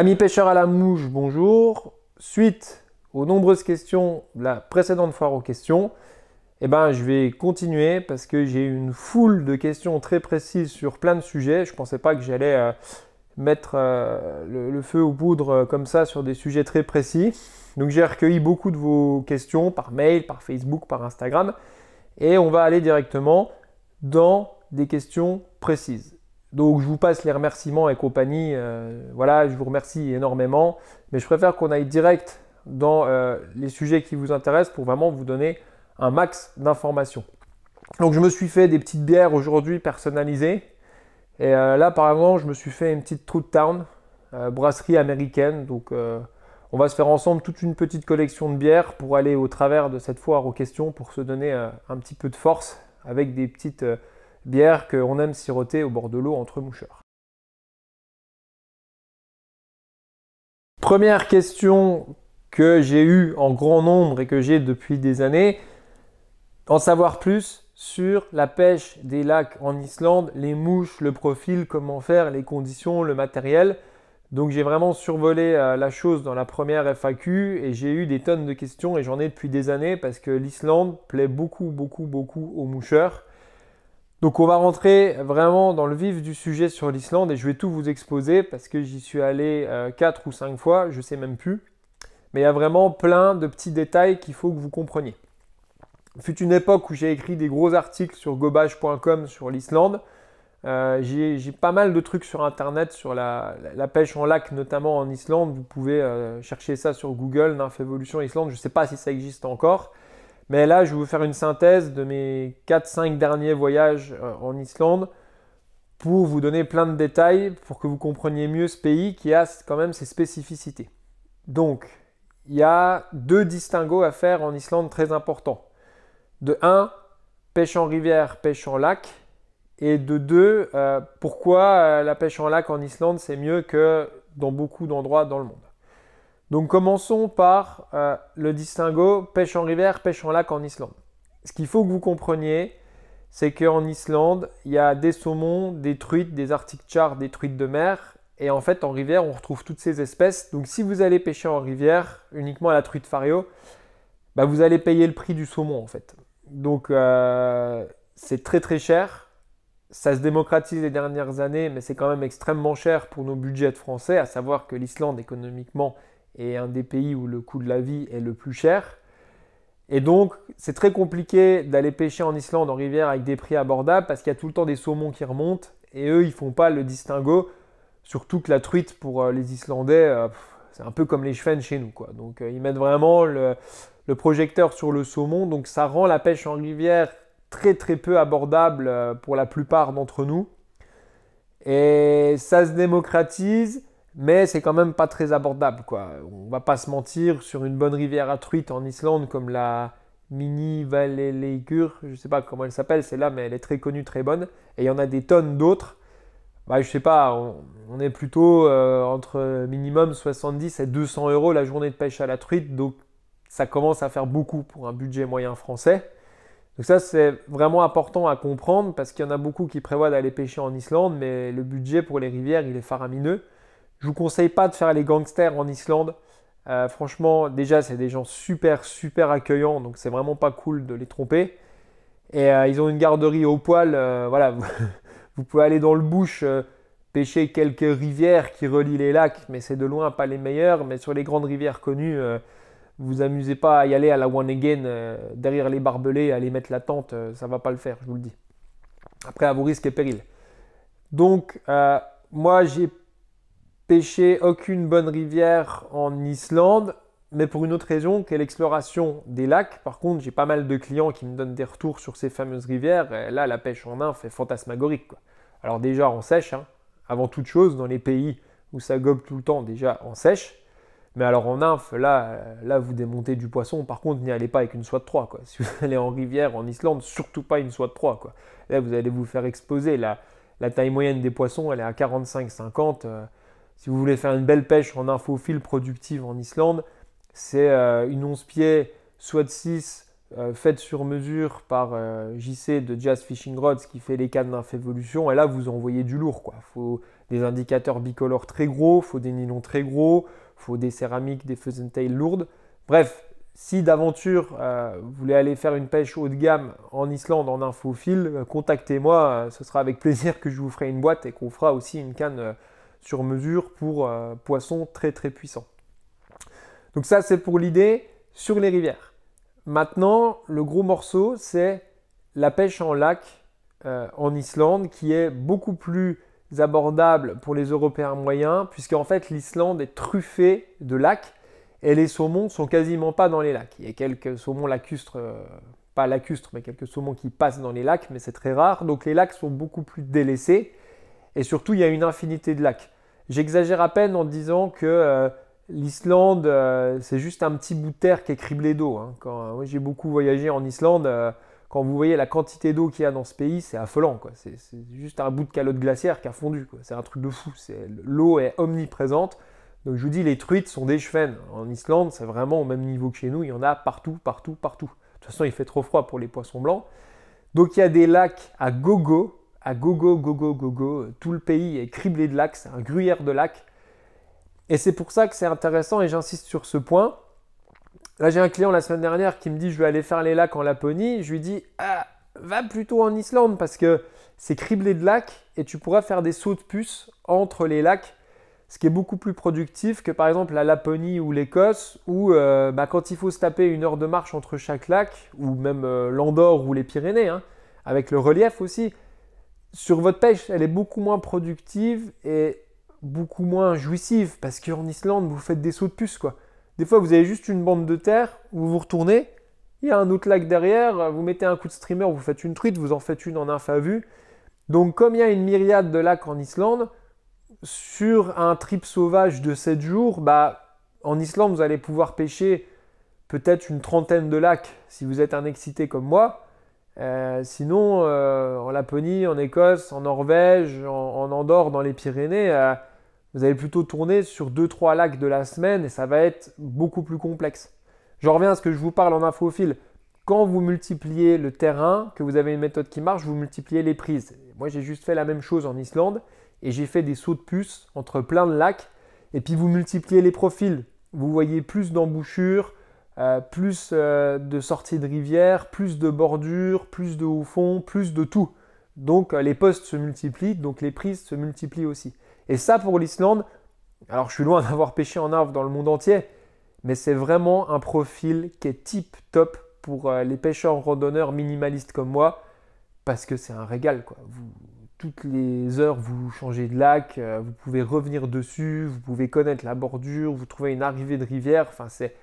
Amis pêcheurs à la mouche, bonjour. Suite aux nombreuses questions de la précédente foire aux questions, eh ben, je vais continuer parce que j'ai une foule de questions très précises sur plein de sujets. Je ne pensais pas que j'allais euh, mettre euh, le, feu aux poudres euh, comme ça sur des sujets très précis. Donc j'ai recueilli beaucoup de vos questions par mail, par Facebook, par Instagram. Et on va aller directement dans des questions précises. Donc je vous passe les remerciements et compagnie. Euh, voilà, je vous remercie énormément. Mais je préfère qu'on aille direct dans euh, les sujets qui vous intéressent pour vraiment vous donner un max d'informations. Donc je me suis fait des petites bières aujourd'hui personnalisées. Et euh, là par exemple, je me suis fait une petite True Town, brasserie américaine. Donc on va se faire ensemble toute une petite collection de bières pour aller au travers de cette foire aux questions pour se donner un petit peu de force avec des petites bière qu'on aime siroter au bord de l'eau entre moucheurs. Première question que j'ai eue en grand nombre et que j'ai depuis des années, en savoir plus sur la pêche des lacs en Islande, les mouches, le profil, comment faire, les conditions, le matériel. Donc j'ai vraiment survolé euh, la chose dans la première FAQ et j'ai eu des tonnes de questions et j'en ai depuis des années parce que l'Islande plaît beaucoup beaucoup beaucoup aux moucheurs. Donc on va rentrer vraiment dans le vif du sujet sur l'Islande et je vais tout vous exposer parce que j'y suis allé euh, quatre 4 ou 5 fois, je sais même plus. Mais il y a vraiment plein de petits détails qu'il faut que vous compreniez. Fut une époque où j'ai écrit des gros articles sur gobage.com sur l'Islande. Euh, j'ai pas mal de trucs sur internet sur la, pêche en lac, notamment en Islande. Vous pouvez euh, chercher ça sur Google, Nymph Evolution Islande. Je ne sais pas si ça existe encore. Mais là, je vais vous faire une synthèse de mes 4-5 derniers voyages euh, en Islande pour vous donner plein de détails pour que vous compreniez mieux ce pays qui a quand même ses spécificités. Donc, il y a deux distinguos à faire en Islande très importants. De 1, pêche en rivière, pêche en lac. Et de 2, euh, pourquoi euh, la pêche en lac en Islande, c'est mieux que dans beaucoup d'endroits dans le monde. Donc commençons par euh, le distinguo pêche en rivière, pêche en lac en Islande. Ce qu'il faut que vous compreniez, c'est qu'en Islande, il y a des saumons, des truites, des articles char, des truites de mer. Et en fait, en rivière, on retrouve toutes ces espèces. Donc si vous allez pêcher en rivière, uniquement à la truite fario, bah, vous allez payer le prix du saumon en fait. Donc euh, c'est très très cher. Ça se démocratise les dernières années, mais c'est quand même extrêmement cher pour nos budgets de français, à savoir que l'Islande économiquement et un des pays où le coût de la vie est le plus cher. Et donc, c'est très compliqué d'aller pêcher en Islande en rivière avec des prix abordables parce qu'il y a tout le temps des saumons qui remontent et eux, ils font pas le distinguo. Surtout que la truite pour euh, les Islandais, euh, c'est un peu comme les chevennes chez nous. Quoi. Donc, euh, ils mettent vraiment le projecteur sur le saumon. Donc, ça rend la pêche en rivière très très peu abordable pour la plupart d'entre nous. Et ça se démocratise mais c'est quand même pas très abordable quoi. On va pas se mentir, sur une bonne rivière à truite en Islande comme la Mini Valleyleikur, je sais pas comment elle s'appelle, c'est là mais elle est très connue, très bonne et il y en a des tonnes d'autres. Bah, je sais pas, on, est plutôt euh, entre minimum 70 et 200 euros la journée de pêche à la truite, donc ça commence à faire beaucoup pour un budget moyen français. Donc ça, c'est vraiment important à comprendre parce qu'il y en a beaucoup qui prévoient d'aller pêcher en Islande, mais le budget pour les rivières, il est faramineux. Je vous conseille pas de faire les gangsters en Islande. Euh, franchement, déjà, c'est des gens super, super accueillants, donc c'est vraiment pas cool de les tromper. Et euh, ils ont une garderie au poil. Euh, voilà, vous pouvez aller dans le bush pêcher quelques rivières qui relient les lacs, mais c'est de loin pas les meilleurs. Mais sur les grandes rivières connues, vous amusez pas à y aller à la one again derrière les barbelés, à les mettre la tente, ça va pas le faire, je vous le dis. Après, à vos risques et périls. Donc, moi, j'ai Pêcher aucune bonne rivière en Islande, mais pour une autre raison qu'est l'exploration des lacs. Par contre, j'ai pas mal de clients qui me donnent des retours sur ces fameuses rivières. là, la pêche en nymphe est fantasmagorique. Alors déjà en sèche, hein, avant toute chose, dans les pays où ça gobe tout le temps, déjà en sèche. Mais alors en nymphe, là, là vous démontez du poisson. Par contre, n'y allez pas avec une soie de 3. Quoi. Si vous allez en rivière, en Islande, surtout pas une soie de 3. Quoi. Là, vous allez vous faire exposer. La, taille moyenne des poissons, elle est à 45-50. Si vous voulez faire une belle pêche en infofil productive en Islande, c'est euh, une 11 pieds soit 6, euh, faite sur mesure par euh, JC de Jazz Fishing Rods qui fait les cannes d'infévolution. Et là, vous envoyez du lourd. Il faut des indicateurs bicolores très gros, faut des nylons très gros, faut des céramiques, des tail lourdes. Bref, si d'aventure vous voulez aller faire une pêche haut de gamme en Islande en infofil, contactez-moi. ce sera avec plaisir que je vous ferai une boîte et qu'on fera aussi une canne sur mesure pour euh, poissons très très puissants. Donc ça c'est pour l'idée sur les rivières. Maintenant, le gros morceau, c'est la pêche en lac euh, en Islande qui est beaucoup plus abordable pour les Européens moyens puisque en fait l'Islande est truffée de lacs et les saumons sont quasiment pas dans les lacs. Il y a quelques saumons lacustres, euh, pas lacustres, mais quelques saumons qui passent dans les lacs, mais c'est très rare. Donc les lacs sont beaucoup plus délaissés et surtout, il y a une infinité de lacs. J'exagère à peine en disant que euh, l'Islande, euh, c'est juste un petit bout de terre qui est criblé d'eau. Hein. Quand euh, j'ai beaucoup voyagé en Islande, quand vous voyez la quantité d'eau qu'il y a dans ce pays, c'est affolant. C'est juste un bout de calotte glaciaire qui a fondu. C'est un truc de fou. L'eau est omniprésente. Donc je vous dis, les truites sont des chevennes. En Islande, c'est vraiment au même niveau que chez nous. Il y en a partout, partout, partout. De toute façon, il fait trop froid pour les poissons blancs. Donc il y a des lacs à gogo à gogo, gogo, gogo. Tout le pays est criblé de lacs, c'est un gruyère de lacs. Et c'est pour ça que c'est intéressant et j'insiste sur ce point. Là, j'ai un client la semaine dernière qui me dit Je vais aller faire les lacs en Laponie. Je lui dis ah, va plutôt en Islande parce que c'est criblé de lacs et tu pourras faire des sauts de puce entre les lacs, ce qui est beaucoup plus productif que par exemple la Laponie ou l'Écosse où euh, bah, quand il faut se taper une heure de marche entre chaque lac ou même euh, l'Andorre ou les Pyrénées, hein, avec le relief aussi sur votre pêche, elle est beaucoup moins productive et beaucoup moins jouissive parce qu'en Islande, vous faites des sauts de puce quoi. Des fois, vous avez juste une bande de terre, vous vous retournez, il y a un autre lac derrière, vous mettez un coup de streamer, vous faites une truite, vous en faites une en infavu. Donc, comme il y a une myriade de lacs en Islande, sur un trip sauvage de 7 jours, bah, en Islande, vous allez pouvoir pêcher peut-être une trentaine de lacs si vous êtes un excité comme moi. Euh, sinon, euh, en Laponie, en Écosse, en Norvège, en, Andorre, dans les Pyrénées, euh, vous allez plutôt tourner sur 2-3 lacs de la semaine et ça va être beaucoup plus complexe. Je reviens à ce que je vous parle en infophile. Quand vous multipliez le terrain, que vous avez une méthode qui marche, vous multipliez les prises. Moi, j'ai juste fait la même chose en Islande et j'ai fait des sauts de puce entre plein de lacs. Et puis, vous multipliez les profils. Vous voyez plus d'embouchures, euh, plus euh, de sorties de rivière, plus de bordures, plus de haut fond, plus de tout. Donc euh, les postes se multiplient, donc les prises se multiplient aussi. Et ça pour l'Islande, alors je suis loin d'avoir pêché en arbre dans le monde entier, mais c'est vraiment un profil qui est tip top pour les pêcheurs randonneurs minimalistes comme moi, parce que c'est un régal quoi. toutes les heures, vous changez de lac, vous pouvez revenir dessus, vous pouvez connaître la bordure, vous trouvez une arrivée de rivière, enfin c'est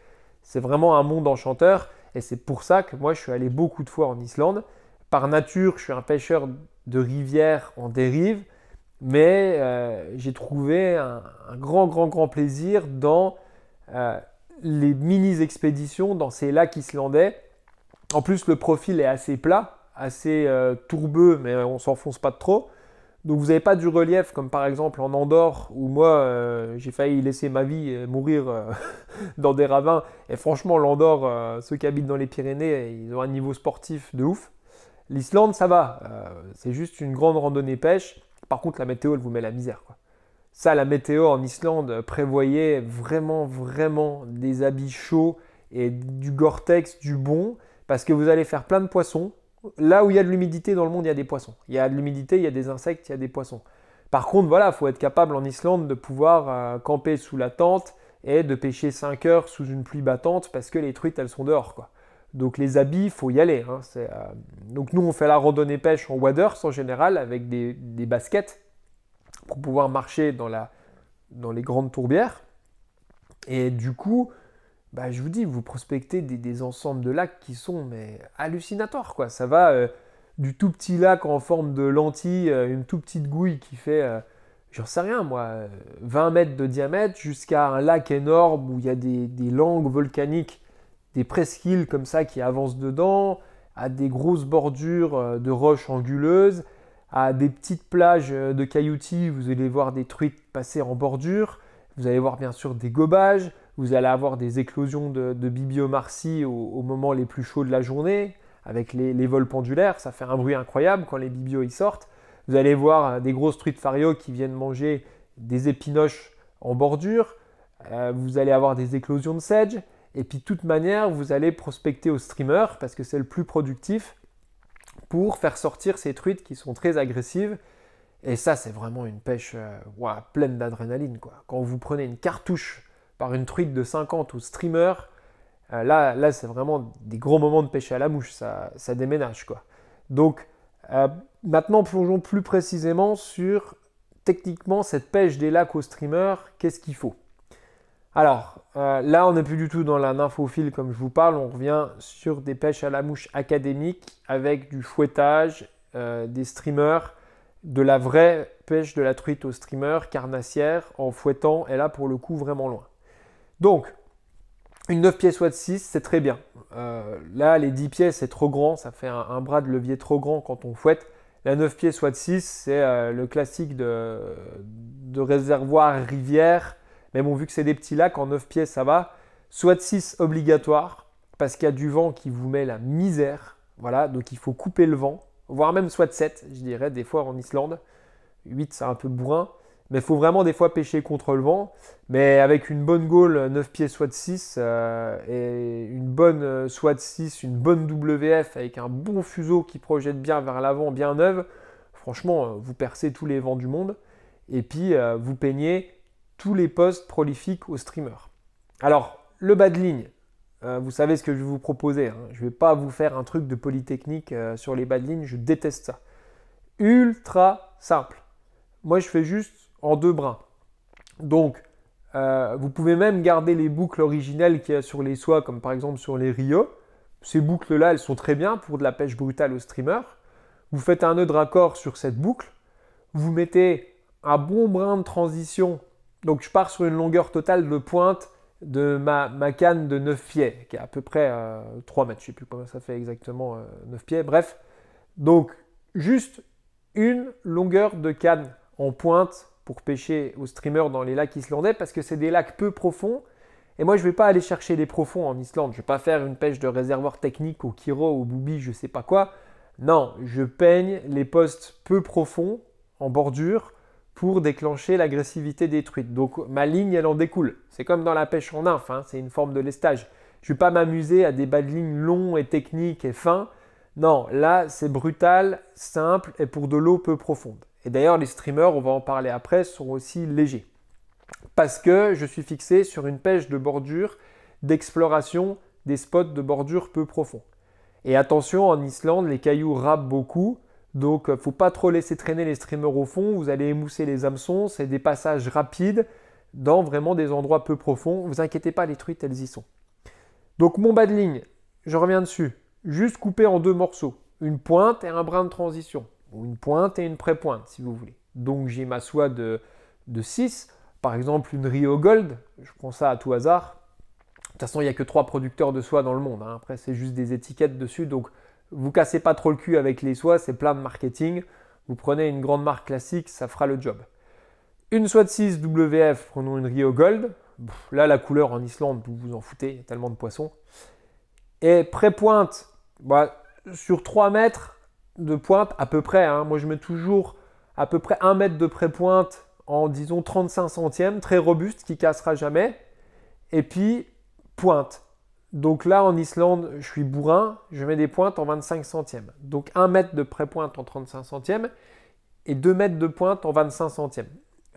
c'est vraiment un monde enchanteur et c'est pour ça que moi je suis allé beaucoup de fois en Islande. Par nature, je suis un pêcheur de rivière en dérive, mais euh, j'ai trouvé un, grand, grand, grand plaisir dans euh, les mini-expéditions dans ces lacs islandais. En plus, le profil est assez plat, assez euh, tourbeux, mais on s'enfonce pas trop. Donc vous n'avez pas du relief comme par exemple en Andorre où moi euh, j'ai failli laisser ma vie euh, mourir euh, dans des ravins. Et franchement l'Andorre, ceux qui habitent dans les Pyrénées, ils ont un niveau sportif de ouf. L'Islande ça va, c'est juste une grande randonnée pêche. Par contre la météo elle vous met la misère. Ça la météo en Islande prévoyait vraiment vraiment des habits chauds et du Gore-Tex, du bon, parce que vous allez faire plein de poissons, là où il y a de l'humidité dans le monde, il y a des poissons. Il y a de l'humidité, il y a des insectes, il y a des poissons. Par contre, voilà, faut être capable en Islande de pouvoir euh, camper sous la tente et de pêcher 5 heures sous une pluie battante parce que les truites, elles sont dehors, quoi. Donc les habits, il faut y aller. Hein, euh, donc nous, on fait la randonnée pêche en waders en général avec des, baskets pour pouvoir marcher dans les grandes tourbières. Et du coup, bah, je vous dis, vous prospectez des, ensembles de lacs qui sont mais hallucinatoires. Quoi. Ça va euh, du tout petit lac en forme de lentille, euh, une tout petite gouille qui fait, je euh, j'en sais rien moi, 20 mètres de diamètre, jusqu'à un lac énorme où il y a des, des, langues volcaniques, des presqu'îles comme ça qui avancent dedans, à des grosses bordures de roches anguleuses, à des petites plages de cailloutis, vous allez voir des truites passer en bordure, vous allez voir bien sûr des gobages vous allez avoir des éclosions de, de au, moment les plus chauds de la journée, avec les, vols pendulaires, ça fait un bruit incroyable quand les bibios y sortent. Vous allez voir euh, des grosses truites fario qui viennent manger des épinoches en bordure. Euh, vous allez avoir des éclosions de sedge. Et puis de toute manière, vous allez prospecter au streamer, parce que c'est le plus productif pour faire sortir ces truites qui sont très agressives. Et ça, c'est vraiment une pêche euh, pleine d'adrénaline. Quand vous prenez une cartouche par une truite de 50 ou streamer, euh, là, là c'est vraiment des gros moments de pêche à la mouche, ça, ça déménage quoi. Donc euh, maintenant plongeons plus précisément sur techniquement cette pêche des lacs aux streamer, qu'est-ce qu'il faut alors euh, là, on n'est plus du tout dans la nymphophile comme je vous parle, on revient sur des pêches à la mouche académiques avec du fouettage, des streamers, de la vraie pêche de la truite au streamer carnassière en fouettant, et là pour le coup vraiment loin. Donc, une 9 pièces soit de 6, c'est très bien. Euh, là, les 10 pieds, c'est trop grand, ça fait un, bras de levier trop grand quand on fouette. La 9 pieds soit de 6, c'est euh, le classique de, de, réservoir rivière. Mais bon, vu que c'est des petits lacs, en 9 pieds, ça va. Soit de 6 obligatoire, parce qu'il y a du vent qui vous met la misère. Voilà, donc il faut couper le vent, voire même soit de 7, je dirais, des fois en Islande. 8, c'est un peu bourrin. Mais il faut vraiment des fois pêcher contre le vent. Mais avec une bonne goal 9 pieds soit de 6 euh, et une bonne euh, soit de 6, une bonne WF avec un bon fuseau qui projette bien vers l'avant, bien neuve, franchement, euh, vous percez tous les vents du monde. Et puis, vous peignez tous les postes prolifiques aux streamers. Alors, le bas de ligne, vous savez ce que je vais vous proposer. Hein. Je ne vais pas vous faire un truc de polytechnique sur les bas de ligne, je déteste ça. Ultra simple. Moi, je fais juste en deux brins. Donc, euh, vous pouvez même garder les boucles originelles qui y a sur les soies, comme par exemple sur les Rio. Ces boucles-là, elles sont très bien pour de la pêche brutale au streamer. Vous faites un nœud de raccord sur cette boucle. Vous mettez un bon brin de transition. Donc, je pars sur une longueur totale de pointe de ma, canne de 9 pieds, qui est à peu près 3 euh, mètres. Je ne sais plus comment ça fait exactement, 9 euh, pieds. Bref, donc juste une longueur de canne en pointe pour pêcher aux streamers dans les lacs islandais parce que c'est des lacs peu profonds. Et moi, je ne vais pas aller chercher les profonds en Islande. Je ne vais pas faire une pêche de réservoir technique au Kiro, au Bubi, je ne sais pas quoi. Non, je peigne les postes peu profonds en bordure pour déclencher l'agressivité des truites. Donc ma ligne, elle en découle. C'est comme dans la pêche en nymphe, hein, c'est une forme de lestage. Je ne vais pas m'amuser à des bas de ligne longs et techniques et fins. Non, là, c'est brutal, simple et pour de l'eau peu profonde. Et d'ailleurs, les streamers, on va en parler après, sont aussi légers. Parce que je suis fixé sur une pêche de bordure, d'exploration des spots de bordure peu profonds. Et attention, en Islande, les cailloux râpent beaucoup, donc euh, faut pas trop laisser traîner les streamers au fond, vous allez émousser les hameçons, c'est des passages rapides dans vraiment des endroits peu profonds. Vous inquiétez pas, les truites, elles y sont. Donc mon bas de ligne, je reviens dessus, juste coupé en deux morceaux, une pointe et un brin de transition une pointe et une pré-pointe, si vous voulez. Donc j'ai ma soie de, de 6, par exemple une Rio Gold, je prends ça à tout hasard. De toute façon, il n'y a que trois producteurs de soie dans le monde. Hein. Après, c'est juste des étiquettes dessus, donc vous cassez pas trop le cul avec les soies, c'est plein de marketing. Vous prenez une grande marque classique, ça fera le job. Une soie de 6 WF, prenons une Rio Gold. Là, la couleur en Islande, vous vous en foutez, il y a tellement de poissons. Et pré-pointe, bah, sur 3 mètres, de pointe à peu près. Hein. Moi, je mets toujours à peu près 1 mètre de pré-pointe en, disons, 35 centièmes, très robuste, qui cassera jamais. Et puis, pointe. Donc là, en Islande, je suis bourrin, je mets des pointes en 25 centièmes. Donc 1 mètre de pré-pointe en 35 centièmes et 2 mètres de pointe en 25 centièmes.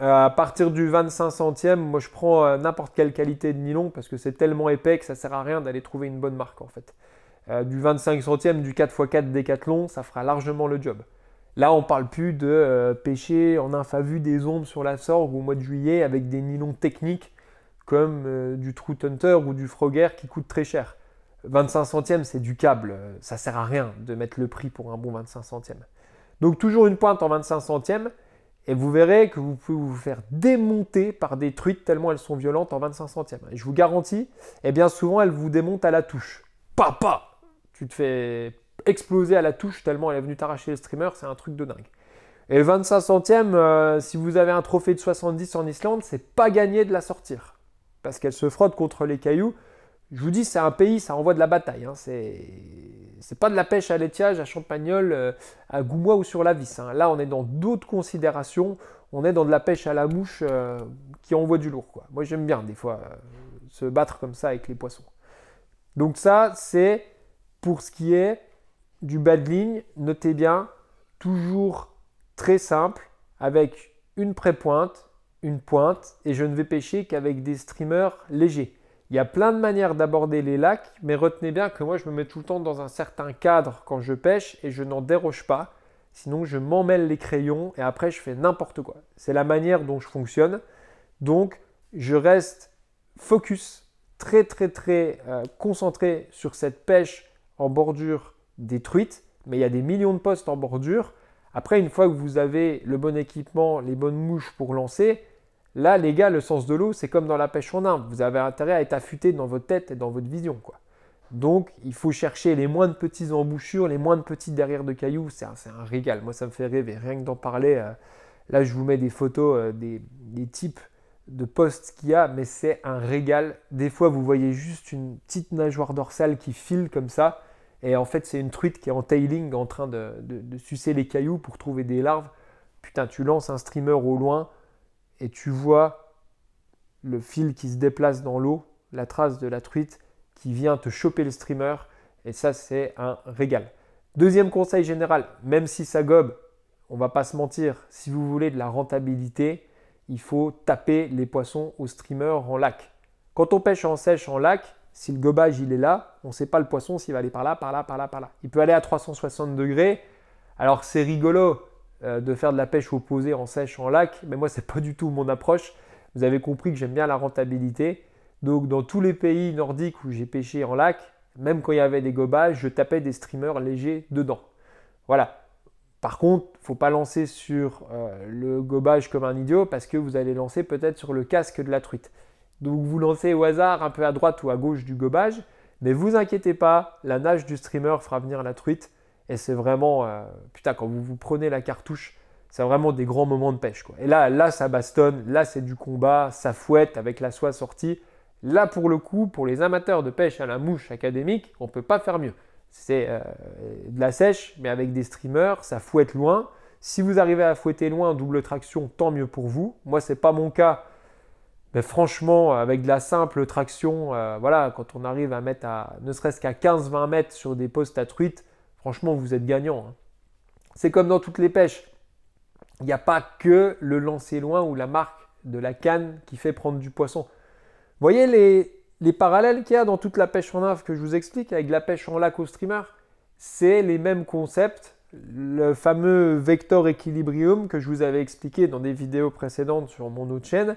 Euh, à partir du 25 centièmes, moi je prends euh, n'importe quelle qualité de nylon parce que c'est tellement épais que ça sert à rien d'aller trouver une bonne marque en fait. Euh, du 25 centième du 4x4 décathlon, ça fera largement le job. Là, on parle plus de euh, pêcher en infavu des ombres sur la sorgue au mois de juillet avec des nylons techniques comme euh, du Trout Hunter ou du Frogger qui coûtent très cher. 25 centièmes, c'est du câble, ça sert à rien de mettre le prix pour un bon 25 centièmes. Donc toujours une pointe en 25 centièmes, et vous verrez que vous pouvez vous faire démonter par des truites tellement elles sont violentes en 25 centièmes. Et je vous garantis, et eh bien souvent elles vous démontent à la touche. Papa tu te fais exploser à la touche tellement elle est venue t'arracher le streamer, c'est un truc de dingue. Et le 25 centième, euh, si vous avez un trophée de 70 en Islande, c'est pas gagné de la sortir. Parce qu'elle se frotte contre les cailloux. Je vous dis, c'est un pays, ça envoie de la bataille. Hein. C'est pas de la pêche à l'étiage, à Champagnol, euh, à Goumois ou sur la vis. Hein. Là, on est dans d'autres considérations. On est dans de la pêche à la mouche euh, qui envoie du lourd. Quoi. Moi, j'aime bien, des fois, se battre comme ça avec les poissons. Donc, ça, c'est pour ce qui est du bas de ligne, notez bien, toujours très simple, avec une pré-pointe, une pointe, et je ne vais pêcher qu'avec des streamers légers. Il y a plein de manières d'aborder les lacs, mais retenez bien que moi je me mets tout le temps dans un certain cadre quand je pêche et je n'en déroge pas. Sinon, je m'emmêle les crayons et après je fais n'importe quoi. C'est la manière dont je fonctionne. Donc, je reste focus, très très très euh, concentré sur cette pêche en bordure détruite, mais il y a des millions de postes en bordure. Après, une fois que vous avez le bon équipement, les bonnes mouches pour lancer, là, les gars, le sens de l'eau, c'est comme dans la pêche en arme. Vous avez intérêt à être affûté dans votre tête et dans votre vision. Quoi. Donc, il faut chercher les moins de petites embouchures, les moins de petites derrière de cailloux. C'est un, régal. Moi, ça me fait rêver. Rien que d'en parler, euh, là, je vous mets des photos euh, des, types de postes qu'il y a, mais c'est un régal. Des fois, vous voyez juste une petite nageoire dorsale qui file comme ça. Et en fait, c'est une truite qui est en tailing en train de, sucer les cailloux pour trouver des larves. Putain, tu lances un streamer au loin et tu vois le fil qui se déplace dans l'eau, la trace de la truite qui vient te choper le streamer. Et ça, c'est un régal. Deuxième conseil général, même si ça gobe, on va pas se mentir, si vous voulez de la rentabilité, il faut taper les poissons au streamer en lac. Quand on pêche en sèche en lac, si le gobage il est là, on ne sait pas le poisson s'il va aller par là, par là, par là, par là. Il peut aller à 360 degrés. Alors c'est rigolo euh, de faire de la pêche opposée en sèche, en lac, mais moi c'est pas du tout mon approche. Vous avez compris que j'aime bien la rentabilité. Donc dans tous les pays nordiques où j'ai pêché en lac, même quand il y avait des gobages, je tapais des streamers légers dedans. Voilà. Par contre, il faut pas lancer sur euh, le gobage comme un idiot parce que vous allez lancer peut-être sur le casque de la truite. Donc vous lancez au hasard un peu à droite ou à gauche du gobage, mais vous inquiétez pas, la nage du streamer fera venir la truite. Et c'est vraiment, euh, putain, quand vous vous prenez la cartouche, c'est vraiment des grands moments de pêche. Quoi. Et là, là, ça bastonne, là, c'est du combat, ça fouette avec la soie sortie. Là, pour le coup, pour les amateurs de pêche à la mouche académique, on ne peut pas faire mieux. C'est euh, de la sèche, mais avec des streamers, ça fouette loin. Si vous arrivez à fouetter loin, double traction, tant mieux pour vous. Moi, ce n'est pas mon cas mais franchement, avec de la simple traction, euh, voilà, quand on arrive à mettre à ne serait-ce qu'à 15-20 mètres sur des postes à truite, franchement, vous êtes gagnant. Hein. C'est comme dans toutes les pêches. Il n'y a pas que le lancer loin ou la marque de la canne qui fait prendre du poisson. voyez les, parallèles qu'il y a dans toute la pêche en ave que je vous explique avec la pêche en lac au streamer C'est les mêmes concepts. Le fameux vector equilibrium que je vous avais expliqué dans des vidéos précédentes sur mon autre chaîne,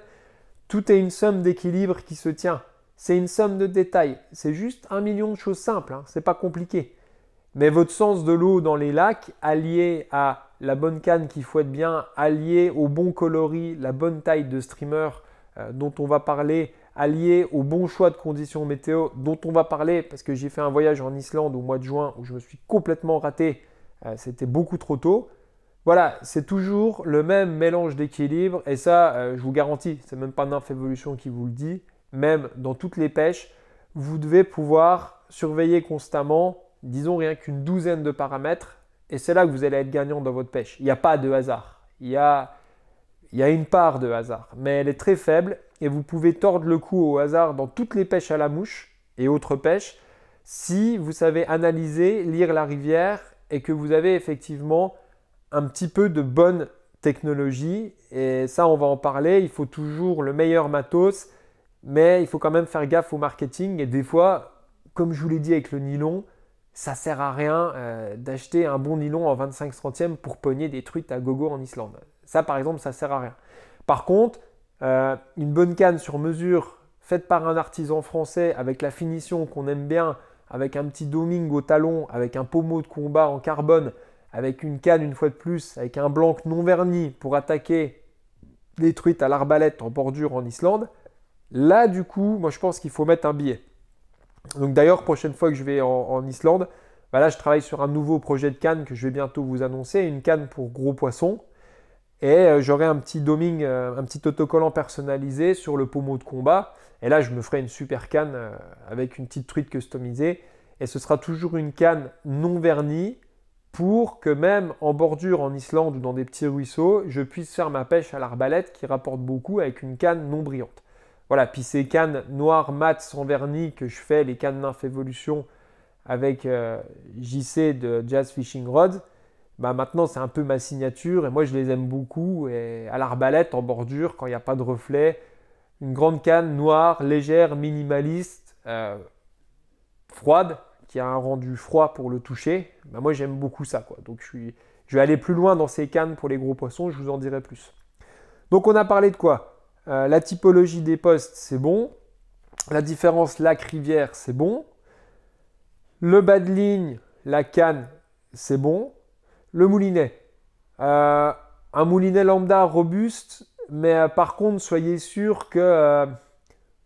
tout est une somme d'équilibre qui se tient. C'est une somme de détails. C'est juste un million de choses simples. Hein. C'est pas compliqué. Mais votre sens de l'eau dans les lacs, allié à la bonne canne qui fouette bien, allié au bon coloris, la bonne taille de streamer euh, dont on va parler, allié au bon choix de conditions météo dont on va parler, parce que j'ai fait un voyage en Islande au mois de juin où je me suis complètement raté, euh, c'était beaucoup trop tôt. Voilà, c'est toujours le même mélange d'équilibre et ça, euh, je vous garantis, c'est même pas Nymph Evolution qui vous le dit, même dans toutes les pêches, vous devez pouvoir surveiller constamment, disons rien qu'une douzaine de paramètres et c'est là que vous allez être gagnant dans votre pêche. Il n'y a pas de hasard, il y a, il y a une part de hasard, mais elle est très faible et vous pouvez tordre le coup au hasard dans toutes les pêches à la mouche et autres pêches si vous savez analyser, lire la rivière et que vous avez effectivement un petit peu de bonne technologie. Et ça, on va en parler. Il faut toujours le meilleur matos, mais il faut quand même faire gaffe au marketing. Et des fois, comme je vous l'ai dit avec le nylon, ça sert à rien euh, d'acheter un bon nylon en 25 centièmes pour pogner des truites à gogo en Islande. Ça, par exemple, ça sert à rien. Par contre, euh, une bonne canne sur mesure faite par un artisan français avec la finition qu'on aime bien, avec un petit doming au talon, avec un pommeau de combat en carbone, avec une canne une fois de plus, avec un blanc non verni pour attaquer les truites à l'arbalète en bordure en Islande, là du coup, moi je pense qu'il faut mettre un billet. Donc d'ailleurs, prochaine fois que je vais en, Islande, bah là je travaille sur un nouveau projet de canne que je vais bientôt vous annoncer, une canne pour gros poissons. Et euh, j'aurai un petit doming, euh, un petit autocollant personnalisé sur le pommeau de combat. Et là, je me ferai une super canne euh, avec une petite truite customisée. Et ce sera toujours une canne non vernie pour que même en bordure en Islande ou dans des petits ruisseaux, je puisse faire ma pêche à l'arbalète qui rapporte beaucoup avec une canne non brillante. Voilà, puis ces cannes noires, mates, sans vernis que je fais, les cannes Nymph évolution avec euh, JC de Jazz Fishing Rod, bah maintenant c'est un peu ma signature et moi je les aime beaucoup. Et à l'arbalète en bordure, quand il n'y a pas de reflet, une grande canne noire, légère, minimaliste, euh, froide, qui a un rendu froid pour le toucher, bah, moi j'aime beaucoup ça. Quoi. Donc je, suis, je vais aller plus loin dans ces cannes pour les gros poissons, je vous en dirai plus. Donc on a parlé de quoi euh, La typologie des postes, c'est bon. La différence lac-rivière, c'est bon. Le bas de ligne, la canne, c'est bon. Le moulinet. Euh, un moulinet lambda robuste, mais euh, par contre, soyez sûr que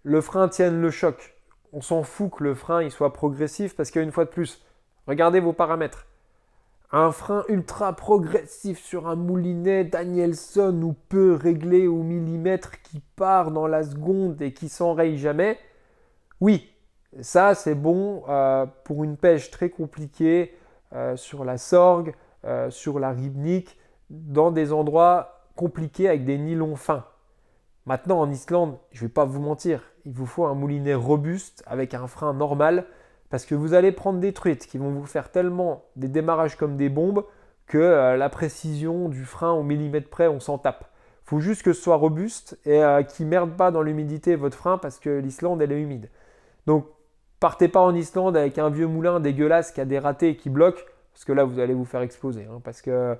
le frein tienne le choc on s'en fout que le frein il soit progressif parce qu'une fois de plus, regardez vos paramètres. Un frein ultra progressif sur un moulinet Danielson ou peu réglé au millimètre qui part dans la seconde et qui s'enraye jamais, oui, ça c'est bon euh, pour une pêche très compliquée euh, sur la sorgue, euh, sur la ribnique, dans des endroits compliqués avec des nylons fins. Maintenant, en Islande, je ne vais pas vous mentir, il vous faut un moulinet robuste avec un frein normal parce que vous allez prendre des truites qui vont vous faire tellement des démarrages comme des bombes que euh, la précision du frein au millimètre près, on s'en tape. Il faut juste que ce soit robuste et qui euh, qu'il ne merde pas dans l'humidité votre frein parce que l'Islande, elle est humide. Donc, partez pas en Islande avec un vieux moulin dégueulasse qui a des ratés et qui bloque parce que là, vous allez vous faire exploser. Hein, parce que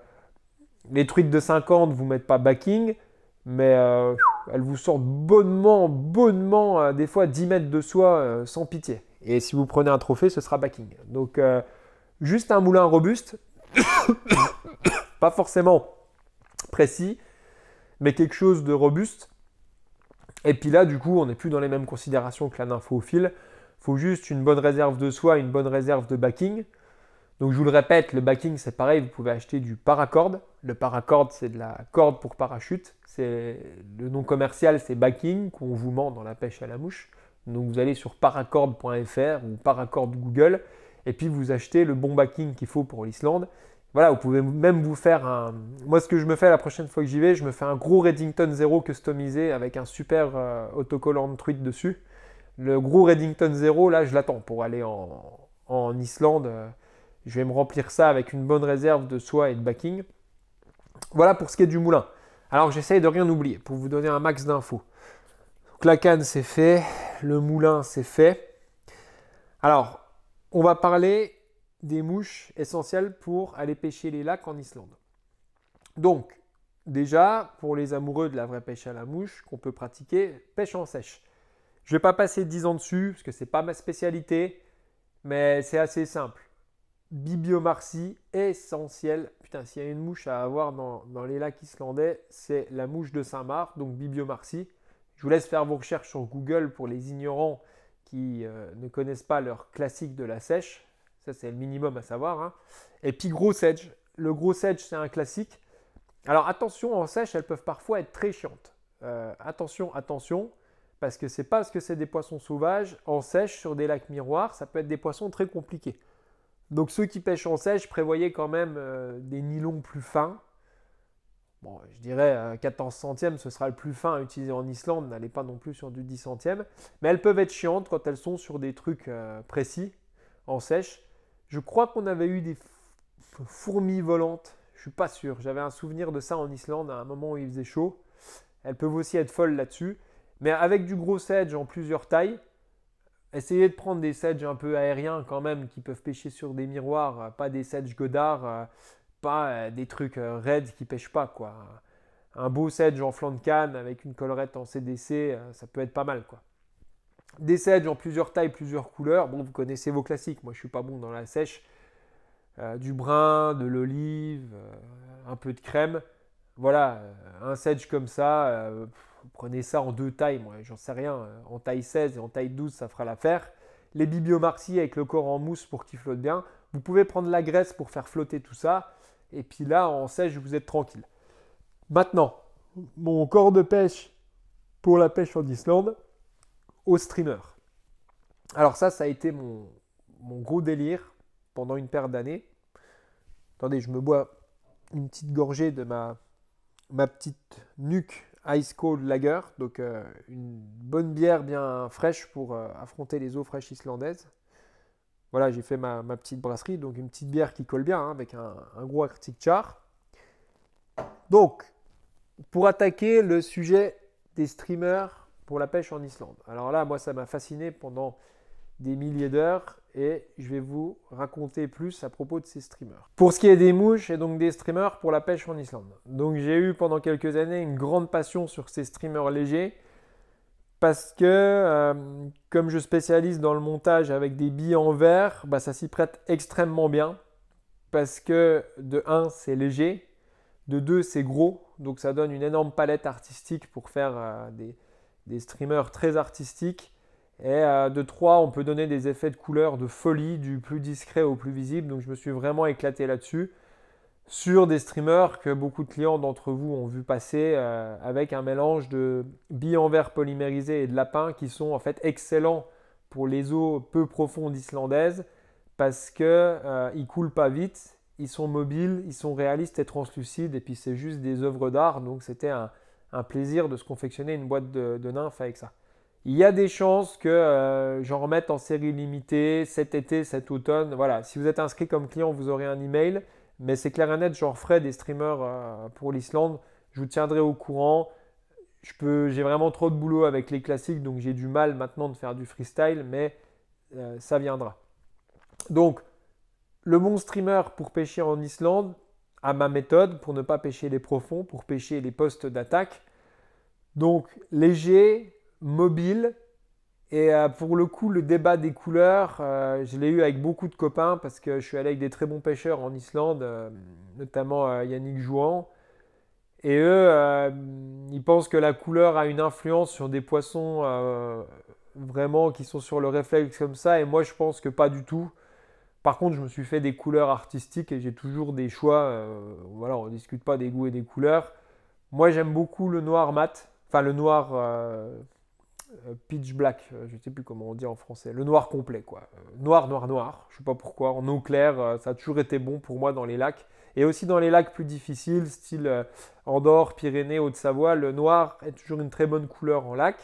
les truites de 50, vous mettent pas backing mais euh, elle vous sort bonnement, bonnement, euh, des fois 10 mètres de soie euh, sans pitié. Et si vous prenez un trophée, ce sera backing. Donc, juste un moulin robuste, pas forcément précis, mais quelque chose de robuste. Et puis là, du coup, on n'est plus dans les mêmes considérations que la nymphophile. Il faut juste une bonne réserve de soie, une bonne réserve de backing. Donc je vous le répète, le backing c'est pareil, vous pouvez acheter du paracorde. Le paracorde, c'est de la corde pour parachute c'est le nom commercial, c'est backing, qu'on vous ment dans la pêche à la mouche. Donc vous allez sur paracord.fr ou paracord Google, et puis vous achetez le bon backing qu'il faut pour l'Islande. Voilà, vous pouvez même vous faire un... Moi, ce que je me fais la prochaine fois que j'y vais, je me fais un gros Reddington Zero customisé avec un super euh, autocollant de truite dessus. Le gros Reddington Zero, là, je l'attends pour aller en, en Islande. Euh, je vais me remplir ça avec une bonne réserve de soie et de backing. Voilà pour ce qui est du moulin. Alors j'essaye de rien oublier pour vous donner un max d'infos. Donc la canne c'est fait, le moulin c'est fait. Alors on va parler des mouches essentielles pour aller pêcher les lacs en Islande. Donc déjà pour les amoureux de la vraie pêche à la mouche qu'on peut pratiquer, pêche en sèche. Je ne vais pas passer 10 ans dessus parce que n'est pas ma spécialité, mais c'est assez simple est essentielle. Putain, s'il y a une mouche à avoir dans, les lacs islandais, c'est la mouche de Saint-Marc, donc bibliomarcie. Je vous laisse faire vos recherches sur Google pour les ignorants qui euh, ne connaissent pas leur classique de la sèche. Ça, c'est le minimum à savoir. Hein. Et puis, gros sèche. Le gros sèche, c'est un classique. Alors, attention, en sèche, elles peuvent parfois être très chiantes. Euh, attention, attention, parce que c'est pas parce que c'est des poissons sauvages. En sèche, sur des lacs miroirs, ça peut être des poissons très compliqués. Donc ceux qui pêchent en sèche prévoyaient quand même euh, des nylons plus fins. Bon, je dirais 14 euh, centièmes, ce sera le plus fin à utiliser en Islande, n'allez pas non plus sur du 10 centièmes. Mais elles peuvent être chiantes quand elles sont sur des trucs euh, précis, en sèche. Je crois qu'on avait eu des fourmis volantes, je suis pas sûr. J'avais un souvenir de ça en Islande à un moment où il faisait chaud. Elles peuvent aussi être folles là-dessus. Mais avec du gros sèche en plusieurs tailles, Essayez de prendre des sedges un peu aériens quand même, qui peuvent pêcher sur des miroirs, euh, pas des sedges Godard, euh, pas euh, des trucs raides qui pêchent pas quoi. Un beau sedge en flanc de canne avec une collerette en CDC, ça peut être pas mal quoi. Des sedges en plusieurs tailles, plusieurs couleurs. Bon, vous connaissez vos classiques. Moi, je suis pas bon dans la sèche. du brun, de l'olive, un peu de crème. Voilà, un sedge comme ça vous prenez ça en deux tailles, moi j'en sais rien, euh, en taille 16 et en taille 12, ça fera l'affaire. Les bibliomarties avec le corps en mousse pour qu'il flotte bien. Vous pouvez prendre la graisse pour faire flotter tout ça. Et puis là, en sèche, vous êtes tranquille. Maintenant, mon corps de pêche pour la pêche en Islande au streamer. Alors ça, ça a été mon, gros délire pendant une paire d'années. Attendez, je me bois une petite gorgée de ma petite nuque Ice Cold Lager, donc euh, une bonne bière bien fraîche pour euh, affronter les eaux fraîches islandaises. Voilà, j'ai fait ma, petite brasserie, donc une petite bière qui colle bien hein, avec un, un gros Arctic Char. Donc, pour attaquer le sujet des streamers pour la pêche en Islande. Alors là, moi, ça m'a fasciné pendant des milliers d'heures et je vais vous raconter plus à propos de ces streamers. Pour ce qui est des mouches et donc des streamers pour la pêche en Islande. Donc j'ai eu pendant quelques années une grande passion sur ces streamers légers parce que euh, comme je spécialise dans le montage avec des billes en verre, bah, ça s'y prête extrêmement bien parce que de 1 c'est léger, de 2 c'est gros, donc ça donne une énorme palette artistique pour faire euh, des streamers très artistiques et euh, de 3, on peut donner des effets de couleur de folie, du plus discret au plus visible. Donc je me suis vraiment éclaté là-dessus. Sur des streamers que beaucoup de clients d'entre vous ont vu passer euh, avec un mélange de billes en verre polymérisées et de lapin qui sont en fait excellents pour les eaux peu profondes islandaises parce qu'ils euh, coulent pas vite, ils sont mobiles, ils sont réalistes et translucides, et puis c'est juste des œuvres d'art, donc c'était un, plaisir de se confectionner une boîte de, de nymphes avec ça. Il y a des chances que euh, j'en remette en série limitée cet été, cet automne. Voilà, si vous êtes inscrit comme client, vous aurez un email. Mais c'est clair et net, j'en referai des streamers euh, pour l'Islande. Je vous tiendrai au courant. J'ai vraiment trop de boulot avec les classiques, donc j'ai du mal maintenant de faire du freestyle, mais euh, ça viendra. Donc, le bon streamer pour pêcher en Islande, à ma méthode, pour ne pas pêcher les profonds, pour pêcher les postes d'attaque. Donc, léger, mobile. Et euh, pour le coup, le débat des couleurs, euh, je l'ai eu avec beaucoup de copains parce que je suis allé avec des très bons pêcheurs en Islande, euh, notamment Yannick Jouan. Et eux, ils pensent que la couleur a une influence sur des poissons vraiment qui sont sur le réflexe comme ça. Et moi, je pense que pas du tout. Par contre, je me suis fait des couleurs artistiques et j'ai toujours des choix. voilà, on ne discute pas des goûts et des couleurs. Moi, j'aime beaucoup le noir mat, enfin le noir euh, pitch black, euh, je ne sais plus comment on dit en français, le noir complet, quoi. Euh, noir, noir, noir, je sais pas pourquoi, en eau claire, ça a toujours été bon pour moi dans les lacs. Et aussi dans les lacs plus difficiles, style Andorre, Pyrénées, Haute-Savoie, le noir est toujours une très bonne couleur en lac.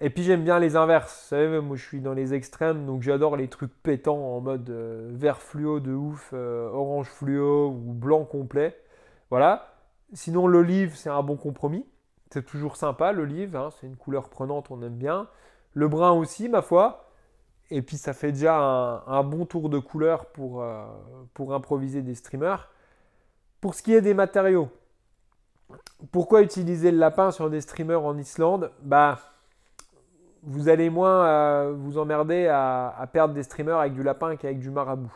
Et puis j'aime bien les inverses, vous savez, moi je suis dans les extrêmes, donc j'adore les trucs pétants en mode vert fluo de ouf, orange fluo ou blanc complet. Voilà. Sinon l'olive, c'est un bon compromis. C'est toujours sympa, l'olive, hein, c'est une couleur prenante, on aime bien. Le brun aussi, ma foi. Et puis ça fait déjà un, bon tour de couleur pour, euh, pour improviser des streamers. Pour ce qui est des matériaux, pourquoi utiliser le lapin sur des streamers en Islande Bah, vous allez moins euh, vous emmerder à, à, perdre des streamers avec du lapin qu'avec du marabout.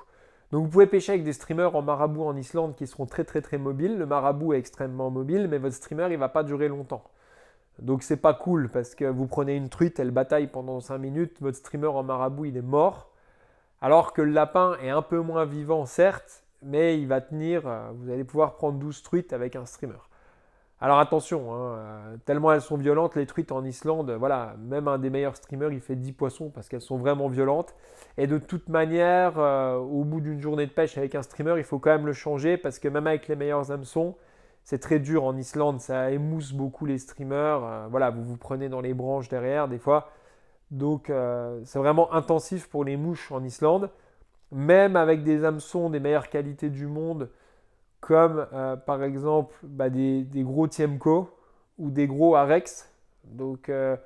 Donc vous pouvez pêcher avec des streamers en marabout en Islande qui seront très très très mobiles. Le marabout est extrêmement mobile, mais votre streamer il va pas durer longtemps. Donc c'est pas cool parce que vous prenez une truite, elle bataille pendant 5 minutes, votre streamer en marabout il est mort. Alors que le lapin est un peu moins vivant certes, mais il va tenir, euh, vous allez pouvoir prendre 12 truites avec un streamer. Alors attention, hein, euh, tellement elles sont violentes, les truites en Islande, voilà, même un des meilleurs streamers, il fait 10 poissons parce qu'elles sont vraiment violentes. Et de toute manière, euh, au bout d'une journée de pêche avec un streamer, il faut quand même le changer parce que même avec les meilleurs hameçons, c'est très dur en Islande, ça émousse beaucoup les streamers. Euh, voilà, vous vous prenez dans les branches derrière des fois. Donc c'est vraiment intensif pour les mouches en Islande. Même avec des hameçons des meilleures qualités du monde, comme euh, par exemple bah, des, gros Tiemco ou des gros Arex. Donc euh,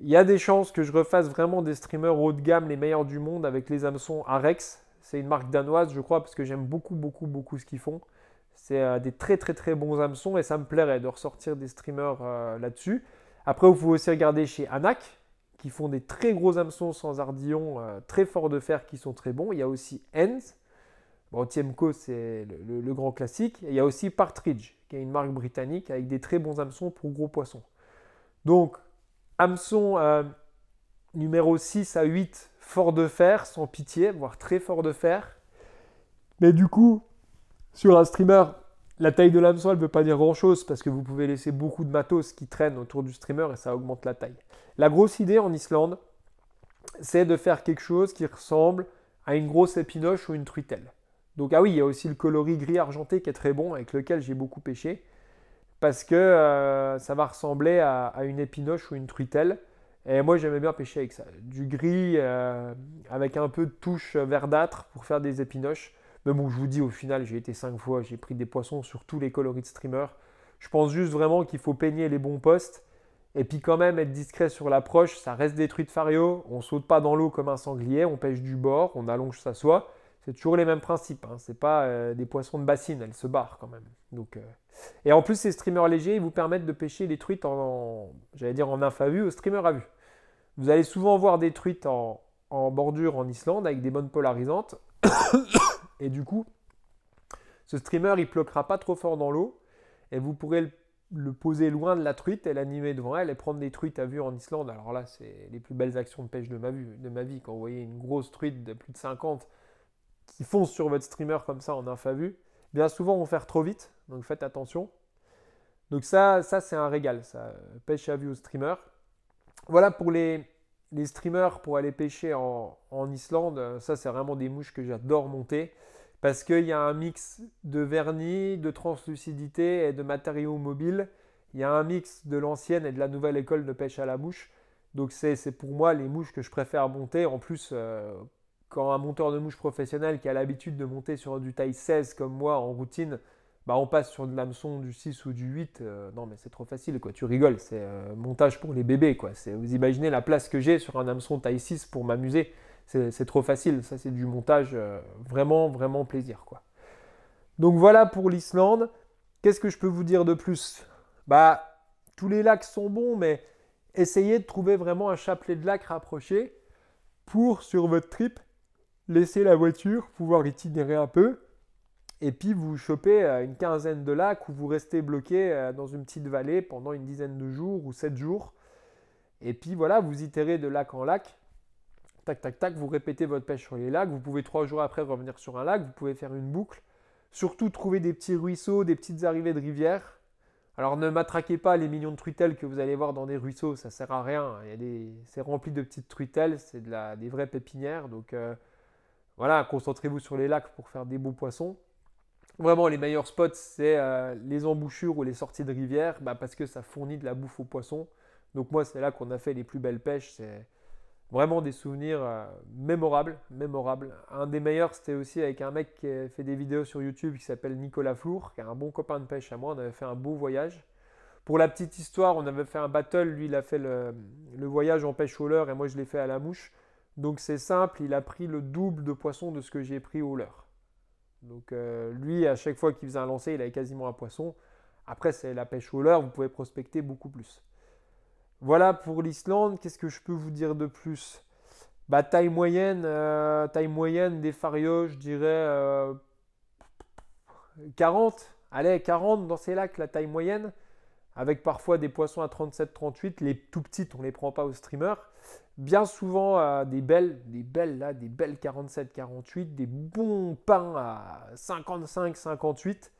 il y a des chances que je refasse vraiment des streamers haut de gamme, les meilleurs du monde, avec les hameçons Arex. C'est une marque danoise, je crois, parce que j'aime beaucoup, beaucoup, beaucoup ce qu'ils font. C'est euh, des très, très, très bons hameçons et ça me plairait de ressortir des streamers là-dessus. Après, vous pouvez aussi regarder chez Anak, qui font des très gros hameçons sans ardillon, très forts de fer, qui sont très bons. Il y a aussi Ends, Bon, c'est le, grand classique. il y a aussi Partridge, qui est une marque britannique avec des très bons hameçons pour gros poissons. Donc, hameçon euh, numéro 6 à 8, fort de fer, sans pitié, voire très fort de fer. Mais du coup, sur un streamer, la taille de l'hameçon, elle ne veut pas dire grand-chose parce que vous pouvez laisser beaucoup de matos qui traînent autour du streamer et ça augmente la taille. La grosse idée en Islande, c'est de faire quelque chose qui ressemble à une grosse épinoche ou une truitelle. Donc ah oui, il y a aussi le coloris gris argenté qui est très bon, avec lequel j'ai beaucoup pêché, parce que euh, ça va ressembler à, une épinoche ou une truitelle. Et moi j'aimais bien pêcher avec ça. Du gris euh, avec un peu de touche verdâtre pour faire des épinoches. Mais bon, je vous dis, au final, j'ai été cinq fois, j'ai pris des poissons sur tous les coloris de streamer. Je pense juste vraiment qu'il faut peigner les bons postes. Et puis quand même être discret sur l'approche, ça reste des truites fario, on saute pas dans l'eau comme un sanglier, on pêche du bord, on allonge sa soie c'est toujours les mêmes principes. Hein. C'est pas euh, des poissons de bassine, elles se barrent quand même. Donc, euh. Et en plus, ces streamers légers, ils vous permettent de pêcher des truites en, j'allais dire en infavue, au streamer à vue. Vous allez souvent voir des truites en, bordure en Islande avec des bonnes polarisantes. et du coup, ce streamer, il ploquera pas trop fort dans l'eau. Et vous pourrez le, poser loin de la truite et l'animer devant elle et prendre des truites à vue en Islande. Alors là, c'est les plus belles actions de pêche de ma, vue, de ma vie. Quand vous voyez une grosse truite de plus de 50 qui foncent sur votre streamer comme ça en infavu, bien souvent vont faire trop vite, donc faites attention. Donc ça, ça c'est un régal, ça pêche à vue au streamer. Voilà pour les, les streamers pour aller pêcher en, Islande, ça c'est vraiment des mouches que j'adore monter parce qu'il y a un mix de vernis, de translucidité et de matériaux mobiles. Il y a un mix de l'ancienne et de la nouvelle école de pêche à la mouche. Donc c'est pour moi les mouches que je préfère monter. En plus, euh, quand un monteur de mouche professionnel qui a l'habitude de monter sur du taille 16 comme moi en routine, bah on passe sur de l'hameçon du 6 ou du 8, euh, non mais c'est trop facile quoi, tu rigoles, c'est euh, montage pour les bébés quoi. Vous imaginez la place que j'ai sur un hameçon taille 6 pour m'amuser, c'est trop facile, ça c'est du montage euh, vraiment vraiment plaisir quoi. Donc voilà pour l'Islande, qu'est-ce que je peux vous dire de plus Bah tous les lacs sont bons mais essayez de trouver vraiment un chapelet de lac rapproché pour sur votre trip laisser la voiture, pouvoir itinérer un peu, et puis vous chopez euh, une quinzaine de lacs où vous restez bloqué euh, dans une petite vallée pendant une dizaine de jours ou sept jours. Et puis voilà, vous itérez de lac en lac. Tac, tac, tac, vous répétez votre pêche sur les lacs. Vous pouvez trois jours après revenir sur un lac, vous pouvez faire une boucle. Surtout trouver des petits ruisseaux, des petites arrivées de rivières. Alors ne m'attraquez pas les millions de truitelles que vous allez voir dans des ruisseaux, ça sert à rien. C'est rempli de petites truitelles, c'est de la... des vraies pépinières. Donc euh, voilà, concentrez-vous sur les lacs pour faire des beaux poissons. Vraiment, les meilleurs spots, c'est euh, les embouchures ou les sorties de rivière, bah, parce que ça fournit de la bouffe aux poissons. Donc moi, c'est là qu'on a fait les plus belles pêches. C'est vraiment des souvenirs euh, mémorables, mémorables. Un des meilleurs, c'était aussi avec un mec qui fait des vidéos sur YouTube qui s'appelle Nicolas Flour, qui est un bon copain de pêche à moi. On avait fait un beau voyage. Pour la petite histoire, on avait fait un battle. Lui, il a fait le, le voyage en pêche au leurre et moi, je l'ai fait à la mouche. Donc c'est simple, il a pris le double de poissons de ce que j'ai pris au leurre. Donc euh, lui, à chaque fois qu'il faisait un lancer, il avait quasiment un poisson. Après, c'est la pêche au leurre, vous pouvez prospecter beaucoup plus. Voilà pour l'Islande, qu'est-ce que je peux vous dire de plus bah, taille, moyenne, euh, taille moyenne des farios, je dirais 40. Euh, Allez, 40 dans ces lacs, la taille moyenne avec parfois des poissons à 37-38. Les tout petites, on ne les prend pas au streamer. Bien souvent euh, des belles, des belles là, des belles 47-48, des bons pains à 55-58.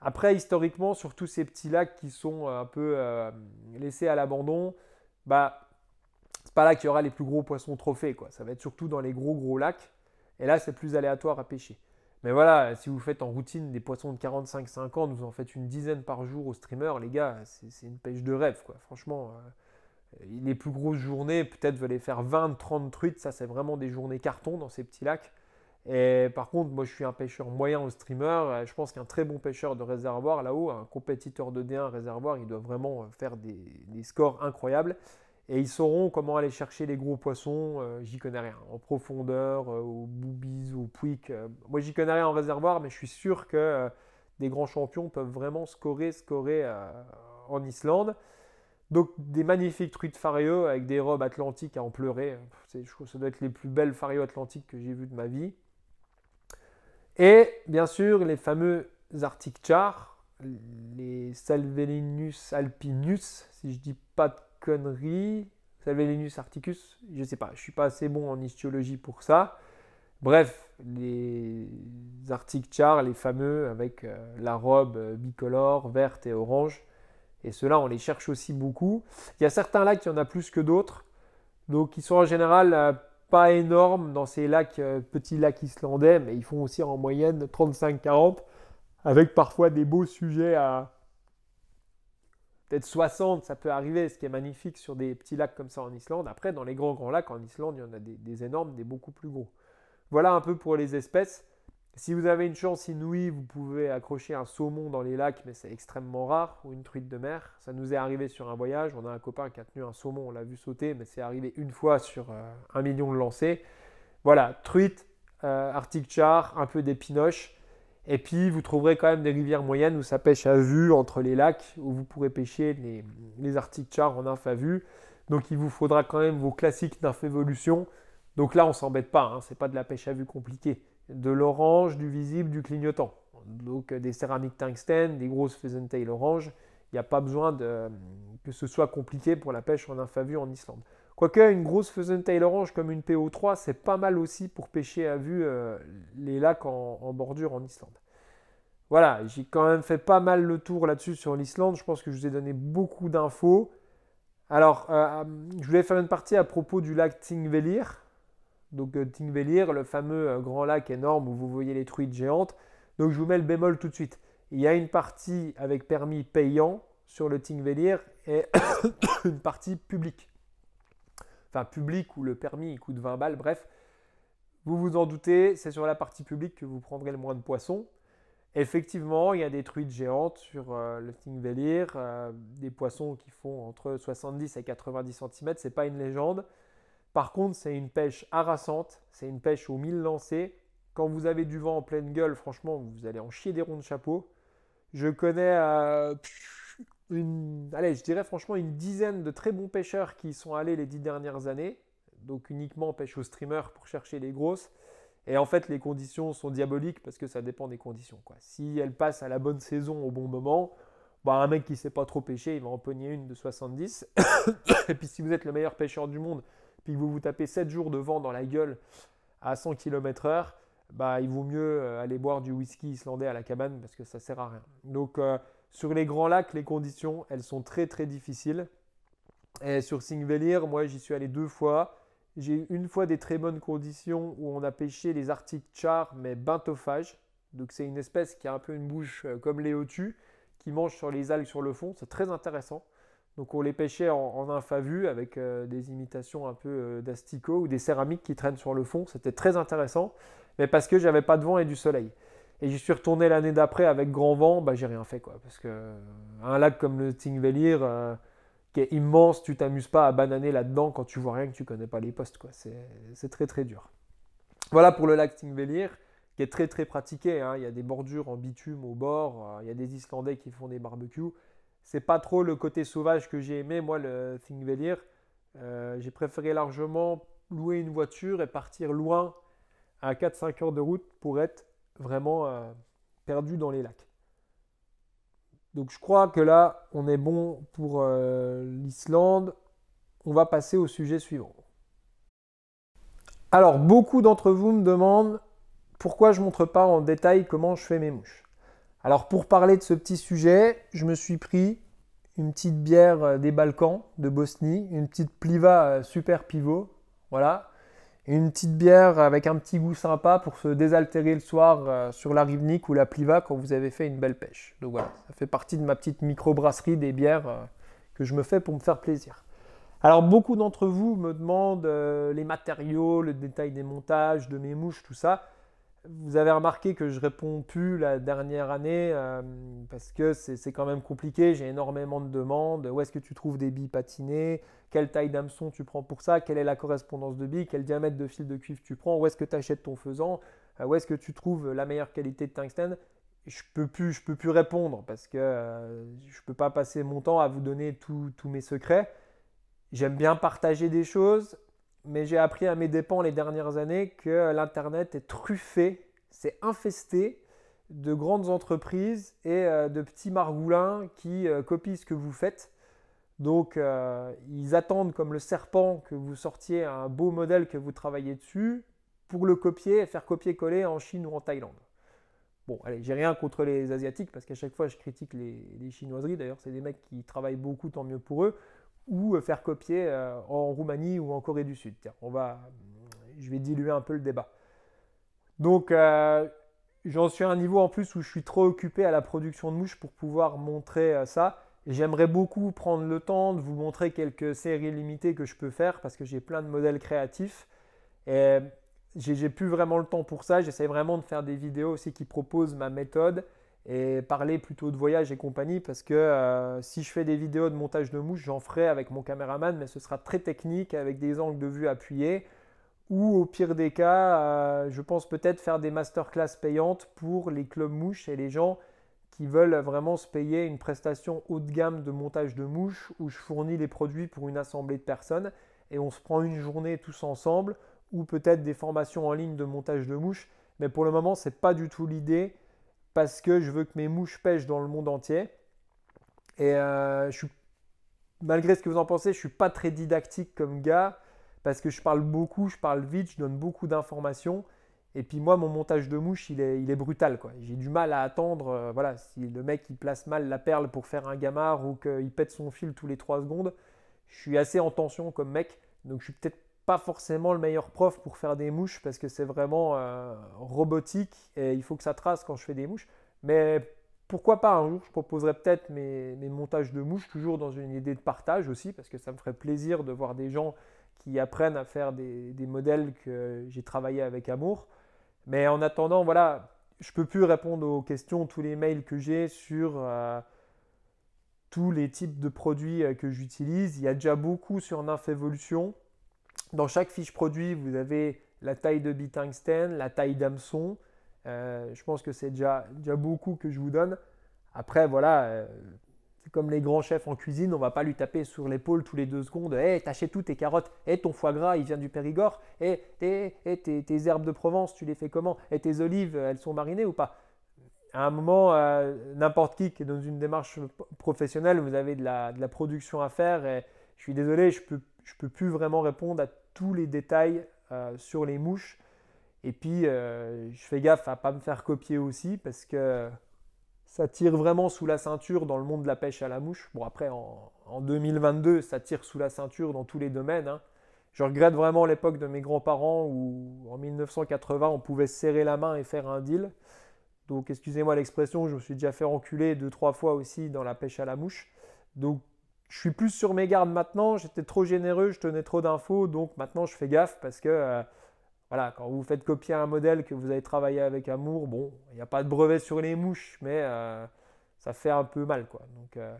Après, historiquement, sur tous ces petits lacs qui sont euh, un peu euh, laissés à l'abandon, bah, c'est pas là qu'il y aura les plus gros poissons trophées. Quoi. Ça va être surtout dans les gros gros lacs. Et là, c'est plus aléatoire à pêcher. Mais voilà, si vous faites en routine des poissons de 45-50, vous en faites une dizaine par jour au streamer, les gars, c'est une pêche de rêve, quoi. Franchement, euh, les plus grosses journées, peut-être vous allez faire 20-30 truites, ça c'est vraiment des journées carton dans ces petits lacs. Et par contre, moi je suis un pêcheur moyen au streamer, euh, je pense qu'un très bon pêcheur de réservoir là-haut, un compétiteur de D1 réservoir, il doit vraiment euh, faire des scores incroyables et ils sauront comment aller chercher les gros poissons. Euh, j'y connais rien. En profondeur, aux euh, au boobies, aux pouic. Euh, moi, j'y connais rien en réservoir, mais je suis sûr que des grands champions peuvent vraiment scorer, scorer en Islande. Donc, des magnifiques truites fario avec des robes atlantiques à en pleurer. C'est, je trouve que ça doit être les plus belles fario atlantiques que j'ai vues de ma vie. Et bien sûr, les fameux Arctic Char, les Salvelinus alpinus, si je dis pas de conneries. Vous savez, Articus, je ne sais pas, je ne suis pas assez bon en histiologie pour ça. Bref, les articles char, les fameux avec euh, la robe euh, bicolore, verte et orange. Et ceux-là, on les cherche aussi beaucoup. Il y a certains lacs, qui en a plus que d'autres. Donc, ils sont en général euh, pas énormes dans ces lacs, petits lacs islandais, mais ils font aussi en moyenne 35-40, avec parfois des beaux sujets à, peut-être 60, ça peut arriver, ce qui est magnifique sur des petits lacs comme ça en Islande. Après, dans les grands, grands lacs en Islande, il y en a des, énormes, des beaucoup plus gros. Voilà un peu pour les espèces. Si vous avez une chance inouïe, vous pouvez accrocher un saumon dans les lacs, mais c'est extrêmement rare, ou une truite de mer. Ça nous est arrivé sur un voyage, on a un copain qui a tenu un saumon, on l'a vu sauter, mais c'est arrivé une fois sur euh, un million de lancers. Voilà, truite, euh, arctic char, un peu d'épinoche. Et puis vous trouverez quand même des rivières moyennes où ça pêche à vue entre les lacs, où vous pourrez pêcher les, les Arctic Char en infavue, à vue. Donc il vous faudra quand même vos classiques d'infévolution, évolution. Donc là on ne s'embête pas, hein, ce n'est pas de la pêche à vue compliquée. De l'orange, du visible, du clignotant. Donc euh, des céramiques tungstène, des grosses pheasant tail orange. Il n'y a pas besoin que ce soit compliqué pour la pêche en infavue en Islande. Quoique une grosse faisaine tail orange comme une PO3, c'est pas mal aussi pour pêcher à vue euh, les lacs en, bordure en Islande. Voilà, j'ai quand même fait pas mal le tour là-dessus sur l'Islande. Je pense que je vous ai donné beaucoup d'infos. Alors, euh, euh, je voulais faire une partie à propos du lac Tingvellir. Donc Tingvelir, le fameux grand lac énorme où vous voyez les truites géantes. Donc je vous mets le bémol tout de suite. Il y a une partie avec permis payant sur le Tingvelir et une partie publique enfin public où le permis coûte 20 balles, bref. Vous vous en doutez, c'est sur la partie publique que vous prendrez le moins de poissons. Effectivement, il y a des truites géantes sur euh, le Thingvellir, euh, des poissons qui font entre 70 et 90 cm, c'est pas une légende. Par contre, c'est une pêche harassante, c'est une pêche aux mille lancers. Quand vous avez du vent en pleine gueule, franchement, vous allez en chier des ronds de chapeau. Je connais euh, allez, je dirais franchement une dizaine de très bons pêcheurs qui sont allés les dix dernières années, donc uniquement pêche au streamer pour chercher les grosses. Et en fait, les conditions sont diaboliques parce que ça dépend des conditions. Quoi. Si elle passe à la bonne saison au bon moment, bah, un mec qui ne sait pas trop pêcher, il va en pogner une de 70. et puis si vous êtes le meilleur pêcheur du monde, puis que vous vous tapez 7 jours de vent dans la gueule à 100 km/h, bah, il vaut mieux euh, aller boire du whisky islandais à la cabane parce que ça sert à rien. Donc, euh, sur les grands lacs, les conditions, elles sont très très difficiles. Et sur Singvelir, moi j'y suis allé deux fois. J'ai eu une fois des très bonnes conditions où on a pêché les arctiques char mais bentophages. Donc c'est une espèce qui a un peu une bouche euh, comme les otus, qui mange sur les algues sur le fond. C'est très intéressant. Donc on les pêchait en, infavu avec euh, des imitations un peu euh, ou des céramiques qui traînent sur le fond. C'était très intéressant, mais parce que j'avais pas de vent et du soleil. Et je suis retourné l'année d'après avec grand vent, bah, j'ai rien fait. Quoi, parce que euh, un lac comme le Thingvellir euh, qui est immense, tu t'amuses pas à bananer là-dedans quand tu vois rien que tu connais pas les postes. Quoi. C'est, très très dur. Voilà pour le lac Thingvellir qui est très très pratiqué. Hein. Il y a des bordures en bitume au bord, euh, il y a des Islandais qui font des barbecues. C'est pas trop le côté sauvage que j'ai aimé, moi, le Thingvellir. j'ai préféré largement louer une voiture et partir loin à 4-5 heures de route pour être vraiment euh, perdu dans les lacs. Donc je crois que là, on est bon pour euh, l'Islande. On va passer au sujet suivant. Alors, beaucoup d'entre vous me demandent pourquoi je ne montre pas en détail comment je fais mes mouches. Alors, pour parler de ce petit sujet, je me suis pris une petite bière euh, des Balkans, de Bosnie, une petite pliva super pivot. Voilà, une petite bière avec un petit goût sympa pour se désaltérer le soir euh, sur la Rivnik ou la Pliva quand vous avez fait une belle pêche. Donc voilà, ça fait partie de ma petite microbrasserie des bières euh, que je me fais pour me faire plaisir. Alors beaucoup d'entre vous me demandent euh, les matériaux, le détail des montages, de mes mouches, tout ça vous avez remarqué que je réponds plus la dernière année euh, parce que c'est quand même compliqué. J'ai énormément de demandes. Où est-ce que tu trouves des billes patinées Quelle taille d'hameçon tu prends pour ça Quelle est la correspondance de billes Quel diamètre de fil de cuivre tu prends Où est-ce que tu achètes ton faisant euh, Où est-ce que tu trouves la meilleure qualité de tungstène Je peux peux plus répondre parce que je euh, je peux pas passer mon temps à vous donner tous mes secrets. J'aime bien partager des choses, mais j'ai appris à mes dépens les dernières années que l'Internet est truffé, c'est infesté de grandes entreprises et euh, de petits margoulins qui euh, copient ce que vous faites. Donc euh, ils attendent comme le serpent que vous sortiez un beau modèle que vous travaillez dessus pour le copier et faire copier-coller en Chine ou en Thaïlande. Bon, allez, j'ai rien contre les Asiatiques parce qu'à chaque fois je critique les, les chinoiseries. D'ailleurs, c'est des mecs qui travaillent beaucoup, tant mieux pour eux ou euh, faire copier euh, en Roumanie ou en Corée du Sud. va, je vais diluer un peu le débat. Donc, euh, j'en suis à un niveau en plus où je suis trop occupé à la production de mouches pour pouvoir montrer ça. J'aimerais beaucoup prendre le temps de vous montrer quelques séries limitées que je peux faire parce que j'ai plein de modèles créatifs. Et j'ai plus vraiment le temps pour ça. J'essaie vraiment de faire des vidéos aussi qui proposent ma méthode et parler plutôt de voyage et compagnie parce que euh, si je fais des vidéos de montage de mouches, j'en ferai avec mon caméraman, mais ce sera très technique avec des angles de vue appuyés. Ou au pire des cas, euh, je pense peut-être faire des masterclass payantes pour les clubs mouches et les gens qui veulent vraiment se payer une prestation haut de gamme de montage de mouches où je fournis les produits pour une assemblée de personnes et on se prend une journée tous ensemble ou peut-être des formations en ligne de montage de mouches. Mais pour le moment, ce n'est pas du tout l'idée parce que je veux que mes mouches pêchent dans le monde entier. Et euh, je suis, malgré ce que vous en pensez, je suis pas très didactique comme gars parce que je parle beaucoup, je parle vite, je donne beaucoup d'informations. Et puis moi, mon montage de mouche, il est, il est brutal. quoi. J'ai du mal à attendre. Euh, voilà, si le mec il place mal la perle pour faire un gamard ou qu'il pète son fil tous les trois secondes, je suis assez en tension comme mec. Donc je suis peut-être pas forcément le meilleur prof pour faire des mouches parce que c'est vraiment euh, robotique et il faut que ça trace quand je fais des mouches. Mais pourquoi pas un jour, je proposerai peut-être mes, montages de mouches, toujours dans une idée de partage aussi, parce que ça me ferait plaisir de voir des gens qui apprennent à faire des, modèles que j'ai travaillé avec amour. Mais en attendant, voilà, je peux plus répondre aux questions, tous les mails que j'ai sur euh, tous les types de produits euh, que j'utilise. Il y a déjà beaucoup sur Nymph Evolution. Dans chaque fiche produit, vous avez la taille de bitungsten, la taille d'hameçon. Euh, je pense que c'est déjà, déjà beaucoup que je vous donne. Après, voilà, euh, comme les grands chefs en cuisine, on va pas lui taper sur l'épaule tous les deux secondes. Hé, eh, hey, toutes tes carottes Hé, eh, ton foie gras, il vient du Périgord Hé, eh, hey, tes, tes, herbes de Provence, tu les fais comment Et tes olives, elles sont marinées ou pas À un moment, euh, n'importe qui qui est dans une démarche professionnelle, vous avez de la, de la production à faire et je suis désolé, je ne peux, je peux plus vraiment répondre à tous les détails euh, sur les mouches. Et puis, euh, je fais gaffe à pas me faire copier aussi parce que ça tire vraiment sous la ceinture dans le monde de la pêche à la mouche. Bon, après, en, 2022, ça tire sous la ceinture dans tous les domaines. Hein. Je regrette vraiment l'époque de mes grands-parents où, en 1980, on pouvait serrer la main et faire un deal. Donc, excusez-moi l'expression, je me suis déjà fait enculer deux, trois fois aussi dans la pêche à la mouche. Donc, je suis plus sur mes gardes maintenant, j'étais trop généreux, je tenais trop d'infos, donc maintenant je fais gaffe parce que euh, voilà, quand vous faites copier un modèle que vous avez travaillé avec amour, bon, il n'y a pas de brevet sur les mouches, mais euh, ça fait un peu mal quoi. Donc euh,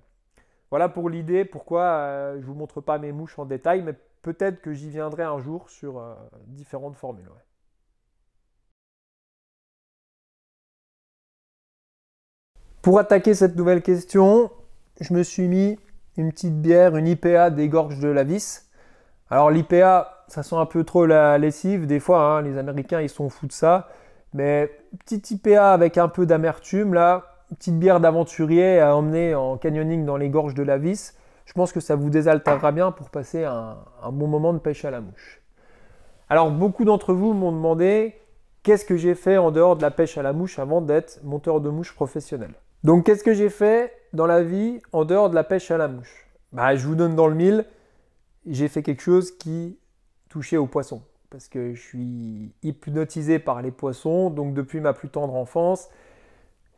voilà pour l'idée, pourquoi je vous montre pas mes mouches en détail, mais peut-être que j'y viendrai un jour sur différentes formules. Pour attaquer cette nouvelle question, je me suis mis une petite bière, une IPA des gorges de la vis. Alors l'IPA, ça sent un peu trop la lessive des fois, hein, les Américains ils sont fous de ça. Mais petite IPA avec un peu d'amertume là, petite bière d'aventurier à emmener en canyoning dans les gorges de la vis, je pense que ça vous désaltérera bien pour passer un, un bon moment de pêche à la mouche. Alors beaucoup d'entre vous m'ont demandé qu'est-ce que j'ai fait en dehors de la pêche à la mouche avant d'être monteur de mouche professionnel. Donc qu'est-ce que j'ai fait dans la vie en dehors de la pêche à la mouche bah, Je vous donne dans le mille, j'ai fait quelque chose qui touchait aux poissons. Parce que je suis hypnotisé par les poissons, donc depuis ma plus tendre enfance,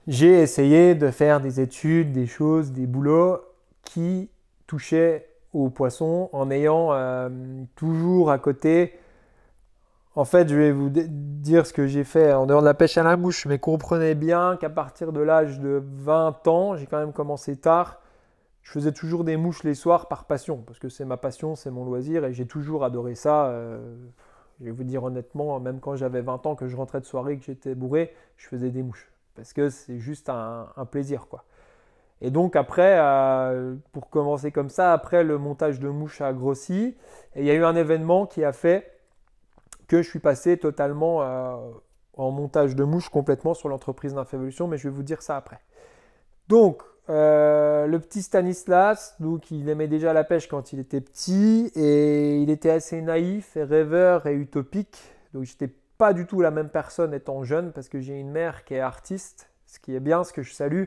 j'ai essayé de faire des études, des choses, des boulots qui touchaient aux poissons en ayant euh, toujours à côté en fait, je vais vous dire ce que j'ai fait en dehors de la pêche à la mouche, mais comprenez bien qu'à partir de l'âge de 20 ans, j'ai quand même commencé tard. Je faisais toujours des mouches les soirs par passion, parce que c'est ma passion, c'est mon loisir, et j'ai toujours adoré ça. Euh, je vais vous dire honnêtement, même quand j'avais 20 ans, que je rentrais de soirée, que j'étais bourré, je faisais des mouches, parce que c'est juste un, plaisir, quoi. Et donc après, euh, pour commencer comme ça, après le montage de mouches a grossi, et il y a eu un événement qui a fait que je suis passé totalement euh, en montage de mouche complètement sur l'entreprise d'Infévolution, mais je vais vous dire ça après. Donc, euh, le petit Stanislas, donc il aimait déjà la pêche quand il était petit et il était assez naïf et rêveur et utopique. Donc, j'étais pas du tout la même personne étant jeune parce que j'ai une mère qui est artiste, ce qui est bien, ce que je salue.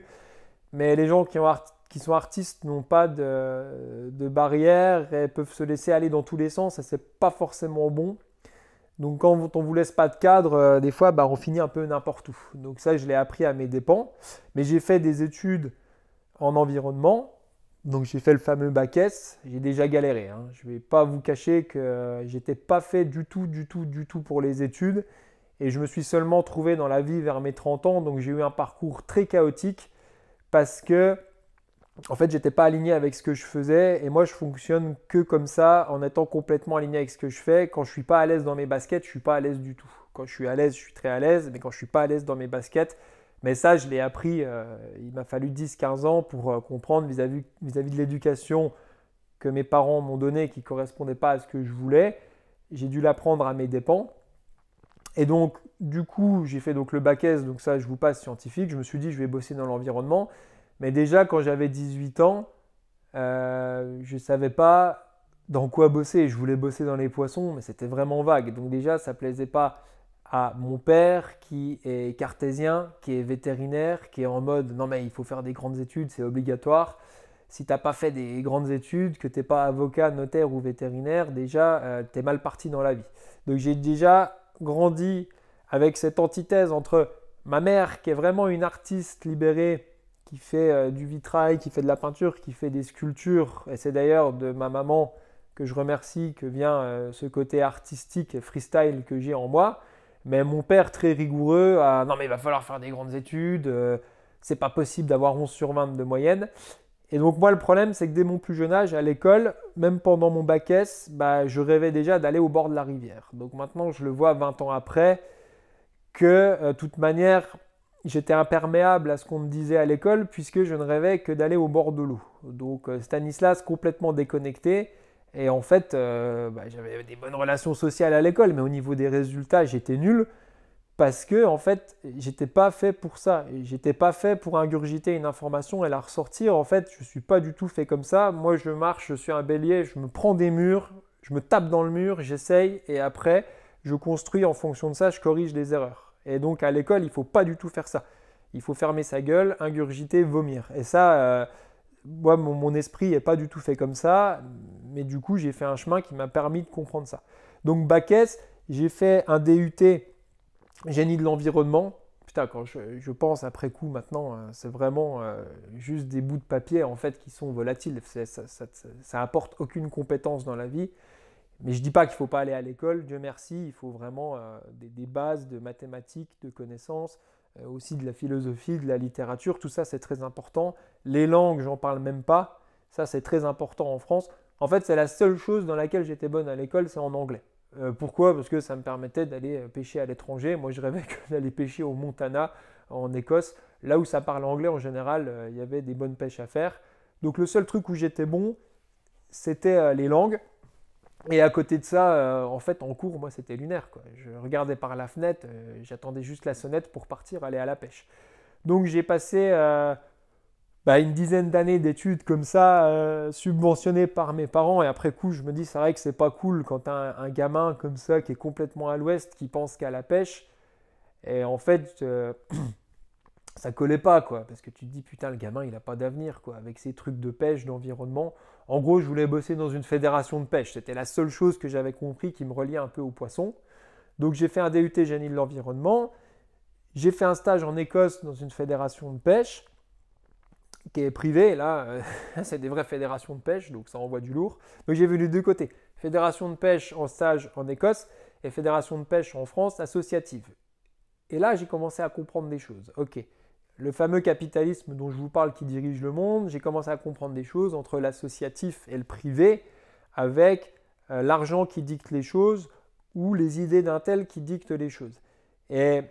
Mais les gens qui, ont qui sont artistes n'ont pas de, de barrières et peuvent se laisser aller dans tous les sens et c'est pas forcément bon. Donc quand on vous laisse pas de cadre, euh, des fois, bah, on finit un peu n'importe où. Donc ça, je l'ai appris à mes dépens. Mais j'ai fait des études en environnement. Donc j'ai fait le fameux bac S. J'ai déjà galéré. Hein. Je ne vais pas vous cacher que j'étais pas fait du tout, du tout, du tout pour les études. Et je me suis seulement trouvé dans la vie vers mes 30 ans. Donc j'ai eu un parcours très chaotique parce que en fait, j'étais pas aligné avec ce que je faisais et moi je fonctionne que comme ça en étant complètement aligné avec ce que je fais. Quand je suis pas à l'aise dans mes baskets, je suis pas à l'aise du tout. Quand je suis à l'aise, je suis très à l'aise, mais quand je suis pas à l'aise dans mes baskets, mais ça je l'ai appris, euh, il m'a fallu 10-15 ans pour euh, comprendre vis-à-vis, de l'éducation que mes parents m'ont donnée qui correspondait pas à ce que je voulais. J'ai dû l'apprendre à mes dépens. Et donc, du coup, j'ai fait donc le bac S, donc ça, je vous passe scientifique. Je me suis dit, je vais bosser dans l'environnement. Mais déjà, quand j'avais 18 ans, euh, je ne savais pas dans quoi bosser. Je voulais bosser dans les poissons, mais c'était vraiment vague. Donc déjà, ça ne plaisait pas à mon père qui est cartésien, qui est vétérinaire, qui est en mode non mais il faut faire des grandes études, c'est obligatoire. Si tu t'as pas fait des grandes études, que tu t'es pas avocat, notaire ou vétérinaire, déjà euh, tu es mal parti dans la vie. Donc j'ai déjà grandi avec cette antithèse entre ma mère qui est vraiment une artiste libérée qui fait euh, du vitrail, qui fait de la peinture, qui fait des sculptures. Et c'est d'ailleurs de ma maman que je remercie que vient euh, ce côté artistique, freestyle que j'ai en moi. Mais mon père, très rigoureux, a non, mais il va falloir faire des grandes études, euh, c'est pas possible d'avoir 11 sur 20 de moyenne. Et donc, moi, le problème, c'est que dès mon plus jeune âge, à l'école, même pendant mon bac S, bah, je rêvais déjà d'aller au bord de la rivière. Donc, maintenant, je le vois 20 ans après, que, de toute manière, j'étais imperméable à ce qu'on me disait à l'école puisque je ne rêvais que d'aller au bord de l'eau. Donc euh, Stanislas complètement déconnecté. Et en fait, euh, bah, j'avais des bonnes relations sociales à l'école, mais au niveau des résultats, j'étais nul parce que en fait, j'étais pas fait pour ça. J'étais pas fait pour ingurgiter une information et la ressortir. En fait, je suis pas du tout fait comme ça. Moi, je marche, je suis un bélier, je me prends des murs, je me tape dans le mur, j'essaye et après, je construis en fonction de ça, je corrige les erreurs. Et donc à l'école, il ne faut pas du tout faire ça. Il faut fermer sa gueule, ingurgiter, vomir. Et ça, euh, moi, mon, esprit n'est pas du tout fait comme ça, mais du coup, j'ai fait un chemin qui m'a permis de comprendre ça. Donc bac j'ai fait un DUT génie de l'environnement. Putain, quand je, pense après coup maintenant, hein, c'est vraiment euh, juste des bouts de papier en fait qui sont volatiles. Ça, ça, aucune compétence dans la vie. Mais je ne dis pas qu'il ne faut pas aller à l'école, Dieu merci, il faut vraiment euh, des, bases de mathématiques, de connaissances, euh, aussi de la philosophie, de la littérature, tout ça c'est très important. Les langues, j'en parle même pas, ça c'est très important en France. En fait, c'est la seule chose dans laquelle j'étais bonne à l'école, c'est en anglais. Euh, pourquoi Parce que ça me permettait d'aller pêcher à l'étranger. Moi, je rêvais d'aller pêcher au Montana, en Écosse. Là où ça parle anglais, en général, il y avait des bonnes pêches à faire. Donc le seul truc où j'étais bon, c'était les langues. Et à côté de ça, euh, en fait, en cours, moi, c'était lunaire. Je regardais par la fenêtre, euh, j'attendais juste la sonnette pour partir, aller à la pêche. Donc j'ai passé euh, bah, une dizaine d'années d'études comme ça, subventionnées par mes parents. Et après coup, je me dis, c'est vrai que c'est pas cool quand un, gamin comme ça qui est complètement à l'ouest, qui pense qu'à la pêche. Et en fait, ça collait pas, quoi. Parce que tu te dis, putain, le gamin, il n'a pas d'avenir, quoi. Avec ces trucs de pêche, d'environnement. En gros, je voulais bosser dans une fédération de pêche. C'était la seule chose que j'avais compris qui me reliait un peu au poisson. Donc, j'ai fait un DUT génie de l'environnement. J'ai fait un stage en Écosse dans une fédération de pêche qui est privée. Là, euh, c'est des vraies fédérations de pêche, donc ça envoie du lourd. Donc, j'ai vu les deux côtés. Fédération de pêche en stage en Écosse et fédération de pêche en France associative. Et là, j'ai commencé à comprendre des choses. Ok, le fameux capitalisme dont je vous parle qui dirige le monde, j'ai commencé à comprendre des choses entre l'associatif et le privé, avec euh, l'argent qui dicte les choses ou les idées d'un tel qui dicte les choses. Et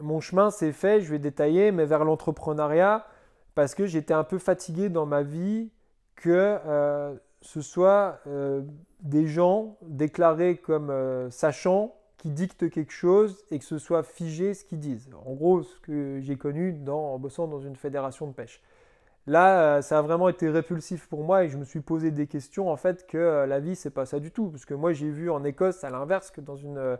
mon chemin s'est fait, je vais détailler, mais vers l'entrepreneuriat, parce que j'étais un peu fatigué dans ma vie que euh, ce soit euh, des gens déclarés comme sachants qui dictent quelque chose et que ce soit figé ce qu'ils disent. En gros, ce que j'ai connu dans, en bossant dans une fédération de pêche. Là, euh, ça a vraiment été répulsif pour moi et je me suis posé des questions en fait que euh, la vie c'est pas ça du tout. Parce que moi j'ai vu en Écosse à l'inverse que dans une, euh,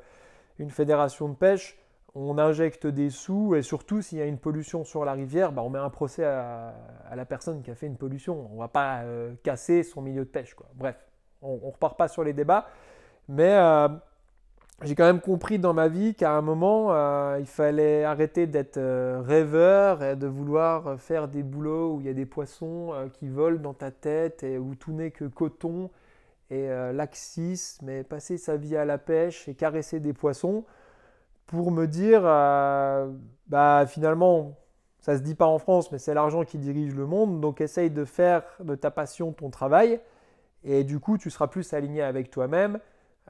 une, fédération de pêche, on injecte des sous et surtout s'il y a une pollution sur la rivière, bah, on met un procès à, la personne qui a fait une pollution. On va pas casser son milieu de pêche. Quoi. Bref, on, ne repart pas sur les débats. Mais j'ai quand même compris dans ma vie qu'à un moment, euh, il fallait arrêter d'être euh, rêveur et de vouloir euh, faire des boulots où il y a des poissons qui volent dans ta tête et où tout n'est que coton et laxis, mais passer sa vie à la pêche et caresser des poissons pour me dire, bah finalement, ça ne se dit pas en France, mais c'est l'argent qui dirige le monde, donc essaye de faire de ta passion ton travail et du coup, tu seras plus aligné avec toi-même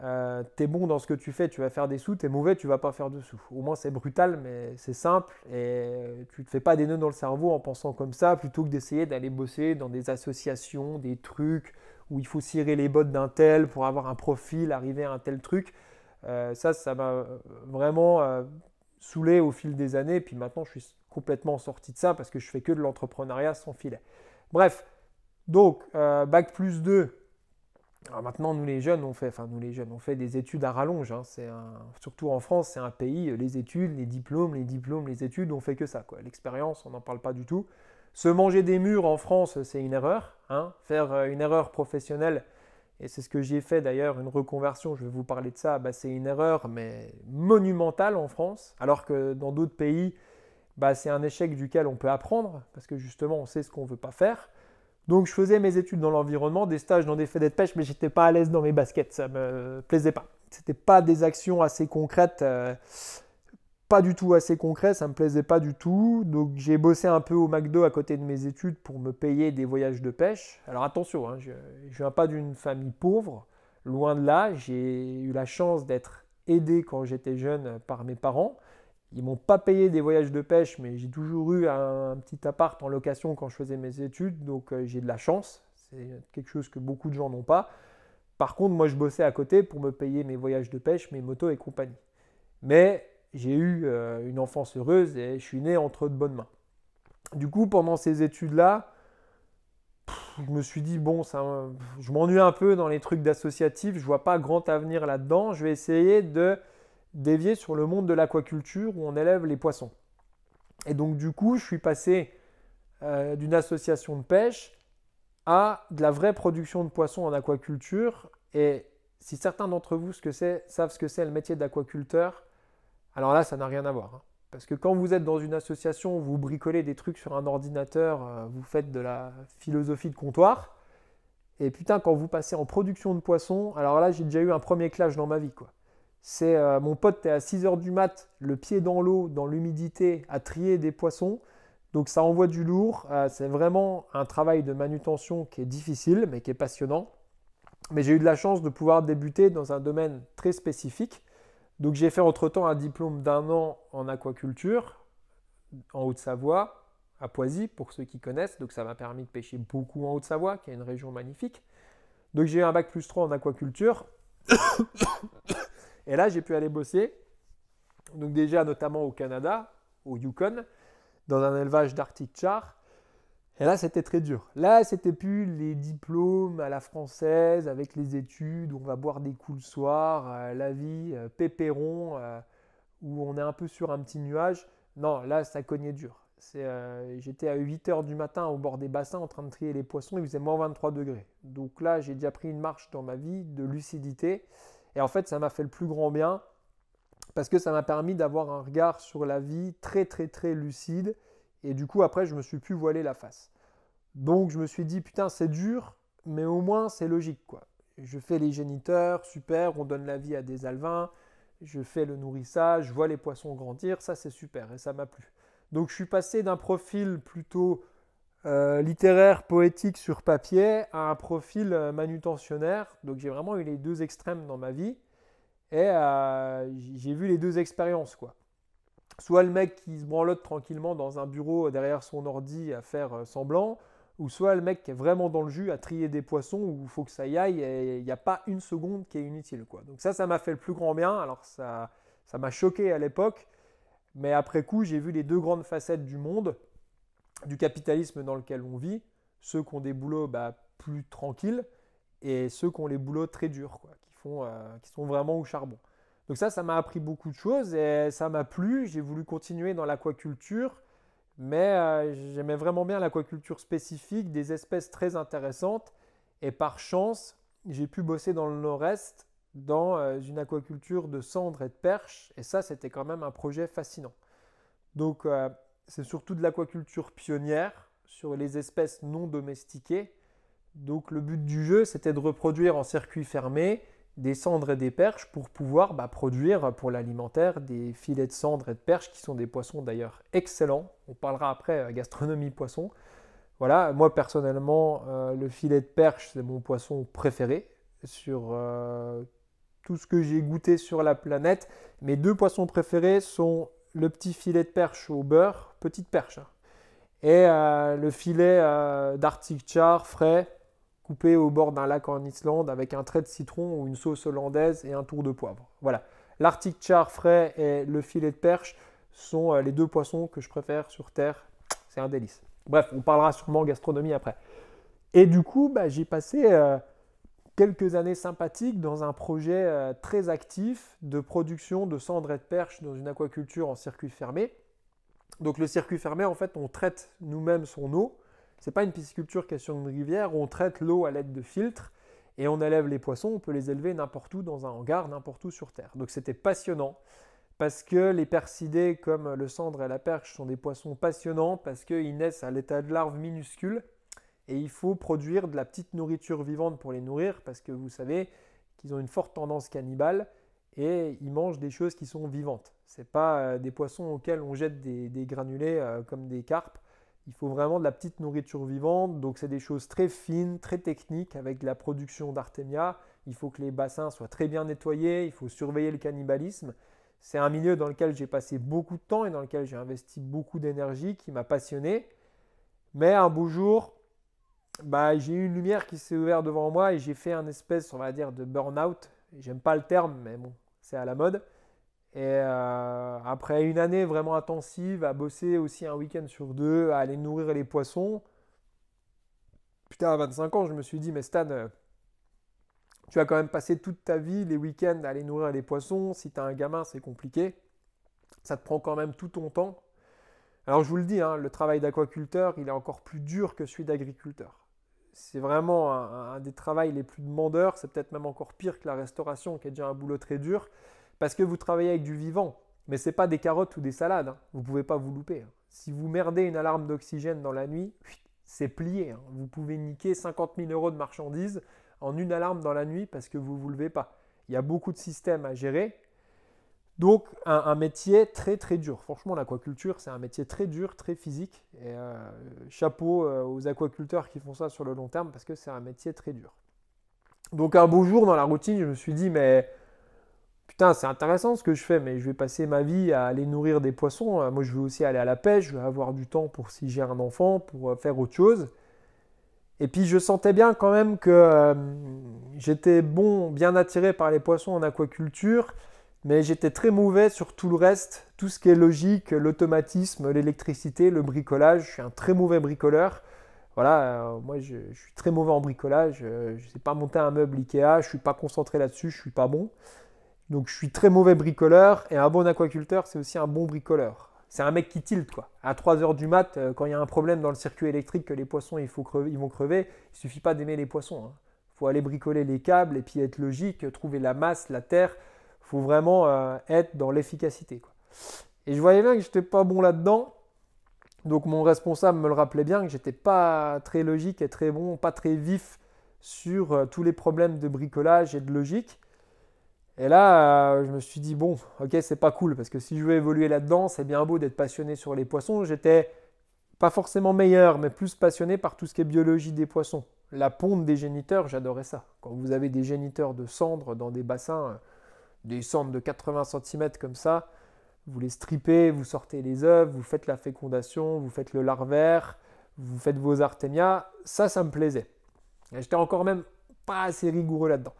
euh, t'es bon dans ce que tu fais, tu vas faire des sous, t'es mauvais, tu vas pas faire de sous. Au moins c'est brutal, mais c'est simple et tu te fais pas des nœuds dans le cerveau en pensant comme ça plutôt que d'essayer d'aller bosser dans des associations, des trucs où il faut cirer les bottes d'un tel pour avoir un profil, arriver à un tel truc. Euh, ça, ça m'a vraiment euh, saoulé au fil des années. Puis maintenant, je suis complètement sorti de ça parce que je fais que de l'entrepreneuriat sans filet. Bref, donc euh, bac plus 2, maintenant, nous les jeunes, on fait, enfin nous les jeunes, on fait des études à rallonge. Hein. C'est surtout en France, c'est un pays, euh, les études, les diplômes, les diplômes, les études, on fait que ça. L'expérience, on n'en parle pas du tout. Se manger des murs en France, euh, c'est une erreur. Hein. Faire euh, une erreur professionnelle, et c'est ce que j'ai fait d'ailleurs, une reconversion, je vais vous parler de ça, bah, c'est une erreur, mais monumentale en France, alors que dans d'autres pays, bah, c'est un échec duquel on peut apprendre, parce que justement, on sait ce qu'on ne veut pas faire. Donc je faisais mes études dans l'environnement, des stages dans des faits de pêche, mais j'étais pas à l'aise dans mes baskets, ça me plaisait pas. C'était pas des actions assez concrètes, euh, pas du tout assez concrètes, ça me plaisait pas du tout. Donc j'ai bossé un peu au McDo à côté de mes études pour me payer des voyages de pêche. Alors attention, hein, je, ne viens pas d'une famille pauvre, loin de là. J'ai eu la chance d'être aidé quand j'étais jeune par mes parents. Ils m'ont pas payé des voyages de pêche, mais j'ai toujours eu un, petit appart en location quand je faisais mes études, donc euh, j'ai de la chance. C'est quelque chose que beaucoup de gens n'ont pas. Par contre, moi, je bossais à côté pour me payer mes voyages de pêche, mes motos et compagnie. Mais j'ai eu euh, une enfance heureuse et je suis né entre de bonnes mains. Du coup, pendant ces études-là, je me suis dit, bon, ça, je m'ennuie un peu dans les trucs d'associatif, je vois pas grand avenir là-dedans, je vais essayer de dévié sur le monde de l'aquaculture où on élève les poissons. Et donc du coup, je suis passé euh, d'une association de pêche à de la vraie production de poissons en aquaculture. Et si certains d'entre vous savent ce que c'est le métier d'aquaculteur, alors là, ça n'a rien à voir. Hein. Parce que quand vous êtes dans une association, vous bricolez des trucs sur un ordinateur, euh, vous faites de la philosophie de comptoir. Et putain, quand vous passez en production de poissons, alors là, j'ai déjà eu un premier clash dans ma vie, quoi. C'est mon pote, est à 6h du mat, le pied dans l'eau, dans l'humidité, à trier des poissons. Donc ça envoie du lourd. c'est vraiment un travail de manutention qui est difficile, mais qui est passionnant. Mais j'ai eu de la chance de pouvoir débuter dans un domaine très spécifique. Donc j'ai fait entre-temps un diplôme d'un an en aquaculture, en Haute-Savoie, à Poisy, pour ceux qui connaissent. Donc ça m'a permis de pêcher beaucoup en Haute-Savoie, qui est une région magnifique. Donc j'ai eu un bac plus 3 en aquaculture. Et là, j'ai pu aller bosser, donc déjà notamment au Canada, au Yukon, dans un élevage d'Arctic Char. Et là, c'était très dur. Là, c'était plus les diplômes à la française avec les études, où on va boire des coups le soir, euh, la vie euh, pépéron, euh, où on est un peu sur un petit nuage. Non, là, ça cognait dur. J'étais à 8 h du matin au bord des bassins en train de trier les poissons, il faisait moins 23 degrés. Donc là, j'ai déjà pris une marche dans ma vie de lucidité. Et en fait, ça m'a fait le plus grand bien parce que ça m'a permis d'avoir un regard sur la vie très très très lucide. Et du coup, après, je me suis pu voiler la face. Donc, je me suis dit, putain, c'est dur, mais au moins, c'est logique, quoi. Je fais les géniteurs, super, on donne la vie à des alvins, je fais le nourrissage, je vois les poissons grandir, ça, c'est super, et ça m'a plu. Donc, je suis passé d'un profil plutôt euh, littéraire, poétique sur papier à un profil euh, manutentionnaire. Donc j'ai vraiment eu les deux extrêmes dans ma vie. Et euh, j'ai vu les deux expériences, quoi. Soit le mec qui se branlote tranquillement dans un bureau derrière son ordi à faire semblant, ou soit le mec qui est vraiment dans le jus à trier des poissons où il faut que ça y aille et il n'y a pas une seconde qui est inutile, quoi. Donc ça, ça m'a fait le plus grand bien. Alors ça, ça m'a choqué à l'époque, mais après coup, j'ai vu les deux grandes facettes du monde du capitalisme dans lequel on vit, ceux qui ont des boulots bah, plus tranquilles et ceux qui ont les boulots très durs, quoi, qui, font, euh, qui sont vraiment au charbon. Donc ça, ça m'a appris beaucoup de choses et ça m'a plu. J'ai voulu continuer dans l'aquaculture, mais euh, j'aimais vraiment bien l'aquaculture spécifique, des espèces très intéressantes. Et par chance, j'ai pu bosser dans le nord-est, dans euh, une aquaculture de cendres et de perches. Et ça, c'était quand même un projet fascinant. Donc c'est surtout de l'aquaculture pionnière sur les espèces non domestiquées. Donc le but du jeu, c'était de reproduire en circuit fermé des cendres et des perches pour pouvoir bah, produire pour l'alimentaire des filets de cendres et de perches qui sont des poissons d'ailleurs excellents. On parlera après euh, gastronomie poisson. Voilà, moi personnellement, euh, le filet de perche, c'est mon poisson préféré sur euh, tout ce que j'ai goûté sur la planète. Mes deux poissons préférés sont le petit filet de perche au beurre petite perche. Hein. Et euh, le filet euh, Char frais, coupé au bord d'un lac en Islande avec un trait de citron ou une sauce hollandaise et un tour de poivre. Voilà. L'Arctic Char frais et le filet de perche sont euh, les deux poissons que je préfère sur Terre. C'est un délice. Bref, on parlera sûrement gastronomie après. Et du coup, bah, j'ai passé euh, quelques années sympathiques dans un projet très actif de production de cendres et de perche dans une aquaculture en circuit fermé. Donc le circuit fermé, en fait, on traite nous-mêmes son eau. n'est pas une pisciculture qui est sur une rivière, on traite l'eau à l'aide de filtres et on élève les poissons, on peut les élever n'importe où dans un hangar, n'importe où sur Terre. Donc c'était passionnant parce que les persidés comme le cendre et la perche sont des poissons passionnants parce qu'ils naissent à l'état de larves minuscules et il faut produire de la petite nourriture vivante pour les nourrir parce que vous savez qu'ils ont une forte tendance cannibale et ils mangent des choses qui sont vivantes. C'est pas euh, des poissons auxquels on jette des, granulés euh, comme des carpes. Il faut vraiment de la petite nourriture vivante. Donc c'est des choses très fines, très techniques avec la production d'artémia. Il faut que les bassins soient très bien nettoyés. Il faut surveiller le cannibalisme. C'est un milieu dans lequel j'ai passé beaucoup de temps et dans lequel j'ai investi beaucoup d'énergie, qui m'a passionné. Mais un beau jour, bah, j'ai eu une lumière qui s'est ouverte devant moi et j'ai fait un espèce, on va dire, de burn-out. J'aime pas le terme, mais bon, c'est à la mode. Et euh, après une année vraiment intensive, à bosser aussi un week-end sur deux, à aller nourrir les poissons, putain, à 25 ans, je me suis dit, mais Stan, euh, tu as quand même passé toute ta vie, les week-ends, à aller nourrir les poissons. Si tu as un gamin, c'est compliqué. Ça te prend quand même tout ton temps. Alors je vous le dis, hein, le travail d'aquaculteur, il est encore plus dur que celui d'agriculteur. C'est vraiment un, un, des travails les plus demandeurs, c'est peut-être même encore pire que la restauration qui est déjà un boulot très dur. Parce que vous travaillez avec du vivant, mais ce n'est pas des carottes ou des salades. Hein. Vous ne pouvez pas vous louper. Hein. Si vous merdez une alarme d'oxygène dans la nuit, c'est plié. Hein. Vous pouvez niquer 50 000 euros de marchandises en une alarme dans la nuit parce que vous ne vous levez pas. Il y a beaucoup de systèmes à gérer. Donc un, métier très très dur. Franchement, l'aquaculture, c'est un métier très dur, très physique. Et euh, chapeau euh, aux aquaculteurs qui font ça sur le long terme parce que c'est un métier très dur. Donc un beau jour dans la routine, je me suis dit, mais putain, c'est intéressant ce que je fais, mais je vais passer ma vie à aller nourrir des poissons. Euh, moi, je veux aussi aller à la pêche, je veux avoir du temps pour si j'ai un enfant, pour euh, faire autre chose. Et puis, je sentais bien quand même que euh, j'étais bon, bien attiré par les poissons en aquaculture, mais j'étais très mauvais sur tout le reste, tout ce qui est logique, l'automatisme, l'électricité, le bricolage. Je suis un très mauvais bricoleur. Voilà, moi je, suis très mauvais en bricolage, je ne sais pas monter un meuble Ikea, je ne suis pas concentré là-dessus, je ne suis pas bon. Donc je suis très mauvais bricoleur et un bon aquaculteur, c'est aussi un bon bricoleur. C'est un mec qui tilt quoi. À 3 h du mat, euh, quand il y a un problème dans le circuit électrique que les poissons faut ils vont crever, il suffit pas d'aimer les poissons. Il hein. faut aller bricoler les câbles et puis être logique, trouver la masse, la terre. Il faut vraiment euh, être dans l'efficacité. Et je voyais bien que j'étais pas bon là-dedans. Donc mon responsable me le rappelait bien que j'étais pas très logique et très bon, pas très vif sur euh, tous les problèmes de bricolage et de logique. Et là, euh, je me suis dit, bon, ok, c'est pas cool, parce que si je veux évoluer là-dedans, c'est bien beau d'être passionné sur les poissons. J'étais pas forcément meilleur, mais plus passionné par tout ce qui est biologie des poissons. La ponte des géniteurs, j'adorais ça. Quand vous avez des géniteurs de cendres dans des bassins, euh, des cendres de 80 cm comme ça, vous les stripez, vous sortez les œufs, vous faites la fécondation, vous faites le larvaire, vous faites vos artémias, ça, ça me plaisait. J'étais encore même pas assez rigoureux là-dedans.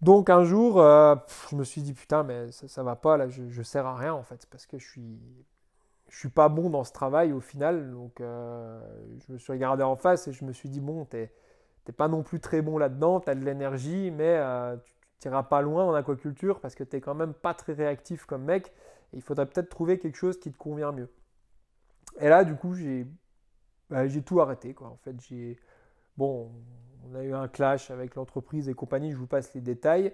Donc un jour, euh, je me suis dit putain, mais ça, va pas, là, je, sers à rien en fait, parce que je suis, je suis pas bon dans ce travail au final. Donc euh, je me suis regardé en face et je me suis dit bon, t'es pas non plus très bon là-dedans, t'as de l'énergie, mais euh, tu n'iras pas loin en aquaculture parce que t'es quand même pas très réactif comme mec. Et il faudrait peut-être trouver quelque chose qui te convient mieux. Et là, du coup, j'ai bah, tout arrêté quoi. En fait, j'ai bon, on a eu un clash avec l'entreprise et compagnie, je vous passe les détails.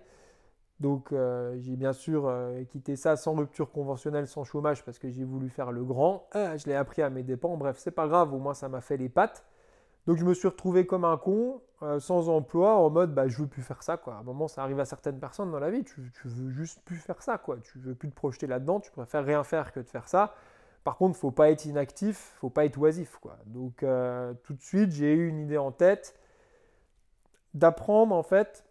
Donc euh, j'ai bien sûr euh, quitté ça sans rupture conventionnelle, sans chômage, parce que j'ai voulu faire le grand. Ah, je l'ai appris à mes dépens, bref, c'est pas grave, au moins ça m'a fait les pattes. Donc je me suis retrouvé comme un con, euh, sans emploi, en mode bah, je veux plus faire ça. Quoi. À un moment, ça arrive à certaines personnes dans la vie, tu, tu veux juste plus faire ça, quoi. tu veux plus te projeter là-dedans, tu préfères rien faire que de faire ça. Par contre, faut pas être inactif, faut pas être oisif. Quoi. Donc tout de suite, j'ai eu une idée en tête d'apprendre en fait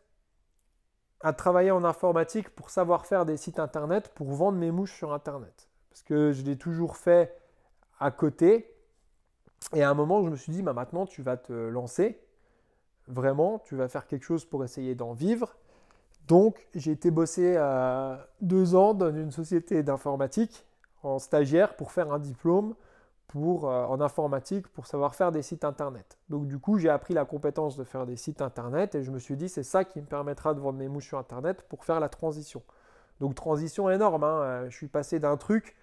à travailler en informatique pour savoir faire des sites internet, pour vendre mes mouches sur internet. Parce que je l'ai toujours fait à côté. Et à un moment, je me suis dit, bah, maintenant, tu vas te lancer. Vraiment, tu vas faire quelque chose pour essayer d'en vivre. Donc, j'ai été bossé à deux ans dans une société d'informatique en stagiaire pour faire un diplôme pour, euh, en informatique pour savoir faire des sites internet. Donc du coup, j'ai appris la compétence de faire des sites internet et je me suis dit c'est ça qui me permettra de vendre mes mouches sur internet pour faire la transition. Donc transition énorme, hein. euh, je suis passé d'un truc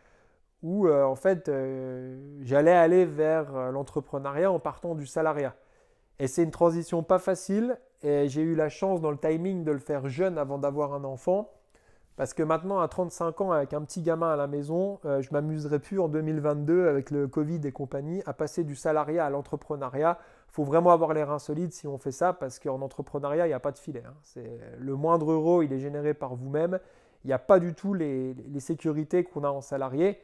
où euh, en fait j'allais aller vers l'entrepreneuriat en partant du salariat. Et c'est une transition pas facile et j'ai eu la chance dans le timing de le faire jeune avant d'avoir un enfant parce que maintenant, à 35 ans, avec un petit gamin à la maison, je euh, je m'amuserai plus en 2022 avec le Covid et compagnie à passer du salariat à l'entrepreneuriat. Il faut vraiment avoir les reins solides si on fait ça, parce qu'en entrepreneuriat, il n'y a pas de filet. Hein. le moindre euro, il est généré par vous-même. Il n'y a pas du tout les, sécurités qu'on a en salarié.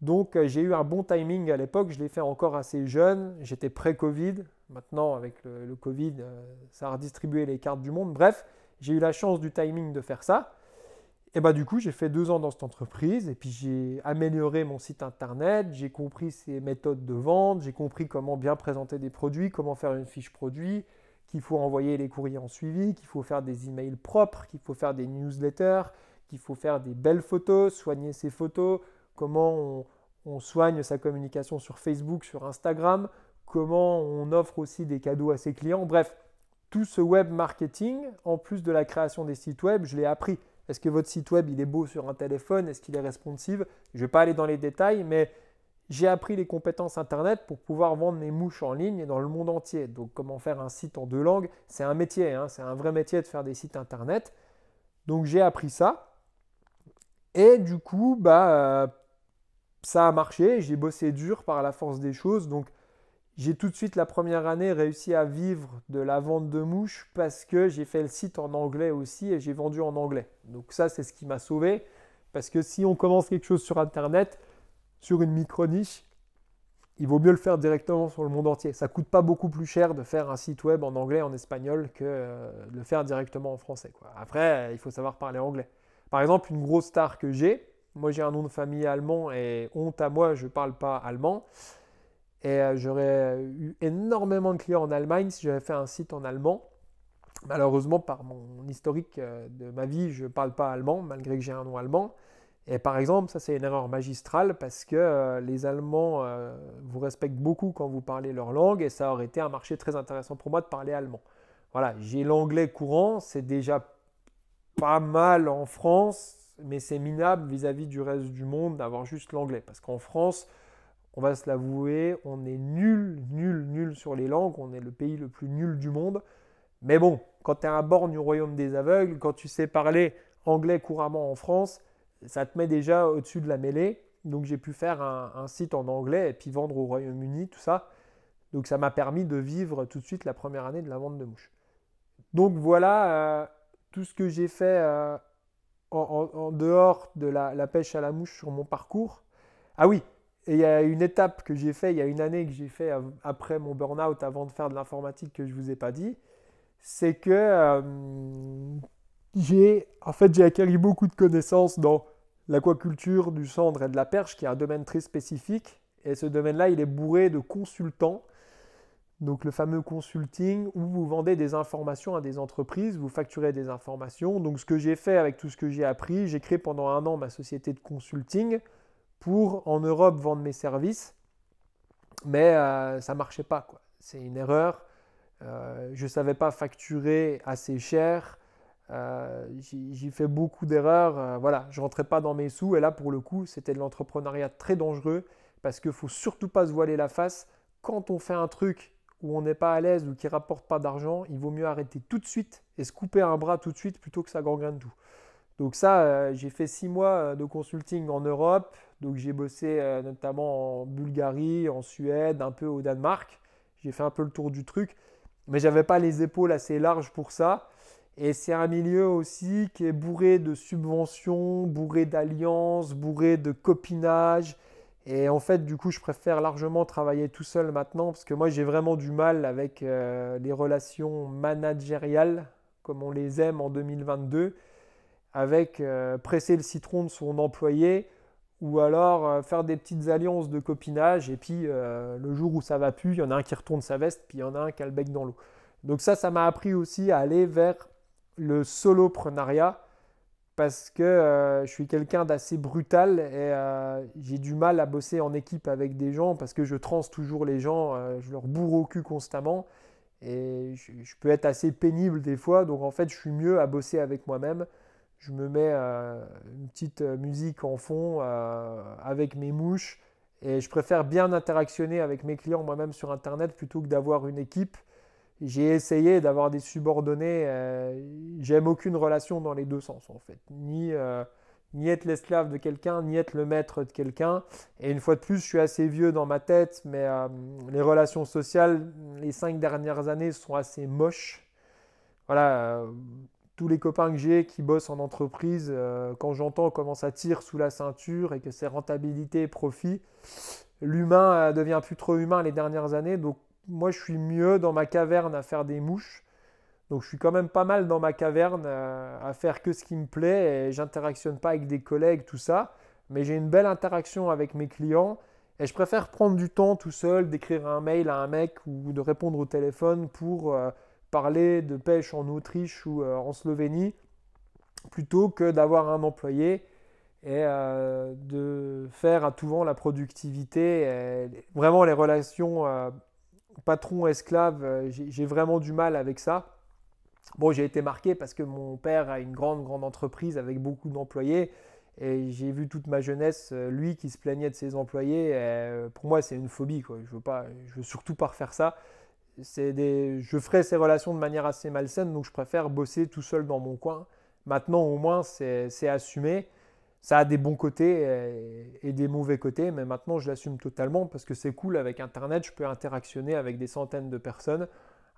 Donc euh, j'ai eu un bon timing à l'époque, je l'ai fait encore assez jeune, j'étais pré-Covid, maintenant avec le, Covid, euh, ça a redistribué les cartes du monde. Bref, j'ai eu la chance du timing de faire ça. Et bah du coup, j'ai fait deux ans dans cette entreprise et puis j'ai amélioré mon site internet, j'ai compris ses méthodes de vente, j'ai compris comment bien présenter des produits, comment faire une fiche produit, qu'il faut envoyer les courriers en suivi, qu'il faut faire des emails propres, qu'il faut faire des newsletters, qu'il faut faire des belles photos, soigner ses photos, comment on soigne sa communication sur Facebook, sur Instagram, comment on offre aussi des cadeaux à ses clients. Bref, tout ce web marketing, en plus de la création des sites web, je l'ai appris. Est-ce que votre site web, il est beau sur un téléphone Est-ce qu'il est responsive Je ne vais pas aller dans les détails, mais j'ai appris les compétences Internet pour pouvoir vendre mes mouches en ligne et dans le monde entier. Donc comment faire un site en deux langues C'est un métier, hein. c'est un vrai métier de faire des sites Internet. Donc j'ai appris ça. Et du coup, bah, euh, ça a marché. J'ai bossé dur par la force des choses. Donc j'ai tout de suite la première année réussi à vivre de la vente de mouches parce que j'ai fait le site en anglais aussi et j'ai vendu en anglais. Donc ça, c'est ce qui m'a sauvé parce que si on commence quelque chose sur Internet, sur une micro-niche, il vaut mieux le faire directement sur le monde entier. Ça ne coûte pas beaucoup plus cher de faire un site web en anglais, en espagnol que euh, de le faire directement en français. Après, euh, il faut savoir parler anglais. Par exemple, une grosse star que j'ai, moi j'ai un nom de famille allemand et honte à moi, je ne parle pas allemand. Et euh, j'aurais euh, eu énormément de clients en Allemagne si j'avais fait un site en allemand. Malheureusement, par mon historique euh, de ma vie, je ne parle pas allemand, malgré que j'ai un nom allemand. Et par exemple, ça c'est une erreur magistrale parce que les Allemands vous respectent beaucoup quand vous parlez leur langue et ça aurait été un marché très intéressant pour moi de parler allemand. Voilà, j'ai l'anglais courant, c'est déjà pas mal en France, mais c'est minable vis à -vis du reste du monde d'avoir juste l'anglais parce qu'en France, on va se l'avouer, on est nul, nul, nul sur les langues, on est le pays le plus nul du monde. Mais bon, quand tu es à bord du royaume des aveugles, quand tu sais parler anglais couramment en France, ça te met déjà au-dessus de la mêlée. Donc j'ai pu faire un, site en anglais et puis vendre au Royaume-Uni, tout ça. Donc ça m'a permis de vivre tout de suite la première année de la vente de mouches. Donc voilà euh, tout ce que j'ai fait euh, en, dehors de la pêche à la mouche sur mon parcours. Ah oui, et il y a une étape que j'ai fait, il y a une année que j'ai fait après mon burn-out, avant de faire de l'informatique que je vous ai pas dit, c'est que j'ai en fait j'ai acquis beaucoup de connaissances dans l'aquaculture, du cendre et de la perche, qui est un domaine très spécifique. Et ce domaine-là, il est bourré de consultants. Donc le fameux consulting où vous vendez des informations à des entreprises, vous facturez des informations. Donc ce que j'ai fait avec tout ce que j'ai appris, j'ai créé pendant un an ma société de consulting pour en Europe vendre mes services, mais euh, ça ne marchait pas. Quoi. C'est une erreur. Euh, je ne savais pas facturer assez cher. Euh, j'ai fait beaucoup d'erreurs. Euh, voilà, je rentrais pas dans mes sous. Et là, pour le coup, c'était de l'entrepreneuriat très dangereux parce qu'il faut surtout pas se voiler la face. Quand on fait un truc où on n'est pas à l'aise ou qui rapporte pas d'argent, il vaut mieux arrêter tout de suite et se couper un bras tout de suite plutôt que ça gangrène tout. Donc ça, euh, j'ai fait six mois euh, de consulting en Europe. Donc j'ai bossé euh, notamment en Bulgarie, en Suède, un peu au Danemark. J'ai fait un peu le tour du truc, mais j'avais pas les épaules assez larges pour ça. Et c'est un milieu aussi qui est bourré de subventions, bourré d'alliances, bourré de copinage. Et en fait, du coup, je préfère largement travailler tout seul maintenant parce que moi, j'ai vraiment du mal avec les relations managériales comme on les aime en 2022 avec euh, presser le citron de son employé ou alors euh, faire des petites alliances de copinage et puis euh, le jour où ça va plus, il y en a un qui retourne sa veste puis il y en a un qui a le bec dans l'eau. Donc ça, ça m'a appris aussi à aller vers le soloprenariat parce que je suis quelqu'un d'assez brutal et j'ai du mal à bosser en équipe avec des gens parce que je transe toujours les gens, je leur bourre au cul constamment et je peux être assez pénible des fois. Donc en fait, je suis mieux à bosser avec moi-même je me mets euh, une petite euh, musique en fond euh, avec mes mouches et je préfère bien interactionner avec mes clients moi-même sur Internet plutôt que d'avoir une équipe. J'ai essayé d'avoir des subordonnés. J'aime aucune relation dans les deux sens en fait. Ni, ni être l'esclave de quelqu'un, ni être le maître de quelqu'un. Et une fois de plus, je suis assez vieux dans ma tête, mais les relations sociales, les cinq dernières années, sont assez moches. Voilà tous les copains que j'ai qui bossent en entreprise, euh, quand j'entends comment ça tire sous la ceinture et que c'est rentabilité et profit, l'humain euh, devient plus trop humain les dernières années. Donc moi, je suis mieux dans ma caverne à faire des mouches. Donc je suis quand même pas mal dans ma caverne euh, à faire que ce qui me plaît et j'interactionne pas avec des collègues, tout ça. Mais j'ai une belle interaction avec mes clients et je préfère prendre du temps tout seul d'écrire un mail à un mec ou de répondre au téléphone pour parler de pêche en Autriche ou euh, en Slovénie plutôt que d'avoir un employé et euh, de faire à tout vent la productivité. vraiment, les relations euh, patron-esclave, j'ai vraiment du mal avec ça. Bon, j'ai été marqué parce que mon père a une grande, grande entreprise avec beaucoup d'employés. Et j'ai vu toute ma jeunesse, lui qui se plaignait de ses employés. pour moi, c'est une phobie. Quoi. Je ne veux, veux, surtout pas refaire ça des, je ferai ces relations de manière assez malsaine, donc je préfère bosser tout seul dans mon coin. Maintenant, au moins, c'est assumé. Ça a des bons côtés et, des mauvais côtés, mais maintenant, je l'assume totalement parce que c'est cool. Avec Internet, je peux interactionner avec des centaines de personnes.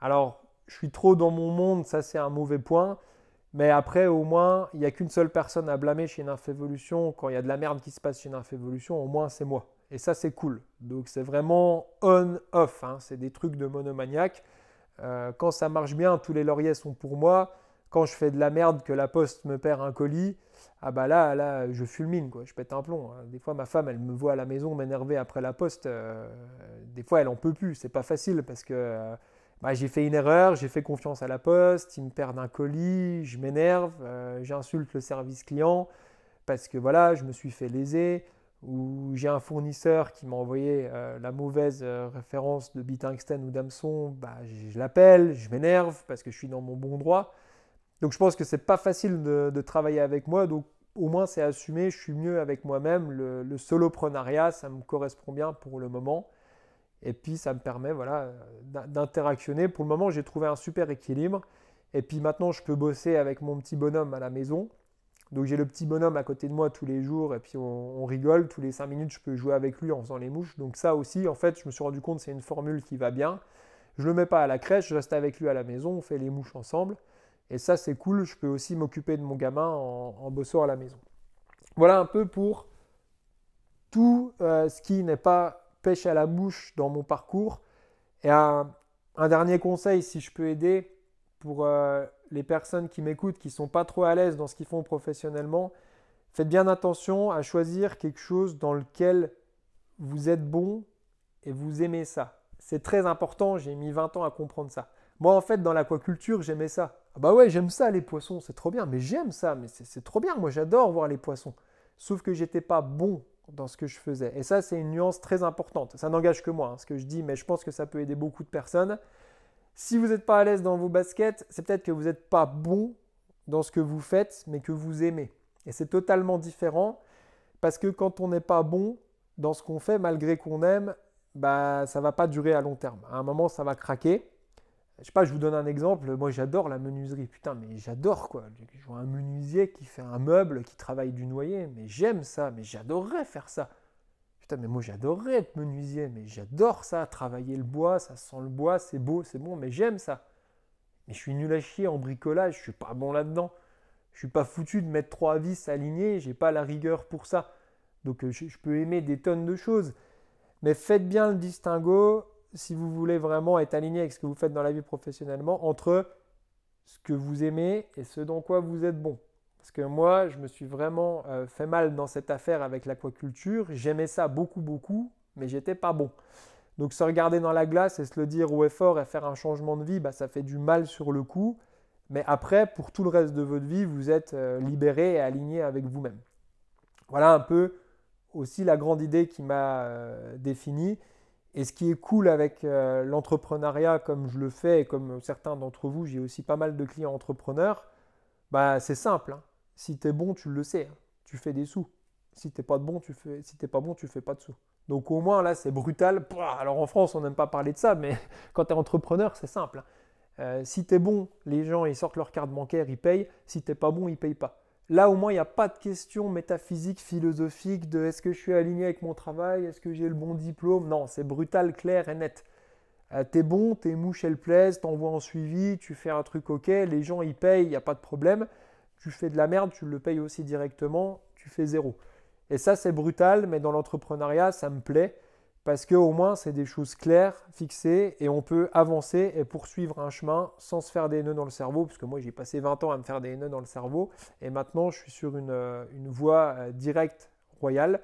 Alors, je suis trop dans mon monde, ça, c'est un mauvais point. Mais après, au moins, il n'y a qu'une seule personne à blâmer chez une Quand il y a de la merde qui se passe chez une au moins, c'est moi. Et ça, c'est cool. Donc, c'est vraiment on-off. Hein. C'est des trucs de monomaniaque. Euh, quand ça marche bien, tous les lauriers sont pour moi. Quand je fais de la merde, que la poste me perd un colis, ah bah là, là, je fulmine, quoi. Je pète un plomb. Hein. Des fois, ma femme, elle me voit à la maison m'énerver après la poste. Euh, des fois, elle en peut plus. C'est pas facile parce que euh, bah, j'ai fait une erreur, j'ai fait confiance à la poste, ils me perdent un colis, je m'énerve, j'insulte le service client parce que voilà, je me suis fait léser où j'ai un fournisseur qui m'a envoyé euh, la mauvaise euh, référence de Bitungsten ou d'Amson, bah, je l'appelle, je m'énerve parce que je suis dans mon bon droit. Donc je pense que c'est pas facile de, travailler avec moi, donc au moins c'est assumé, je suis mieux avec moi-même. Le, le soloprenariat, ça me correspond bien pour le moment. Et puis ça me permet voilà, d'interactionner. Pour le moment, j'ai trouvé un super équilibre. Et puis maintenant, je peux bosser avec mon petit bonhomme à la maison donc j'ai le petit bonhomme à côté de moi tous les jours et puis on, rigole. Tous les 5 minutes, je peux jouer avec lui en faisant les mouches. Donc ça aussi, en fait, je me suis rendu compte, c'est une formule qui va bien. Je le mets pas à la crèche, je reste avec lui à la maison, on fait les mouches ensemble. Et ça, c'est cool. Je peux aussi m'occuper de mon gamin en, bossant à la maison. Voilà un peu pour tout euh, ce qui n'est pas pêche à la mouche dans mon parcours. Et un, dernier conseil, si je peux aider pour euh, les personnes qui m'écoutent, qui ne sont pas trop à l'aise dans ce qu'ils font professionnellement, faites bien attention à choisir quelque chose dans lequel vous êtes bon et vous aimez ça. C'est très important, j'ai mis 20 ans à comprendre ça. Moi, en fait, dans l'aquaculture, j'aimais ça. Ah bah ouais, j'aime ça, les poissons, c'est trop bien, mais j'aime ça, mais c'est trop bien, moi j'adore voir les poissons. Sauf que j'étais pas bon dans ce que je faisais. Et ça, c'est une nuance très importante. Ça n'engage que moi, hein, ce que je dis, mais je pense que ça peut aider beaucoup de personnes. Si vous n'êtes pas à l'aise dans vos baskets, c'est peut-être que vous n'êtes pas bon dans ce que vous faites, mais que vous aimez. Et c'est totalement différent parce que quand on n'est pas bon dans ce qu'on fait, malgré qu'on aime, bah, ça ne va pas durer à long terme. À un moment, ça va craquer. Je sais pas, je vous donne un exemple. Moi, j'adore la menuiserie. Putain, mais j'adore quoi. Je vois un menuisier qui fait un meuble, qui travaille du noyer. Mais j'aime ça. Mais j'adorerais faire ça mais moi j'adorerais être menuisier, mais j'adore ça, travailler le bois, ça sent le bois, c'est beau, c'est bon, mais j'aime ça. Mais je suis nul à chier en bricolage, je suis pas bon là-dedans. Je suis pas foutu de mettre trois vis alignés, j'ai pas la rigueur pour ça. Donc euh, je, peux aimer des tonnes de choses. Mais faites bien le distinguo si vous voulez vraiment être aligné avec ce que vous faites dans la vie professionnellement entre ce que vous aimez et ce dans quoi vous êtes bon. Parce que moi, je me suis vraiment euh, fait mal dans cette affaire avec l'aquaculture. J'aimais ça beaucoup, beaucoup, mais j'étais pas bon. Donc se regarder dans la glace et se le dire au effort et faire un changement de vie, bah, ça fait du mal sur le coup. Mais après, pour tout le reste de votre vie, vous êtes euh, libéré et aligné avec vous-même. Voilà un peu aussi la grande idée qui m'a euh, défini. Et ce qui est cool avec l'entrepreneuriat, comme je le fais et comme certains d'entre vous, j'ai aussi pas mal de clients entrepreneurs, bah, c'est simple. Hein. Si t'es bon, tu le sais, hein. tu fais des sous. Si t'es pas bon, tu fais, si t'es pas bon, tu fais pas de sous. Donc au moins là, c'est brutal. Alors en France, on n'aime pas parler de ça, mais quand tu es entrepreneur, c'est simple. Hein. Euh, si t'es bon, les gens, ils sortent leur carte bancaire, ils payent. Si t'es pas bon, ils payent pas. Là, au moins, il n'y a pas de question métaphysique, philosophique de est-ce que je suis aligné avec mon travail, est-ce que j'ai le bon diplôme. Non, c'est brutal, clair et net. Euh, t'es bon, tes mouches, elles plaisent, t'envoies en suivi, tu fais un truc ok, les gens, ils payent, il n'y a pas de problème tu fais de la merde, tu le payes aussi directement, tu fais zéro. Et ça, c'est brutal, mais dans l'entrepreneuriat, ça me plaît parce qu'au moins, c'est des choses claires, fixées et on peut avancer et poursuivre un chemin sans se faire des nœuds dans le cerveau. Parce que moi, j'ai passé 20 ans à me faire des nœuds dans le cerveau et maintenant, je suis sur une, euh, voie euh, directe, royale.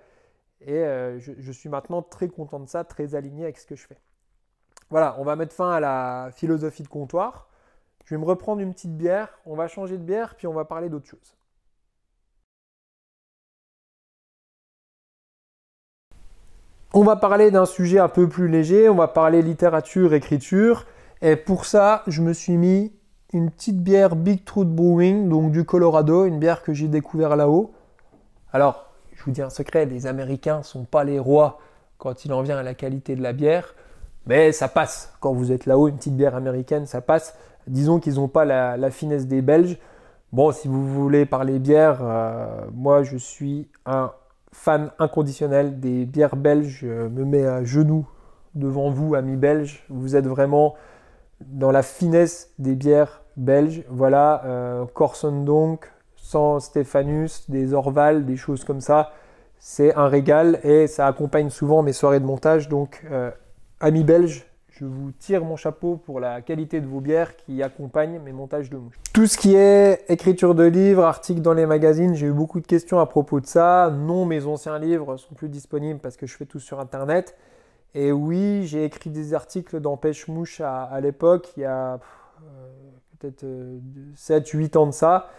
Et euh, je suis maintenant très content de ça, très aligné avec ce que je fais. Voilà, on va mettre fin à la philosophie de comptoir. Je vais me reprendre une petite bière, on va changer de bière, puis on va parler d'autre chose. On va parler d'un sujet un peu plus léger, on va parler littérature, écriture. Et pour ça, je me suis mis une petite bière Big Truth Brewing, donc du Colorado, une bière que j'ai découvert là-haut. Alors, je vous dis un secret, les Américains sont pas les rois quand il en vient à la qualité de la bière, mais ça passe. Quand vous êtes là-haut, une petite bière américaine, ça passe disons qu'ils n'ont pas la, finesse des Belges. Bon, si vous voulez parler bière, euh, moi je suis un fan inconditionnel des bières belges. Je me mets à genoux devant vous, amis belges. Vous êtes vraiment dans la finesse des bières belges. Voilà, euh, Corson donc, sans Stéphanus, des Orval, des choses comme ça. C'est un régal et ça accompagne souvent mes soirées de montage. Donc, euh, amis belges, je vous tire mon chapeau pour la qualité de vos bières qui accompagnent mes montages de mouches. Tout ce qui est écriture de livres, articles dans les magazines, j'ai eu beaucoup de questions à propos de ça. Non, mes anciens livres sont plus disponibles parce que je fais tout sur internet. Et oui, j'ai écrit des articles dans Pêche Mouche à, l'époque, il y a euh, peut-être 7-8 euh, ans de ça,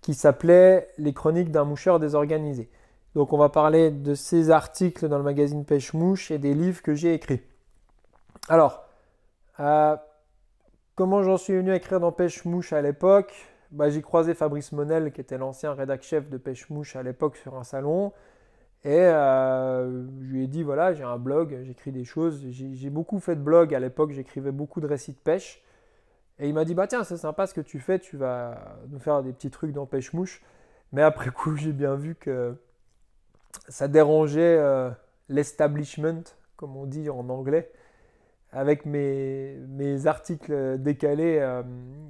qui s'appelait Les chroniques d'un moucheur désorganisé. Donc on va parler de ces articles dans le magazine Pêche Mouche et des livres que j'ai écrits. Alors, euh, comment j'en suis venu à écrire dans Pêche Mouche à l'époque bah, J'ai croisé Fabrice Monel, qui était l'ancien rédac-chef de Pêche Mouche à l'époque, sur un salon. Et euh, je lui ai dit voilà, j'ai un blog, j'écris des choses. J'ai beaucoup fait de blog à l'époque, j'écrivais beaucoup de récits de pêche. Et il m'a dit bah tiens, c'est sympa ce que tu fais, tu vas nous faire des petits trucs dans Pêche Mouche. Mais après coup, j'ai bien vu que ça dérangeait euh, l'establishment, comme on dit en anglais avec mes, mes, articles décalés, euh,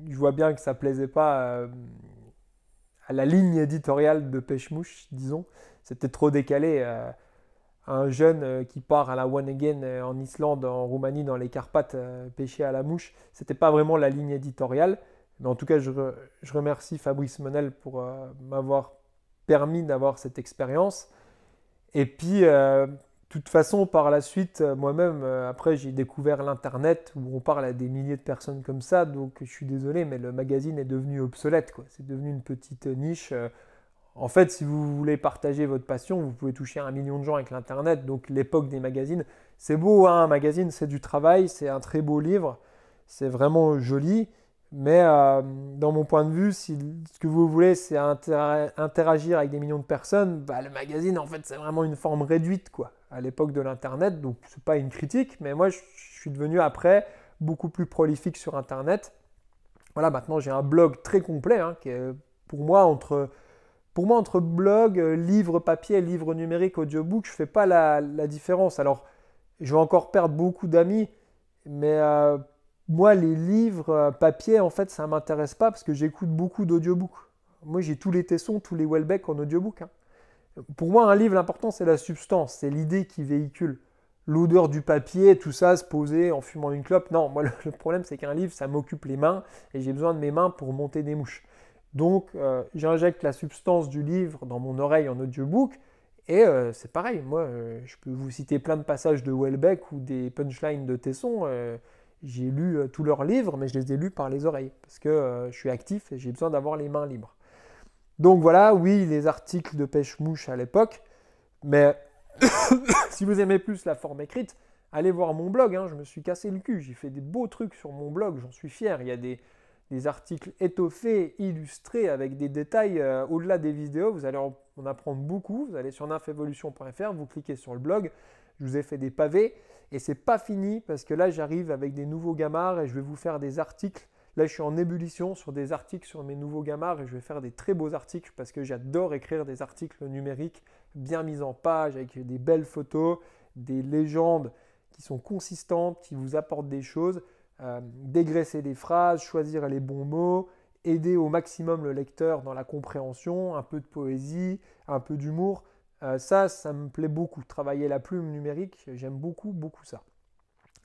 je vois bien que ça plaisait pas euh, à la ligne éditoriale de Pêche-Mouche, disons. C'était trop décalé. Euh, un jeune qui part à la One Again en Islande, en Roumanie, dans les Carpates, pêcher à la mouche, c'était pas vraiment la ligne éditoriale. Mais en tout cas, je, je remercie Fabrice Monel pour m'avoir permis d'avoir cette expérience. Et puis, de toute façon, par la suite, euh, moi-même, euh, après, j'ai découvert l'Internet où on parle à des milliers de personnes comme ça. Donc, je suis désolé, mais le magazine est devenu obsolète. C'est devenu une petite niche. Euh. En fait, si vous voulez partager votre passion, vous pouvez toucher un million de gens avec l'Internet. Donc, l'époque des magazines, c'est beau, hein, un magazine, c'est du travail, c'est un très beau livre, c'est vraiment joli. Mais dans mon point de vue, si ce que vous voulez, c'est interagir avec des millions de personnes, bah, le magazine, en fait, c'est vraiment une forme réduite, quoi à l'époque de l'Internet, donc c'est pas une critique, mais moi je suis devenu après beaucoup plus prolifique sur Internet. Voilà, maintenant j'ai un blog très complet, hein, qui est pour moi entre... Pour moi, entre blog, livre papier, livre numérique, audiobook, je ne fais pas la, différence. Alors, je vais encore perdre beaucoup d'amis, mais euh, moi, les livres euh, papier, en fait, ça ne m'intéresse pas parce que j'écoute beaucoup d'audiobooks. Moi, j'ai tous les Tessons, tous les Welbeck en audiobook. Hein. Pour moi, un livre, l'important, c'est la substance, c'est l'idée qui véhicule. L'odeur du papier, tout ça, se poser en fumant une clope. Non, moi, le problème, c'est qu'un livre, ça m'occupe les mains et j'ai besoin de mes mains pour monter des mouches. Donc, euh, j'injecte la substance du livre dans mon oreille en audiobook. Et euh, c'est pareil, moi, euh, je peux vous citer plein de passages de Welbeck ou des punchlines de Tesson. j'ai lu tous leurs livres, mais je les ai lus par les oreilles parce que je suis actif et j'ai besoin d'avoir les mains libres. Donc voilà, oui, les articles de pêche-mouche à l'époque, mais si vous aimez plus la forme écrite, allez voir mon blog, hein, je me suis cassé le cul, j'ai fait des beaux trucs sur mon blog, j'en suis fier, il y a des, articles étoffés, illustrés, avec des détails euh, au-delà des vidéos, vous allez en, apprendre beaucoup, vous allez sur nafevolution.fr, vous cliquez sur le blog, je vous ai fait des pavés, et c'est pas fini, parce que là j'arrive avec des nouveaux gamards, et je vais vous faire des articles Là, je suis en ébullition sur des articles sur mes nouveaux gamards et je vais faire des très beaux articles parce que j'adore écrire des articles numériques bien mis en page avec des belles photos, des légendes qui sont consistantes, qui vous apportent des choses, euh, dégraisser des phrases, choisir les bons mots, aider au maximum le lecteur dans la compréhension, un peu de poésie, un peu d'humour. Euh, ça, ça me plaît beaucoup. Travailler la plume numérique, j'aime beaucoup, beaucoup ça.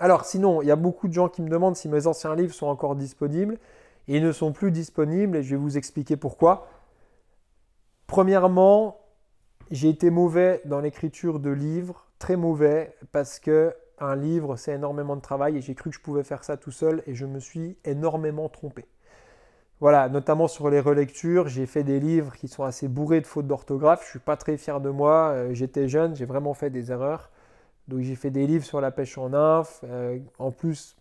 Alors sinon, il y a beaucoup de gens qui me demandent si mes anciens livres sont encore disponibles. ils ne sont plus disponibles et je vais vous expliquer pourquoi. Premièrement, j'ai été mauvais dans l'écriture de livres, très mauvais, parce que un livre, c'est énormément de travail et j'ai cru que je pouvais faire ça tout seul et je me suis énormément trompé. Voilà, notamment sur les relectures, j'ai fait des livres qui sont assez bourrés de fautes d'orthographe. Je suis pas très fier de moi. Euh, j'étais jeune, j'ai vraiment fait des erreurs. Donc j'ai fait des livres sur la pêche en inf. Euh, en plus,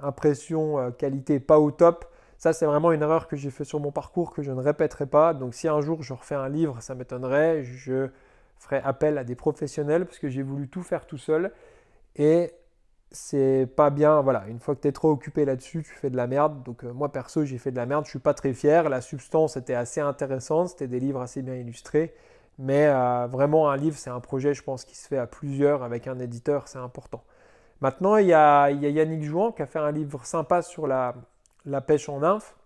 impression, euh, qualité pas au top. Ça, c'est vraiment une erreur que j'ai fait sur mon parcours que je ne répéterai pas. Donc si un jour je refais un livre, ça m'étonnerait. Je ferai appel à des professionnels parce que j'ai voulu tout faire tout seul. Et c'est pas bien. Voilà, une fois que tu es trop occupé là-dessus, tu fais de la merde. Donc euh, moi perso, j'ai fait de la merde. Je suis pas très fier. La substance était assez intéressante. C'était des livres assez bien illustrés. Mais euh, vraiment, un livre, c'est un projet, je pense, qui se fait à plusieurs, avec un éditeur, c'est important. Maintenant, il y, a, Yannick Jouan qui a fait un livre sympa sur la, pêche en nymphe.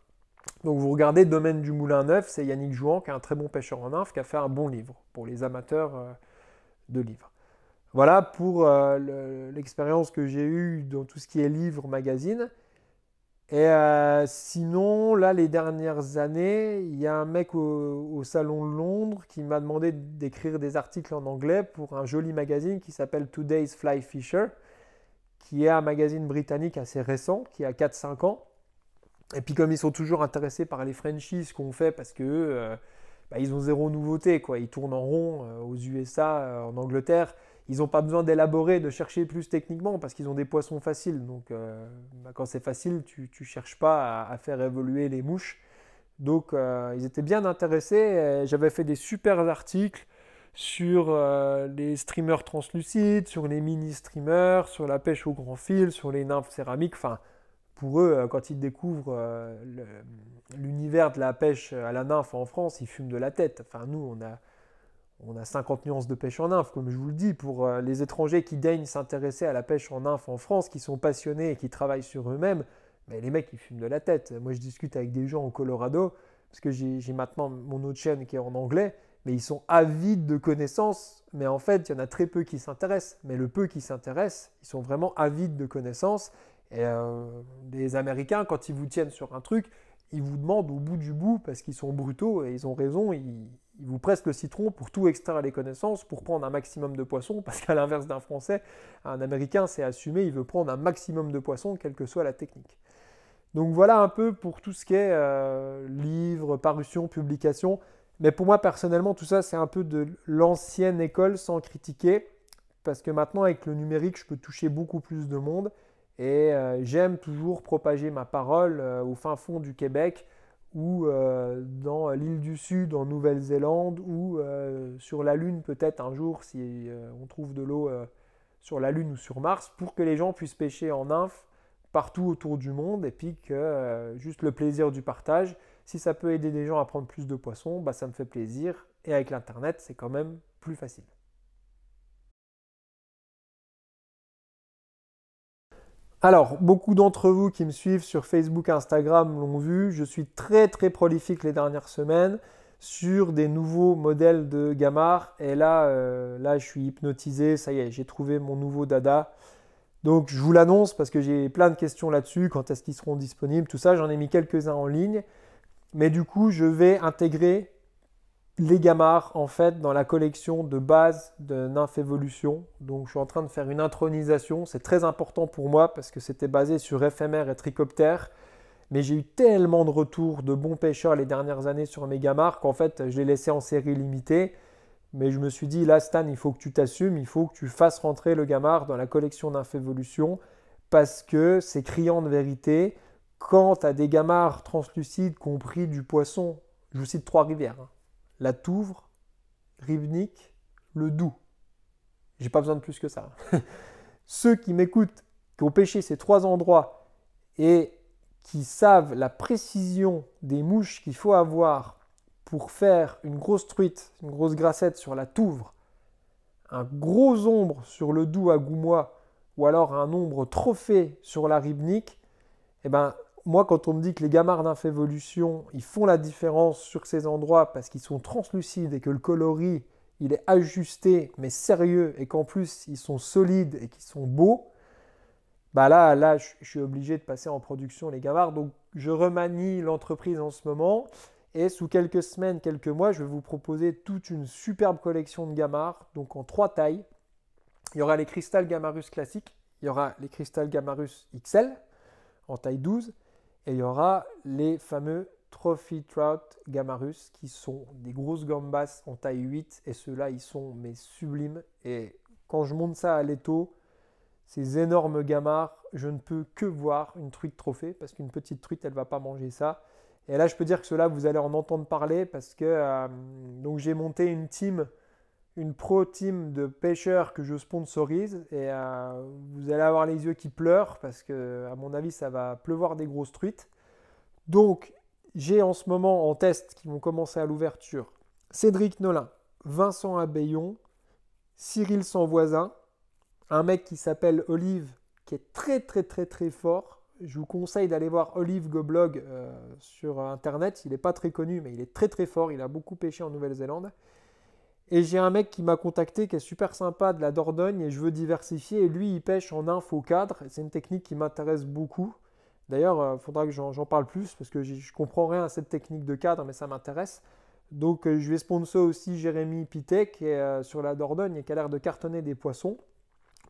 Donc vous regardez Domaine du Moulin Neuf, c'est Yannick Jouan qui est un très bon pêcheur en nymphe, qui a fait un bon livre pour les amateurs euh, de livres. Voilà pour euh, l'expérience que j'ai eue dans tout ce qui est livre, magazine. Et euh, sinon, là, les dernières années, il y a un mec au, Salon de Londres qui m'a demandé d'écrire des articles en anglais pour un joli magazine qui s'appelle Today's Fly Fisher, qui est un magazine britannique assez récent, qui a 4-5 ans. Et puis comme ils sont toujours intéressés par les franchises qu'on fait, parce que euh, bah, ils ont zéro nouveauté, quoi. Ils tournent en rond euh, aux USA, en Angleterre ils n'ont pas besoin d'élaborer, de chercher plus techniquement parce qu'ils ont des poissons faciles. Donc, euh, bah, quand c'est facile, tu ne cherches pas à, faire évoluer les mouches. Donc, euh, ils étaient bien intéressés. J'avais fait des super articles sur euh, les streamers translucides, sur les mini-streamers, sur la pêche au grand fil, sur les nymphes céramiques. Enfin, pour eux, quand ils découvrent l'univers de la pêche à la nymphe en France, ils fument de la tête. Enfin, nous, on a on a 50 nuances de pêche en nymphes, comme je vous le dis, pour euh, les étrangers qui daignent s'intéresser à la pêche en inf en France, qui sont passionnés et qui travaillent sur eux-mêmes, mais ben, les mecs, ils fument de la tête. Moi, je discute avec des gens au Colorado, parce que j'ai maintenant mon autre chaîne qui est en anglais, mais ils sont avides de connaissances, mais en fait, il y en a très peu qui s'intéressent. Mais le peu qui s'intéressent, ils sont vraiment avides de connaissances. Et euh, les Américains, quand ils vous tiennent sur un truc, ils vous demandent au bout du bout, parce qu'ils sont brutaux, et ils ont raison, ils, il vous presse le citron pour tout extraire les connaissances, pour prendre un maximum de poissons, parce qu'à l'inverse d'un Français, un Américain, c'est assumé, il veut prendre un maximum de poissons, quelle que soit la technique. Donc voilà un peu pour tout ce qui est euh, livres, parutions, Mais pour moi, personnellement, tout ça, c'est un peu de l'ancienne école sans critiquer, parce que maintenant, avec le numérique, je peux toucher beaucoup plus de monde. Et euh, j'aime toujours propager ma parole euh, au fin fond du Québec ou euh, dans l'île du Sud, en Nouvelle-Zélande, ou euh, sur la Lune peut-être un jour, si euh, on trouve de l'eau sur la Lune ou sur Mars, pour que les gens puissent pêcher en nymphes partout autour du monde, et puis que juste le plaisir du partage, si ça peut aider des gens à prendre plus de poissons, bah, ça me fait plaisir, et avec l'Internet, c'est quand même plus facile. Alors, beaucoup d'entre vous qui me suivent sur Facebook, Instagram l'ont vu, je suis très très prolifique les dernières semaines sur des nouveaux modèles de Gamar. Et là, euh, là je suis hypnotisé, ça y est, j'ai trouvé mon nouveau dada. Donc je vous l'annonce parce que j'ai plein de questions là-dessus, quand est-ce qu'ils seront disponibles, tout ça, j'en ai mis quelques-uns en ligne. Mais du coup, je vais intégrer les Gamars, en fait, dans la collection de base de Nymph Evolution. Donc, je suis en train de faire une intronisation. C'est très important pour moi parce que c'était basé sur éphémère et tricoptère. Mais j'ai eu tellement de retours de bons pêcheurs les dernières années sur mes Gamars qu'en fait, je les laissé en série limitée. Mais je me suis dit, là, Stan, il faut que tu t'assumes, il faut que tu fasses rentrer le Gamar dans la collection Nymph parce que c'est criant de vérité. Quant à des Gamars translucides compris du poisson, je vous cite Trois-Rivières, hein la Touvre, rybnique, le Doux. J'ai pas besoin de plus que ça. Hein. Ceux qui m'écoutent, qui ont pêché ces trois endroits et qui savent la précision des mouches qu'il faut avoir pour faire une grosse truite, une grosse grassette sur la Touvre, un gros ombre sur le Doux à Goumois ou alors un ombre trophée sur la rybnique, eh ben, moi, quand on me dit que les gamards d'infévolution, ils font la différence sur ces endroits parce qu'ils sont translucides et que le coloris, il est ajusté mais sérieux et qu'en plus, ils sont solides et qu'ils sont beaux, bah là, là, je suis obligé de passer en production les gamards. Donc, je remanie l'entreprise en ce moment. Et sous quelques semaines, quelques mois, je vais vous proposer toute une superbe collection de gamards, donc en trois tailles. Il y aura les cristals Gamarus classiques, il y aura les cristals Gamarus XL en taille 12, et il y aura les fameux Trophy Trout Gamarus qui sont des grosses gambas en taille 8 et ceux-là ils sont mais sublimes et quand je monte ça à l'étau, ces énormes gamars, je ne peux que voir une truite trophée parce qu'une petite truite elle va pas manger ça. Et là je peux dire que cela, vous allez en entendre parler parce que euh, donc j'ai monté une team une pro team de pêcheurs que je sponsorise et euh, vous allez avoir les yeux qui pleurent parce que à mon avis ça va pleuvoir des grosses truites. Donc j'ai en ce moment en test qui vont commencer à l'ouverture Cédric Nolin, Vincent Abeillon, Cyril Sanvoisin, un mec qui s'appelle Olive qui est très très très très fort. Je vous conseille d'aller voir Olive Goblog euh, sur internet, il n'est pas très connu mais il est très très fort, il a beaucoup pêché en Nouvelle-Zélande et j'ai un mec qui m'a contacté qui est super sympa de la Dordogne et je veux diversifier. Et lui, il pêche en info au cadre. C'est une technique qui m'intéresse beaucoup. D'ailleurs, il euh, faudra que j'en parle plus parce que je comprends rien à cette technique de cadre, mais ça m'intéresse. Donc, euh, je vais sponsor aussi Jérémy Pitek qui est euh, sur la Dordogne et qui a l'air de cartonner des poissons.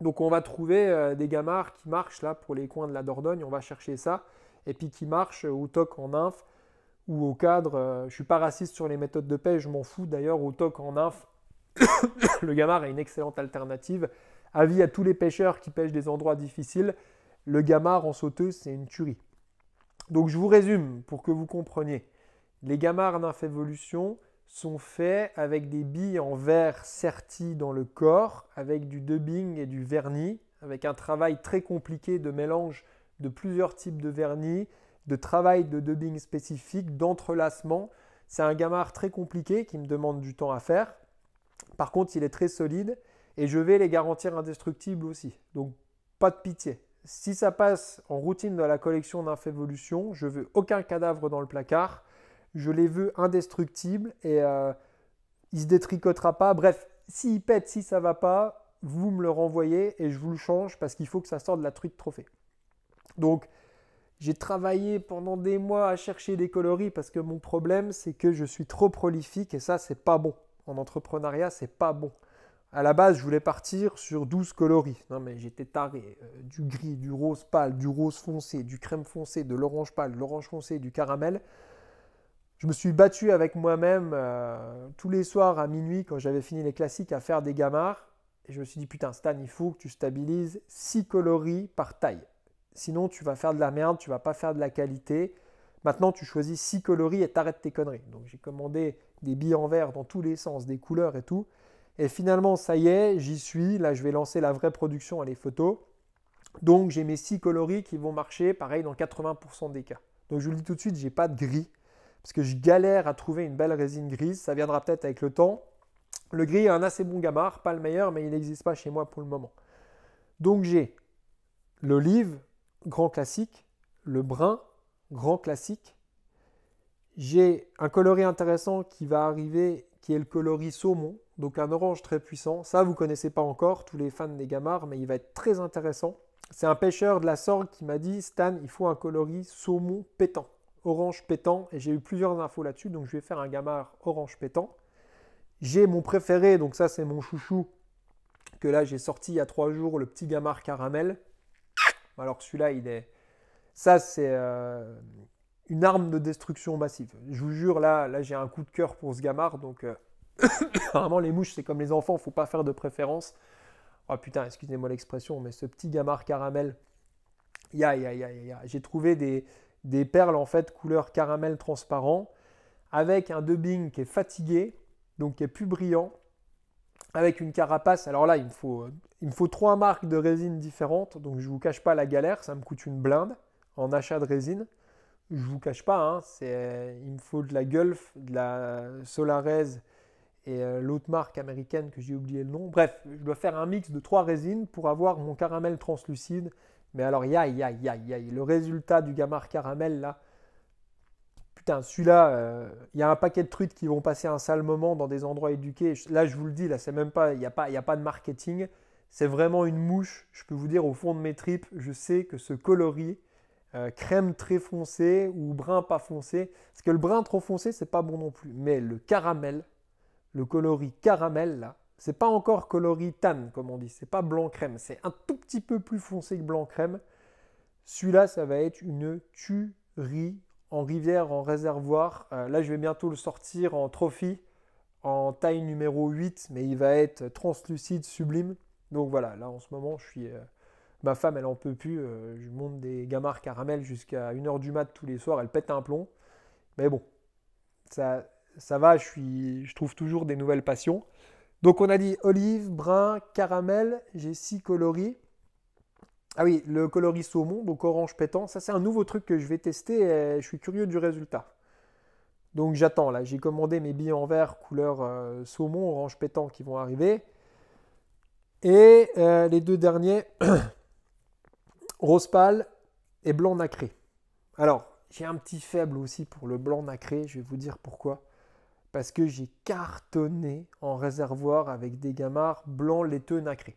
Donc, on va trouver des gamards qui marchent là pour les coins de la Dordogne. On va chercher ça. Et puis qui marchent au toc en inf ou au cadre. je ne suis pas raciste sur les méthodes de pêche, je m'en fous. D'ailleurs, au toc en inf le gamard est une excellente alternative. Avis à tous les pêcheurs qui pêchent des endroits difficiles, le gamard en sauteuse, c'est une tuerie. Donc je vous résume pour que vous compreniez. Les gamards nymphévolution sont faits avec des billes en verre serties dans le corps, avec du dubbing et du vernis, avec un travail très compliqué de mélange de plusieurs types de vernis, de travail de dubbing spécifique, d'entrelacement. C'est un gamard très compliqué qui me demande du temps à faire. Par contre, il est très solide et je vais les garantir indestructibles aussi. Donc, pas de pitié. Si ça passe en routine dans la collection d'Infévolution, je veux aucun cadavre dans le placard. Je les veux indestructibles et euh, il se détricotera pas. Bref, s'il pète, si ça va pas, vous me le renvoyez et je vous le change parce qu'il faut que ça sorte de la truite trophée. Donc, j'ai travaillé pendant des mois à chercher des coloris parce que mon problème, c'est que je suis trop prolifique et ça, c'est pas bon en entrepreneuriat, c'est pas bon. À la base, je voulais partir sur 12 coloris. Non, mais j'étais taré. Euh, du gris, du rose pâle, du rose foncé, du crème foncé, de l'orange pâle, de l'orange foncé, du caramel. Je me suis battu avec moi-même euh, tous les soirs à minuit quand j'avais fini les classiques à faire des gamards. Et je me suis dit, putain, Stan, il faut que tu stabilises 6 coloris par taille. Sinon, tu vas faire de la merde, tu vas pas faire de la qualité. Maintenant, tu choisis 6 coloris et t'arrêtes tes conneries. Donc, j'ai commandé des billes en verre dans tous les sens, des couleurs et tout. Et finalement, ça y est, j'y suis. Là, je vais lancer la vraie production à les photos. Donc, j'ai mes six coloris qui vont marcher, pareil, dans 80% des cas. Donc, je vous le dis tout de suite, j'ai pas de gris. Parce que je galère à trouver une belle résine grise. Ça viendra peut-être avec le temps. Le gris est un assez bon gamard, pas le meilleur, mais il n'existe pas chez moi pour le moment. Donc, j'ai l'olive, grand classique, le brun, grand classique, j'ai un coloris intéressant qui va arriver, qui est le coloris saumon, donc un orange très puissant. Ça, vous ne connaissez pas encore, tous les fans des gamards, mais il va être très intéressant. C'est un pêcheur de la Sorgue qui m'a dit Stan, il faut un coloris saumon pétant, orange pétant. Et j'ai eu plusieurs infos là-dessus, donc je vais faire un gamard orange pétant. J'ai mon préféré, donc ça, c'est mon chouchou, que là, j'ai sorti il y a trois jours, le petit gamard caramel. Alors celui-là, il est. Ça, c'est. Euh, une arme de destruction massive. Je vous jure, là, là j'ai un coup de cœur pour ce gamard, donc euh, vraiment les mouches, c'est comme les enfants, faut pas faire de préférence. Oh putain, excusez-moi l'expression, mais ce petit gamard caramel, ya y'a ya ya, ya J'ai trouvé des, des perles en fait couleur caramel transparent, avec un dubbing qui est fatigué, donc qui est plus brillant, avec une carapace. Alors là, il me faut, euh, il me faut trois marques de résine différentes, donc je vous cache pas la galère, ça me coûte une blinde en achat de résine je vous cache pas, hein, c'est, euh, il me faut de la Gulf, de la Solarez et euh, l'autre marque américaine que j'ai oublié le nom. Bref, je dois faire un mix de trois résines pour avoir mon caramel translucide. Mais alors, aïe, ya, aïe, aïe, le résultat du Gamar Caramel là. Putain, celui-là, il euh, y a un paquet de truites qui vont passer un sale moment dans des endroits éduqués. Là, je vous le dis, là, c'est même pas, il n'y a, pas, y a pas de marketing. C'est vraiment une mouche. Je peux vous dire, au fond de mes tripes, je sais que ce coloris, euh, crème très foncé ou brun pas foncé. Parce que le brun trop foncé, c'est pas bon non plus. Mais le caramel, le coloris caramel, là, c'est pas encore coloris tan, comme on dit. C'est pas blanc crème. C'est un tout petit peu plus foncé que blanc crème. Celui-là, ça va être une tuerie en rivière, en réservoir. Euh, là, je vais bientôt le sortir en trophy, en taille numéro 8, mais il va être translucide, sublime. Donc voilà, là en ce moment, je suis. Euh, Ma femme, elle en peut plus. Euh, je monte des gamards caramel jusqu'à 1h du mat tous les soirs. Elle pète un plomb. Mais bon, ça, ça va. Je, suis, je trouve toujours des nouvelles passions. Donc, on a dit olive, brun, caramel. J'ai six coloris. Ah oui, le coloris saumon, donc orange pétant. Ça, c'est un nouveau truc que je vais tester. je suis curieux du résultat. Donc, j'attends. Là, j'ai commandé mes billets en verre couleur euh, saumon, orange pétant qui vont arriver. Et euh, les deux derniers. rose pâle et blanc nacré. Alors, j'ai un petit faible aussi pour le blanc nacré, je vais vous dire pourquoi. Parce que j'ai cartonné en réservoir avec des gamards blancs laiteux nacré.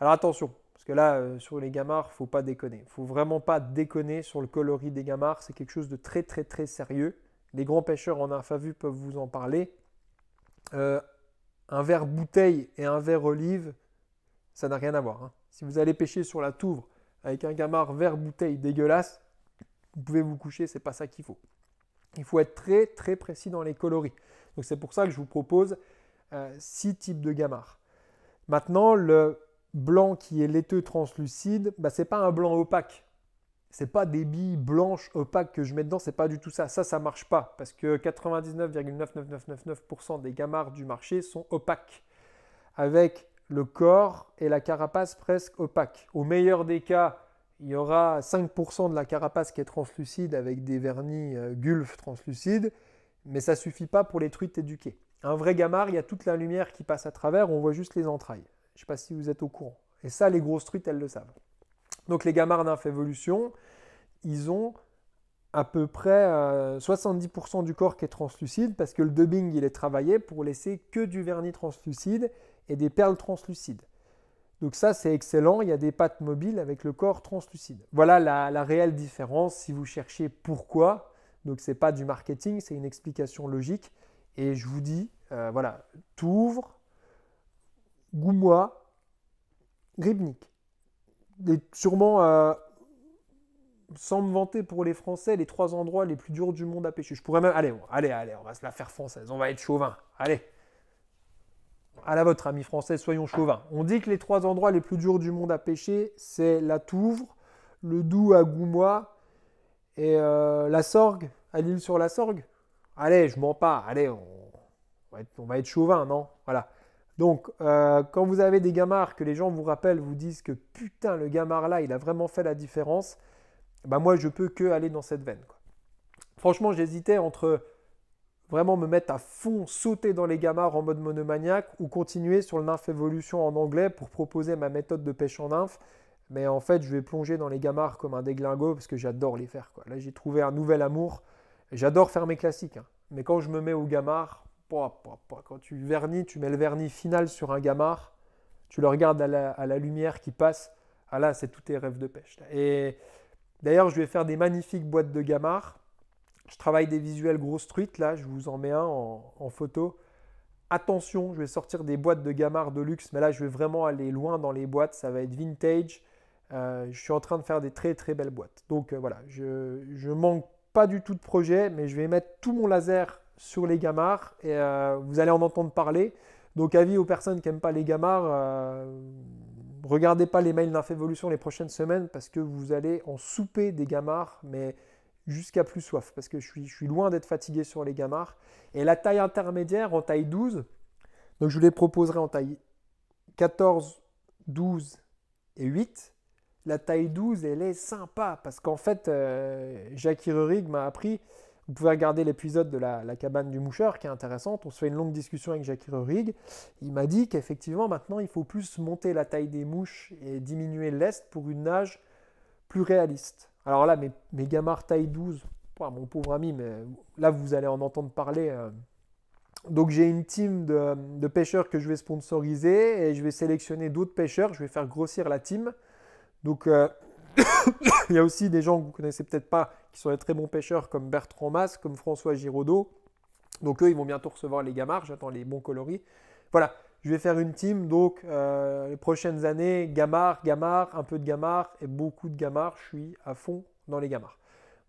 Alors attention, parce que là, euh, sur les gamards, faut pas déconner. Faut vraiment pas déconner sur le coloris des gamards, c'est quelque chose de très très très sérieux. Les grands pêcheurs en infavu peuvent vous en parler. Euh, un verre bouteille et un verre olive, ça n'a rien à voir. Hein. Si vous allez pêcher sur la touvre avec un gamard vert bouteille dégueulasse, vous pouvez vous coucher, c'est pas ça qu'il faut. Il faut être très très précis dans les coloris. Donc c'est pour ça que je vous propose euh, six types de gamards. Maintenant, le blanc qui est laiteux translucide, bah, ce n'est pas un blanc opaque. Ce n'est pas des billes blanches opaques que je mets dedans, c'est pas du tout ça. Ça, ça marche pas parce que 99,9999% des gamards du marché sont opaques. Avec le corps et la carapace presque opaques. Au meilleur des cas, il y aura 5% de la carapace qui est translucide avec des vernis euh, gulf translucides, mais ça suffit pas pour les truites éduquées. Un vrai gamard, il y a toute la lumière qui passe à travers, on voit juste les entrailles. Je ne sais pas si vous êtes au courant. Et ça, les grosses truites, elles le savent. Donc les gamards d'infévolution, ils ont à peu près 70% euh, du corps qui est translucide parce que le dubbing, il est travaillé pour laisser que du vernis translucide et des perles translucides. Donc ça, c'est excellent. Il y a des pattes mobiles avec le corps translucide. Voilà la, réelle différence si vous cherchez pourquoi. Donc ce n'est pas du marketing, c'est une explication logique. Et je vous dis, voilà, euh, voilà, Touvre, Goumois, Ribnik. Et sûrement, euh, sans me vanter pour les Français, les trois endroits les plus durs du monde à pêcher. Je pourrais même... Allez, allez, allez, on va se la faire française, on va être chauvin. Allez à la vôtre, ami français, soyons chauvins. On dit que les trois endroits les plus durs du monde à pêcher, c'est la Touvre, le Doubs à Goumois et euh, la Sorgue, à l'île sur la Sorgue. Allez, je mens pas, allez, on, va être, chauvin, non Voilà. Donc, euh, quand vous avez des gamards que les gens vous rappellent, vous disent que putain, le gamard là, il a vraiment fait la différence, bah moi, je peux que aller dans cette veine. Franchement, j'hésitais entre vraiment me mettre à fond, sauter dans les gamards en mode monomaniaque ou continuer sur le nymph évolution en anglais pour proposer ma méthode de pêche en nymphe. Mais en fait, je vais plonger dans les gamards comme un déglingo parce que j'adore les faire. Là, j'ai trouvé un nouvel amour. J'adore faire mes classiques. Hein. Mais quand je me mets au gamard, quand tu vernis, tu mets le vernis final sur un gamard, tu le regardes à la, lumière qui passe. Ah là, c'est tous tes rêves de pêche. Et d'ailleurs, je vais faire des magnifiques boîtes de gamards je travaille des visuels grosses truites, là, je vous en mets un en, photo. Attention, je vais sortir des boîtes de gamards de luxe, mais là, je vais vraiment aller loin dans les boîtes, ça va être vintage. Euh, je suis en train de faire des très très belles boîtes. Donc euh, voilà, je, je manque pas du tout de projet, mais je vais mettre tout mon laser sur les gamards et euh, vous allez en entendre parler. Donc avis aux personnes qui n'aiment pas les gamards, regardez pas les mails d'Infévolution les prochaines semaines parce que vous allez en souper des gamards, mais jusqu'à plus soif, parce que je suis, loin d'être fatigué sur les gamards, Et la taille intermédiaire en taille 12, donc je les proposerai en taille 14, 12 et 8. La taille 12, elle est sympa, parce qu'en fait, euh, Rurig m'a appris, vous pouvez regarder l'épisode de la, cabane du moucheur qui est intéressante, on se fait une longue discussion avec Jacques Rurig, il m'a dit qu'effectivement maintenant il faut plus monter la taille des mouches et diminuer l'est pour une nage plus réaliste. Alors là, mes, gamards taille 12, mon pauvre ami, mais là, vous allez en entendre parler. Euh. Donc j'ai une team de, pêcheurs que je vais sponsoriser et je vais sélectionner d'autres pêcheurs, je vais faire grossir la team. Donc euh, il y a aussi des gens que vous connaissez peut-être pas qui sont des très bons pêcheurs comme Bertrand Masse, comme François Giraudot. Donc eux, ils vont bientôt recevoir les gamards. j'attends les bons coloris. Voilà, je vais faire une team, donc euh, les prochaines années, Gamar, Gamar, un peu de Gamar et beaucoup de gamard, Je suis à fond dans les gamards.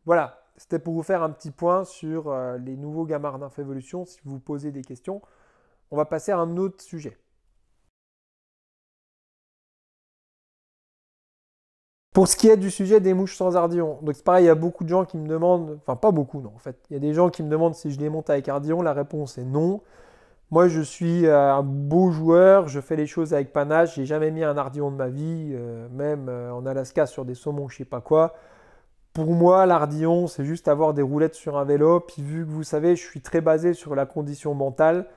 Voilà, c'était pour vous faire un petit point sur euh, les nouveaux gamards d'Infévolution. Si vous posez des questions, on va passer à un autre sujet. Pour ce qui est du sujet des mouches sans Ardion, donc c'est pareil, il y a beaucoup de gens qui me demandent, enfin pas beaucoup non en fait, il y a des gens qui me demandent si je les monte avec Ardion, la réponse est non. Moi, je suis euh, un beau joueur, je fais les choses avec panache, j'ai jamais mis un ardillon de ma vie, euh, même euh, en Alaska sur des saumons, je sais pas quoi. Pour moi, l'ardillon, c'est juste avoir des roulettes sur un vélo. Puis vu que vous savez, je suis très basé sur la condition mentale.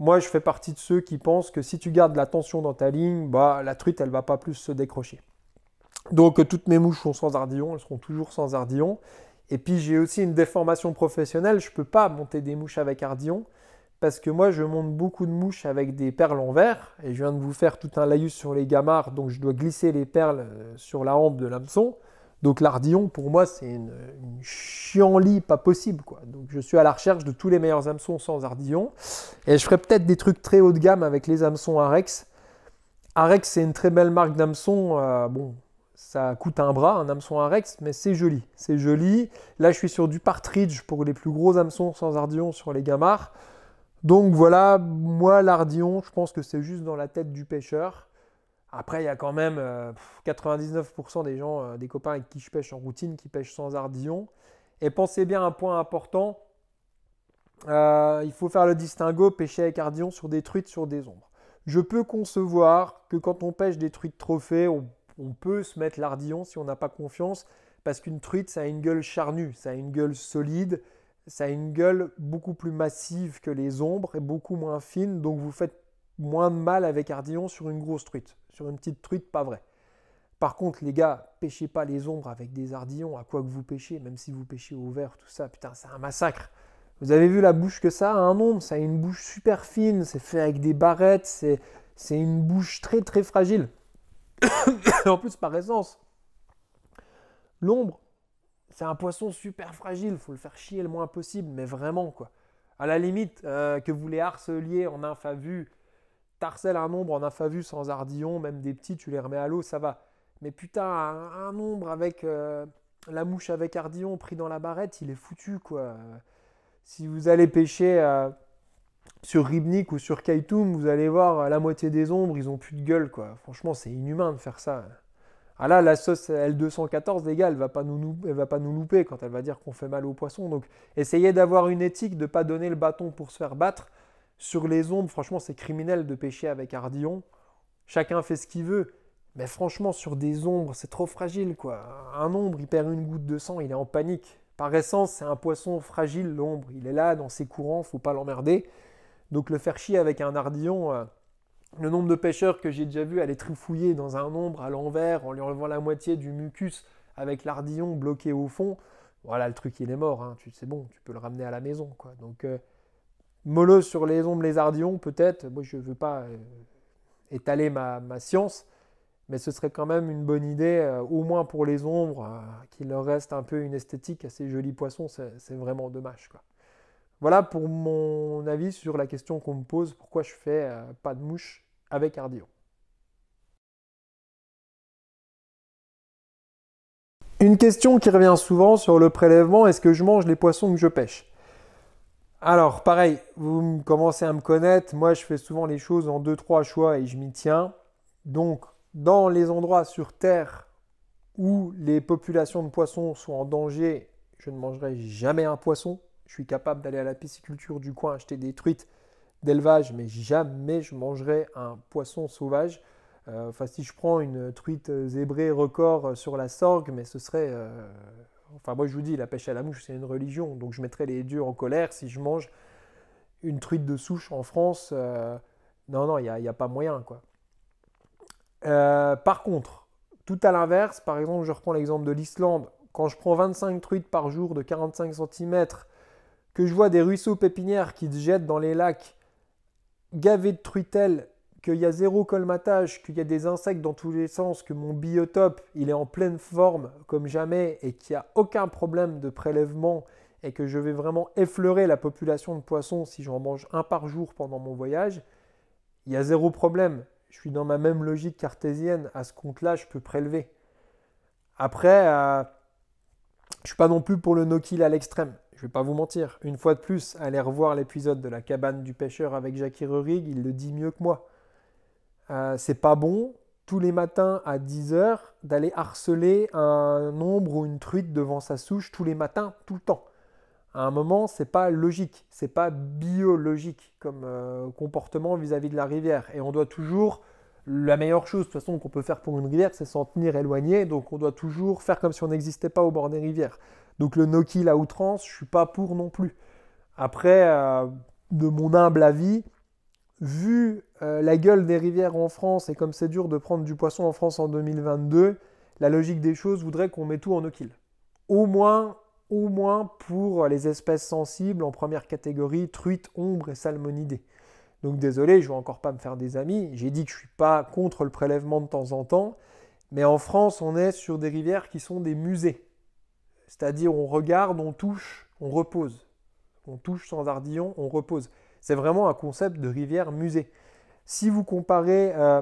Moi, je fais partie de ceux qui pensent que si tu gardes la tension dans ta ligne, bah, la truite, elle va pas plus se décrocher. Donc, toutes mes mouches sont sans ardillon, elles seront toujours sans ardillon. Et puis, j'ai aussi une déformation professionnelle, je ne peux pas monter des mouches avec ardillon parce que moi je monte beaucoup de mouches avec des perles en verre et je viens de vous faire tout un laïus sur les gamards, donc je dois glisser les perles euh, sur la hampe de l'hameçon. Donc l'ardillon pour moi c'est une, chiant chienlit pas possible quoi. Donc je suis à la recherche de tous les meilleurs hameçons sans ardillon et je ferai peut-être des trucs très haut de gamme avec les hameçons Arex. Arex c'est une très belle marque d'hameçon euh, bon ça coûte un bras, un hameçon Arex, mais c'est joli. C'est joli. Là, je suis sur du partridge pour les plus gros hameçons sans ardillon sur les gamards, donc voilà, moi l'ardillon, je pense que c'est juste dans la tête du pêcheur. Après, il y a quand même 99% euh, des gens, euh, des copains avec qui je pêche en routine, qui pêchent sans ardillon. Et pensez bien à un point important, euh, il faut faire le distinguo, pêcher avec ardillon sur des truites, sur des ombres. Je peux concevoir que quand on pêche des truites trophées, on peut se mettre l'ardillon si on n'a pas confiance, parce qu'une truite, ça a une gueule charnue, ça a une gueule solide, ça a une gueule beaucoup plus massive que les ombres et beaucoup moins fine, donc vous faites moins de mal avec Ardillon sur une grosse truite. Sur une petite truite, pas vrai. Par contre, les gars, pêchez pas les ombres avec des ardillons, à quoi que vous pêchez, même si vous pêchez au vert, tout ça, putain, c'est un massacre. Vous avez vu la bouche que ça a, un ombre, ça a une bouche super fine, c'est fait avec des barrettes, c'est, c'est une bouche très très fragile. en plus, par essence, l'ombre, c'est un poisson super fragile, faut le faire chier le moins possible, mais vraiment quoi. À la limite, euh, que vous les harceliez en infavu, t'harcèles un ombre en infavu sans ardillon, même des petits, tu les remets à l'eau, ça va. Mais putain, un, ombre avec euh, la mouche avec ardillon pris dans la barrette, il est foutu quoi. Si vous allez pêcher euh, sur Ribnik ou sur Kaitoum, vous allez voir la moitié des ombres, ils ont plus de gueule quoi. Franchement, c'est inhumain de faire ça. Ah là, la sauce L214, les gars, elle ne va, pas nous, va pas nous louper quand elle va dire qu'on fait mal aux poissons. Donc, essayez d'avoir une éthique, de ne pas donner le bâton pour se faire battre. Sur les ombres, franchement, c'est criminel de pêcher avec Ardillon. Chacun fait ce qu'il veut. Mais franchement, sur des ombres, c'est trop fragile, quoi. Un ombre, il perd une goutte de sang, il est en panique. Par essence, c'est un poisson fragile, l'ombre. Il est là, dans ses courants, faut pas l'emmerder. Donc le faire chier avec un ardillon, euh, le nombre de pêcheurs que j'ai déjà vu aller trifouiller dans un ombre à l'envers en lui enlevant la moitié du mucus avec l'ardillon bloqué au fond, voilà le truc il est mort, hein. c'est bon, tu peux le ramener à la maison quoi. Donc euh, sur les ombres, les ardillons peut-être, moi je ne veux pas euh, étaler ma, science, mais ce serait quand même une bonne idée, euh, au moins pour les ombres, euh, qu'il leur reste un peu une esthétique à ces jolis poissons, c'est vraiment dommage quoi. Voilà pour mon avis sur la question qu'on me pose, pourquoi je fais euh, pas de mouche avec cardio. Une question qui revient souvent sur le prélèvement, est-ce que je mange les poissons que je pêche Alors pareil, vous commencez à me connaître, moi je fais souvent les choses en deux-trois choix et je m'y tiens. Donc dans les endroits sur Terre où les populations de poissons sont en danger, je ne mangerai jamais un poisson, je suis capable d'aller à la pisciculture du coin acheter des truites d'élevage, mais jamais je mangerai un poisson sauvage. Euh, enfin, si je prends une truite zébrée record sur la sorgue, mais ce serait. Euh, enfin, moi je vous dis, la pêche à la mouche, c'est une religion. Donc je mettrais les dieux en colère si je mange une truite de souche en France. Euh, non, non, il n'y a, pas moyen, quoi. par contre, tout à l'inverse, par exemple, je reprends l'exemple de l'Islande. Quand je prends 25 truites par jour de 45 cm, que je vois des ruisseaux pépinières qui se jettent dans les lacs, gavés de truitelles, qu'il y a zéro colmatage, qu'il y a des insectes dans tous les sens, que mon biotope, il est en pleine forme comme jamais et qu'il n'y a aucun problème de prélèvement et que je vais vraiment effleurer la population de poissons si j'en mange un par jour pendant mon voyage, il y a zéro problème. Je suis dans ma même logique cartésienne. À ce compte-là, je peux prélever. Après, euh, je ne suis pas non plus pour le no-kill à l'extrême je vais pas vous mentir, une fois de plus, allez revoir l'épisode de la cabane du pêcheur avec Jackie Rurig, il le dit mieux que moi. Euh, c'est pas bon, tous les matins à 10h, d'aller harceler un ombre ou une truite devant sa souche tous les matins, tout le temps. À un moment, c'est pas logique, c'est pas biologique comme euh, comportement vis-à-vis -vis de la rivière. Et on doit toujours, la meilleure chose de toute façon qu'on peut faire pour une rivière, c'est s'en tenir éloigné, donc on doit toujours faire comme si on n'existait pas au bord des rivières. Donc le no-kill à outrance, je suis pas pour non plus. Après, euh, de mon humble avis, vu euh, la gueule des rivières en France et comme c'est dur de prendre du poisson en France en 2022, la logique des choses voudrait qu'on mette tout en no-kill. Au moins, au moins pour les espèces sensibles en première catégorie, truite, ombre et salmonidés. Donc désolé, je ne vais encore pas me faire des amis. J'ai dit que je ne suis pas contre le prélèvement de temps en temps. Mais en France, on est sur des rivières qui sont des musées. C'est-à-dire on regarde, on touche, on repose. On touche sans ardillon, on repose. C'est vraiment un concept de rivière-musée. Si vous comparez euh,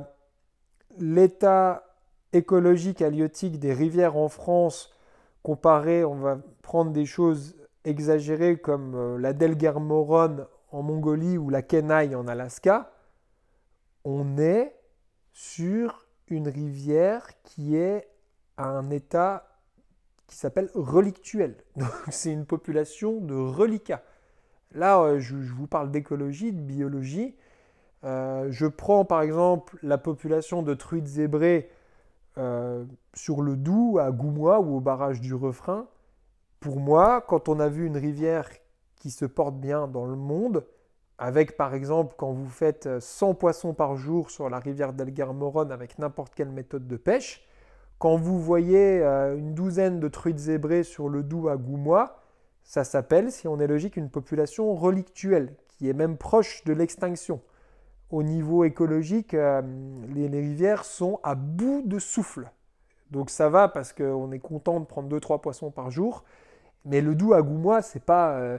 l'état écologique halieutique des rivières en France, comparé, on va prendre des choses exagérées comme euh, la la morone en Mongolie ou la Kenai en Alaska, on est sur une rivière qui est à un état qui s'appelle relictuel. c'est une population de reliquats. Là, euh, je, vous parle d'écologie, de biologie. Euh, je prends par exemple la population de truites zébrées euh, sur le Doubs, à Goumois ou au barrage du Refrain. Pour moi, quand on a vu une rivière qui se porte bien dans le monde, avec par exemple quand vous faites 100 poissons par jour sur la rivière dalgar Morone avec n'importe quelle méthode de pêche, quand vous voyez euh, une douzaine de truites zébrées sur le Doubs à Goumois, ça s'appelle, si on est logique, une population relictuelle, qui est même proche de l'extinction. Au niveau écologique, euh, les, rivières sont à bout de souffle. Donc ça va parce qu'on est content de prendre 2-3 poissons par jour. Mais le Doubs à Goumois, c'est pas euh,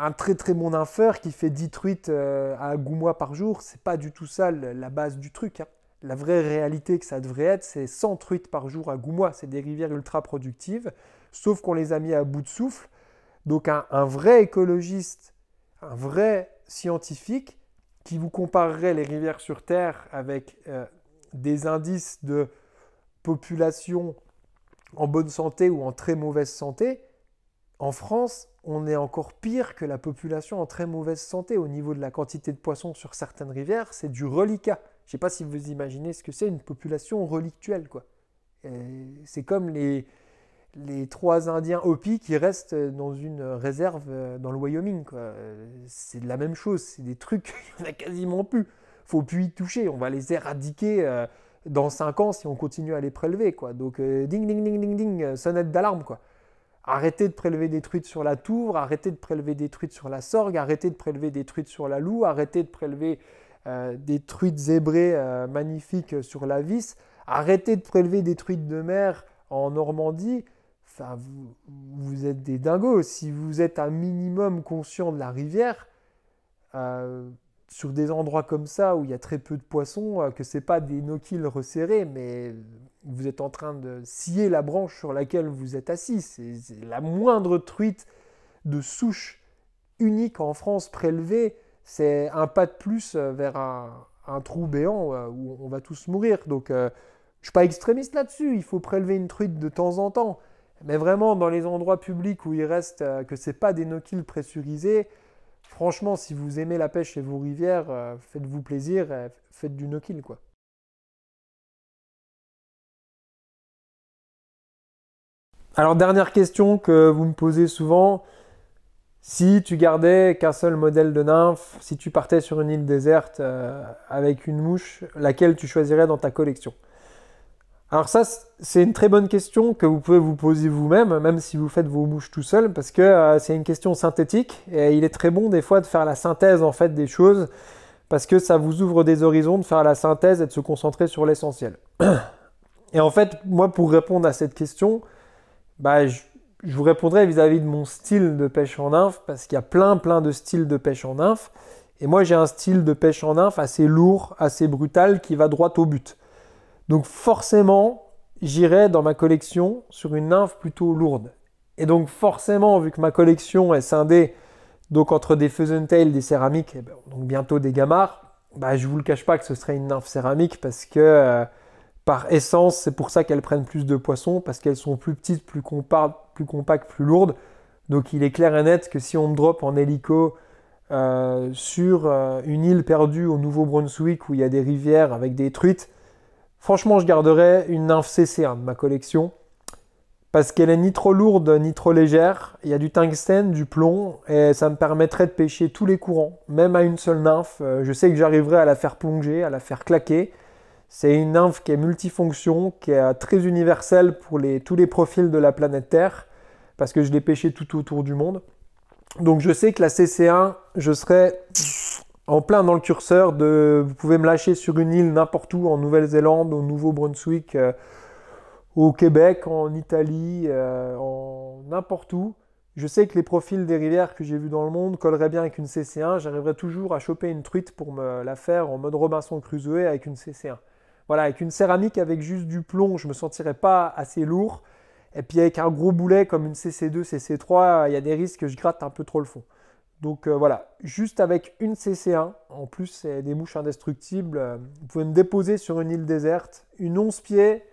un très très bon infeur qui fait 10 truites à Goumois par jour. C'est pas du tout ça la base du truc. Hein la vraie réalité que ça devrait être, c'est 100 truites par jour à Goumois. C'est des rivières ultra productives, sauf qu'on les a mis à bout de souffle. Donc un, vrai écologiste, un vrai scientifique qui vous comparerait les rivières sur Terre avec euh, des indices de population en bonne santé ou en très mauvaise santé, en France, on est encore pire que la population en très mauvaise santé. Au niveau de la quantité de poissons sur certaines rivières, c'est du reliquat je ne sais pas si vous imaginez ce que c'est une population relictuelle quoi. C'est comme les, les trois Indiens Hopi qui restent dans une réserve euh, dans le Wyoming. C'est de la même chose, c'est des trucs qu'il en a quasiment plus. Faut plus y toucher, on va les éradiquer euh, dans cinq ans si on continue à les prélever. Quoi. Donc euh, ding ding ding ding ding, sonnette d'alarme. quoi. Arrêtez de prélever des truites sur la tour, arrêtez de prélever des truites sur la sorgue, arrêtez de prélever des truites sur la loue, arrêtez de prélever euh, des truites zébrées euh, magnifiques sur la vis. Arrêtez de prélever des truites de mer en Normandie. Enfin, vous, êtes des dingos. Si vous êtes un minimum conscient de la rivière, euh, sur des endroits comme ça où il y a très peu de poissons, que ce n'est pas des noquilles resserrés, mais vous êtes en train de scier la branche sur laquelle vous êtes assis. C'est la moindre truite de souche unique en France prélevée c'est un pas de plus euh, vers un, trou béant euh, où on va tous mourir. Donc, euh, je ne suis pas extrémiste là-dessus. Il faut prélever une truite de temps en temps. Mais vraiment, dans les endroits publics où il reste que ce c'est pas des no pressurisés, franchement, si vous aimez la pêche et vos rivières, faites-vous plaisir, faites du no-kill, quoi. Alors, dernière question que vous me posez souvent. Si tu gardais qu'un seul modèle de nymphe, si tu partais sur une île déserte euh, avec une mouche, laquelle tu choisirais dans ta collection Alors ça, c'est une très bonne question que vous pouvez vous poser vous-même, même si vous faites vos mouches tout seul, parce que euh, c'est une question synthétique et il est très bon des fois de faire la synthèse en fait des choses, parce que ça vous ouvre des horizons de faire la synthèse et de se concentrer sur l'essentiel. Et en fait, moi, pour répondre à cette question, bah, je, je vous répondrai vis-à-vis de mon style de pêche en nymphe, parce qu'il y a plein, plein de styles de pêche en nymphe. Et moi, j'ai un style de pêche en nymphe assez lourd, assez brutal, qui va droit au but. Donc forcément, j'irai dans ma collection sur une nymphe plutôt lourde. Et donc forcément, vu que ma collection est scindée, donc entre des tail, des céramiques, et ben, donc bientôt des gamards, bah, je vous le cache pas que ce serait une nymphe céramique, parce que... Euh, par essence, c'est pour ça qu'elles prennent plus de poissons, parce qu'elles sont plus petites, plus, plus compactes, plus lourdes. Donc il est clair et net que si on me drop en hélico euh, sur euh, une île perdue au Nouveau-Brunswick où il y a des rivières avec des truites, franchement je garderais une nymphe CC1 de ma collection, parce qu'elle est ni trop lourde ni trop légère, il y a du tungstène, du plomb, et ça me permettrait de pêcher tous les courants, même à une seule nymphe. Euh, je sais que j'arriverai à la faire plonger, à la faire claquer. C'est une nymphe qui est multifonction, qui est très universelle pour tous les profils de la planète Terre, parce que je l'ai pêchée tout autour du monde. Donc je sais que la CC1, je serais en plein dans le curseur de vous pouvez me lâcher sur une île n'importe où, en Nouvelle-Zélande, au Nouveau-Brunswick, euh, au Québec, en Italie, euh, en n'importe où. Je sais que les profils des rivières que j'ai vus dans le monde colleraient bien avec une CC1. J'arriverai toujours à choper une truite pour me la faire en mode Robinson Crusoe avec une CC1. Voilà, avec une céramique avec juste du plomb, je me sentirais pas assez lourd. Et puis avec un gros boulet comme une CC2, CC3, il y a des risques que je gratte un peu trop le fond. Donc euh, voilà, juste avec une CC1, en plus c'est des mouches indestructibles, euh, vous pouvez me déposer sur une île déserte, une 11 pieds,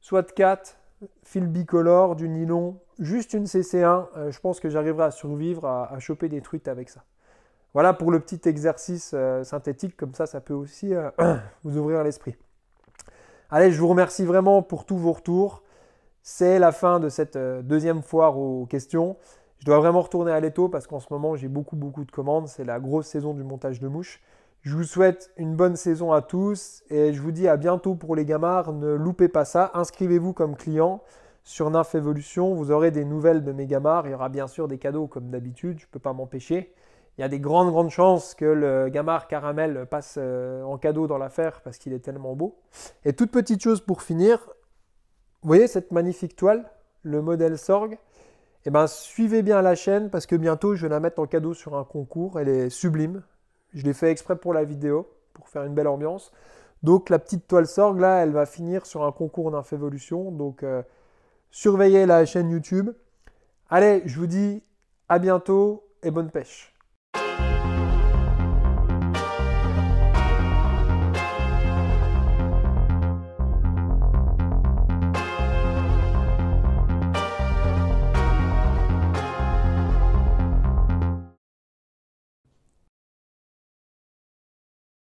soit de 4, fil bicolore, du nylon, juste une CC1, euh, je pense que j'arriverai à survivre, à, à, choper des truites avec ça. Voilà pour le petit exercice synthétique, comme ça ça peut aussi vous ouvrir l'esprit. Allez, je vous remercie vraiment pour tous vos retours. C'est la fin de cette euh, deuxième foire aux questions. Je dois vraiment retourner à l'étau parce qu'en ce moment j'ai beaucoup beaucoup de commandes. C'est la grosse saison du montage de mouches. Je vous souhaite une bonne saison à tous et je vous dis à bientôt pour les gamards. Ne loupez pas ça. Inscrivez-vous comme client sur Nymph Evolution. Vous aurez des nouvelles de mes gamards. Il y aura bien sûr des cadeaux comme d'habitude. Je ne peux pas m'empêcher il y a des grandes, grandes chances que le Gamard Caramel passe euh, en cadeau dans l'affaire parce qu'il est tellement beau. Et toute petite chose pour finir, vous voyez cette magnifique toile, le modèle Sorg Eh bien, suivez bien la chaîne parce que bientôt je vais la mettre en cadeau sur un concours. Elle est sublime. Je l'ai fait exprès pour la vidéo, pour faire une belle ambiance. Donc la petite toile Sorg, là, elle va finir sur un concours d'infévolution. Donc euh, surveillez la chaîne YouTube. Allez, je vous dis à bientôt et bonne pêche.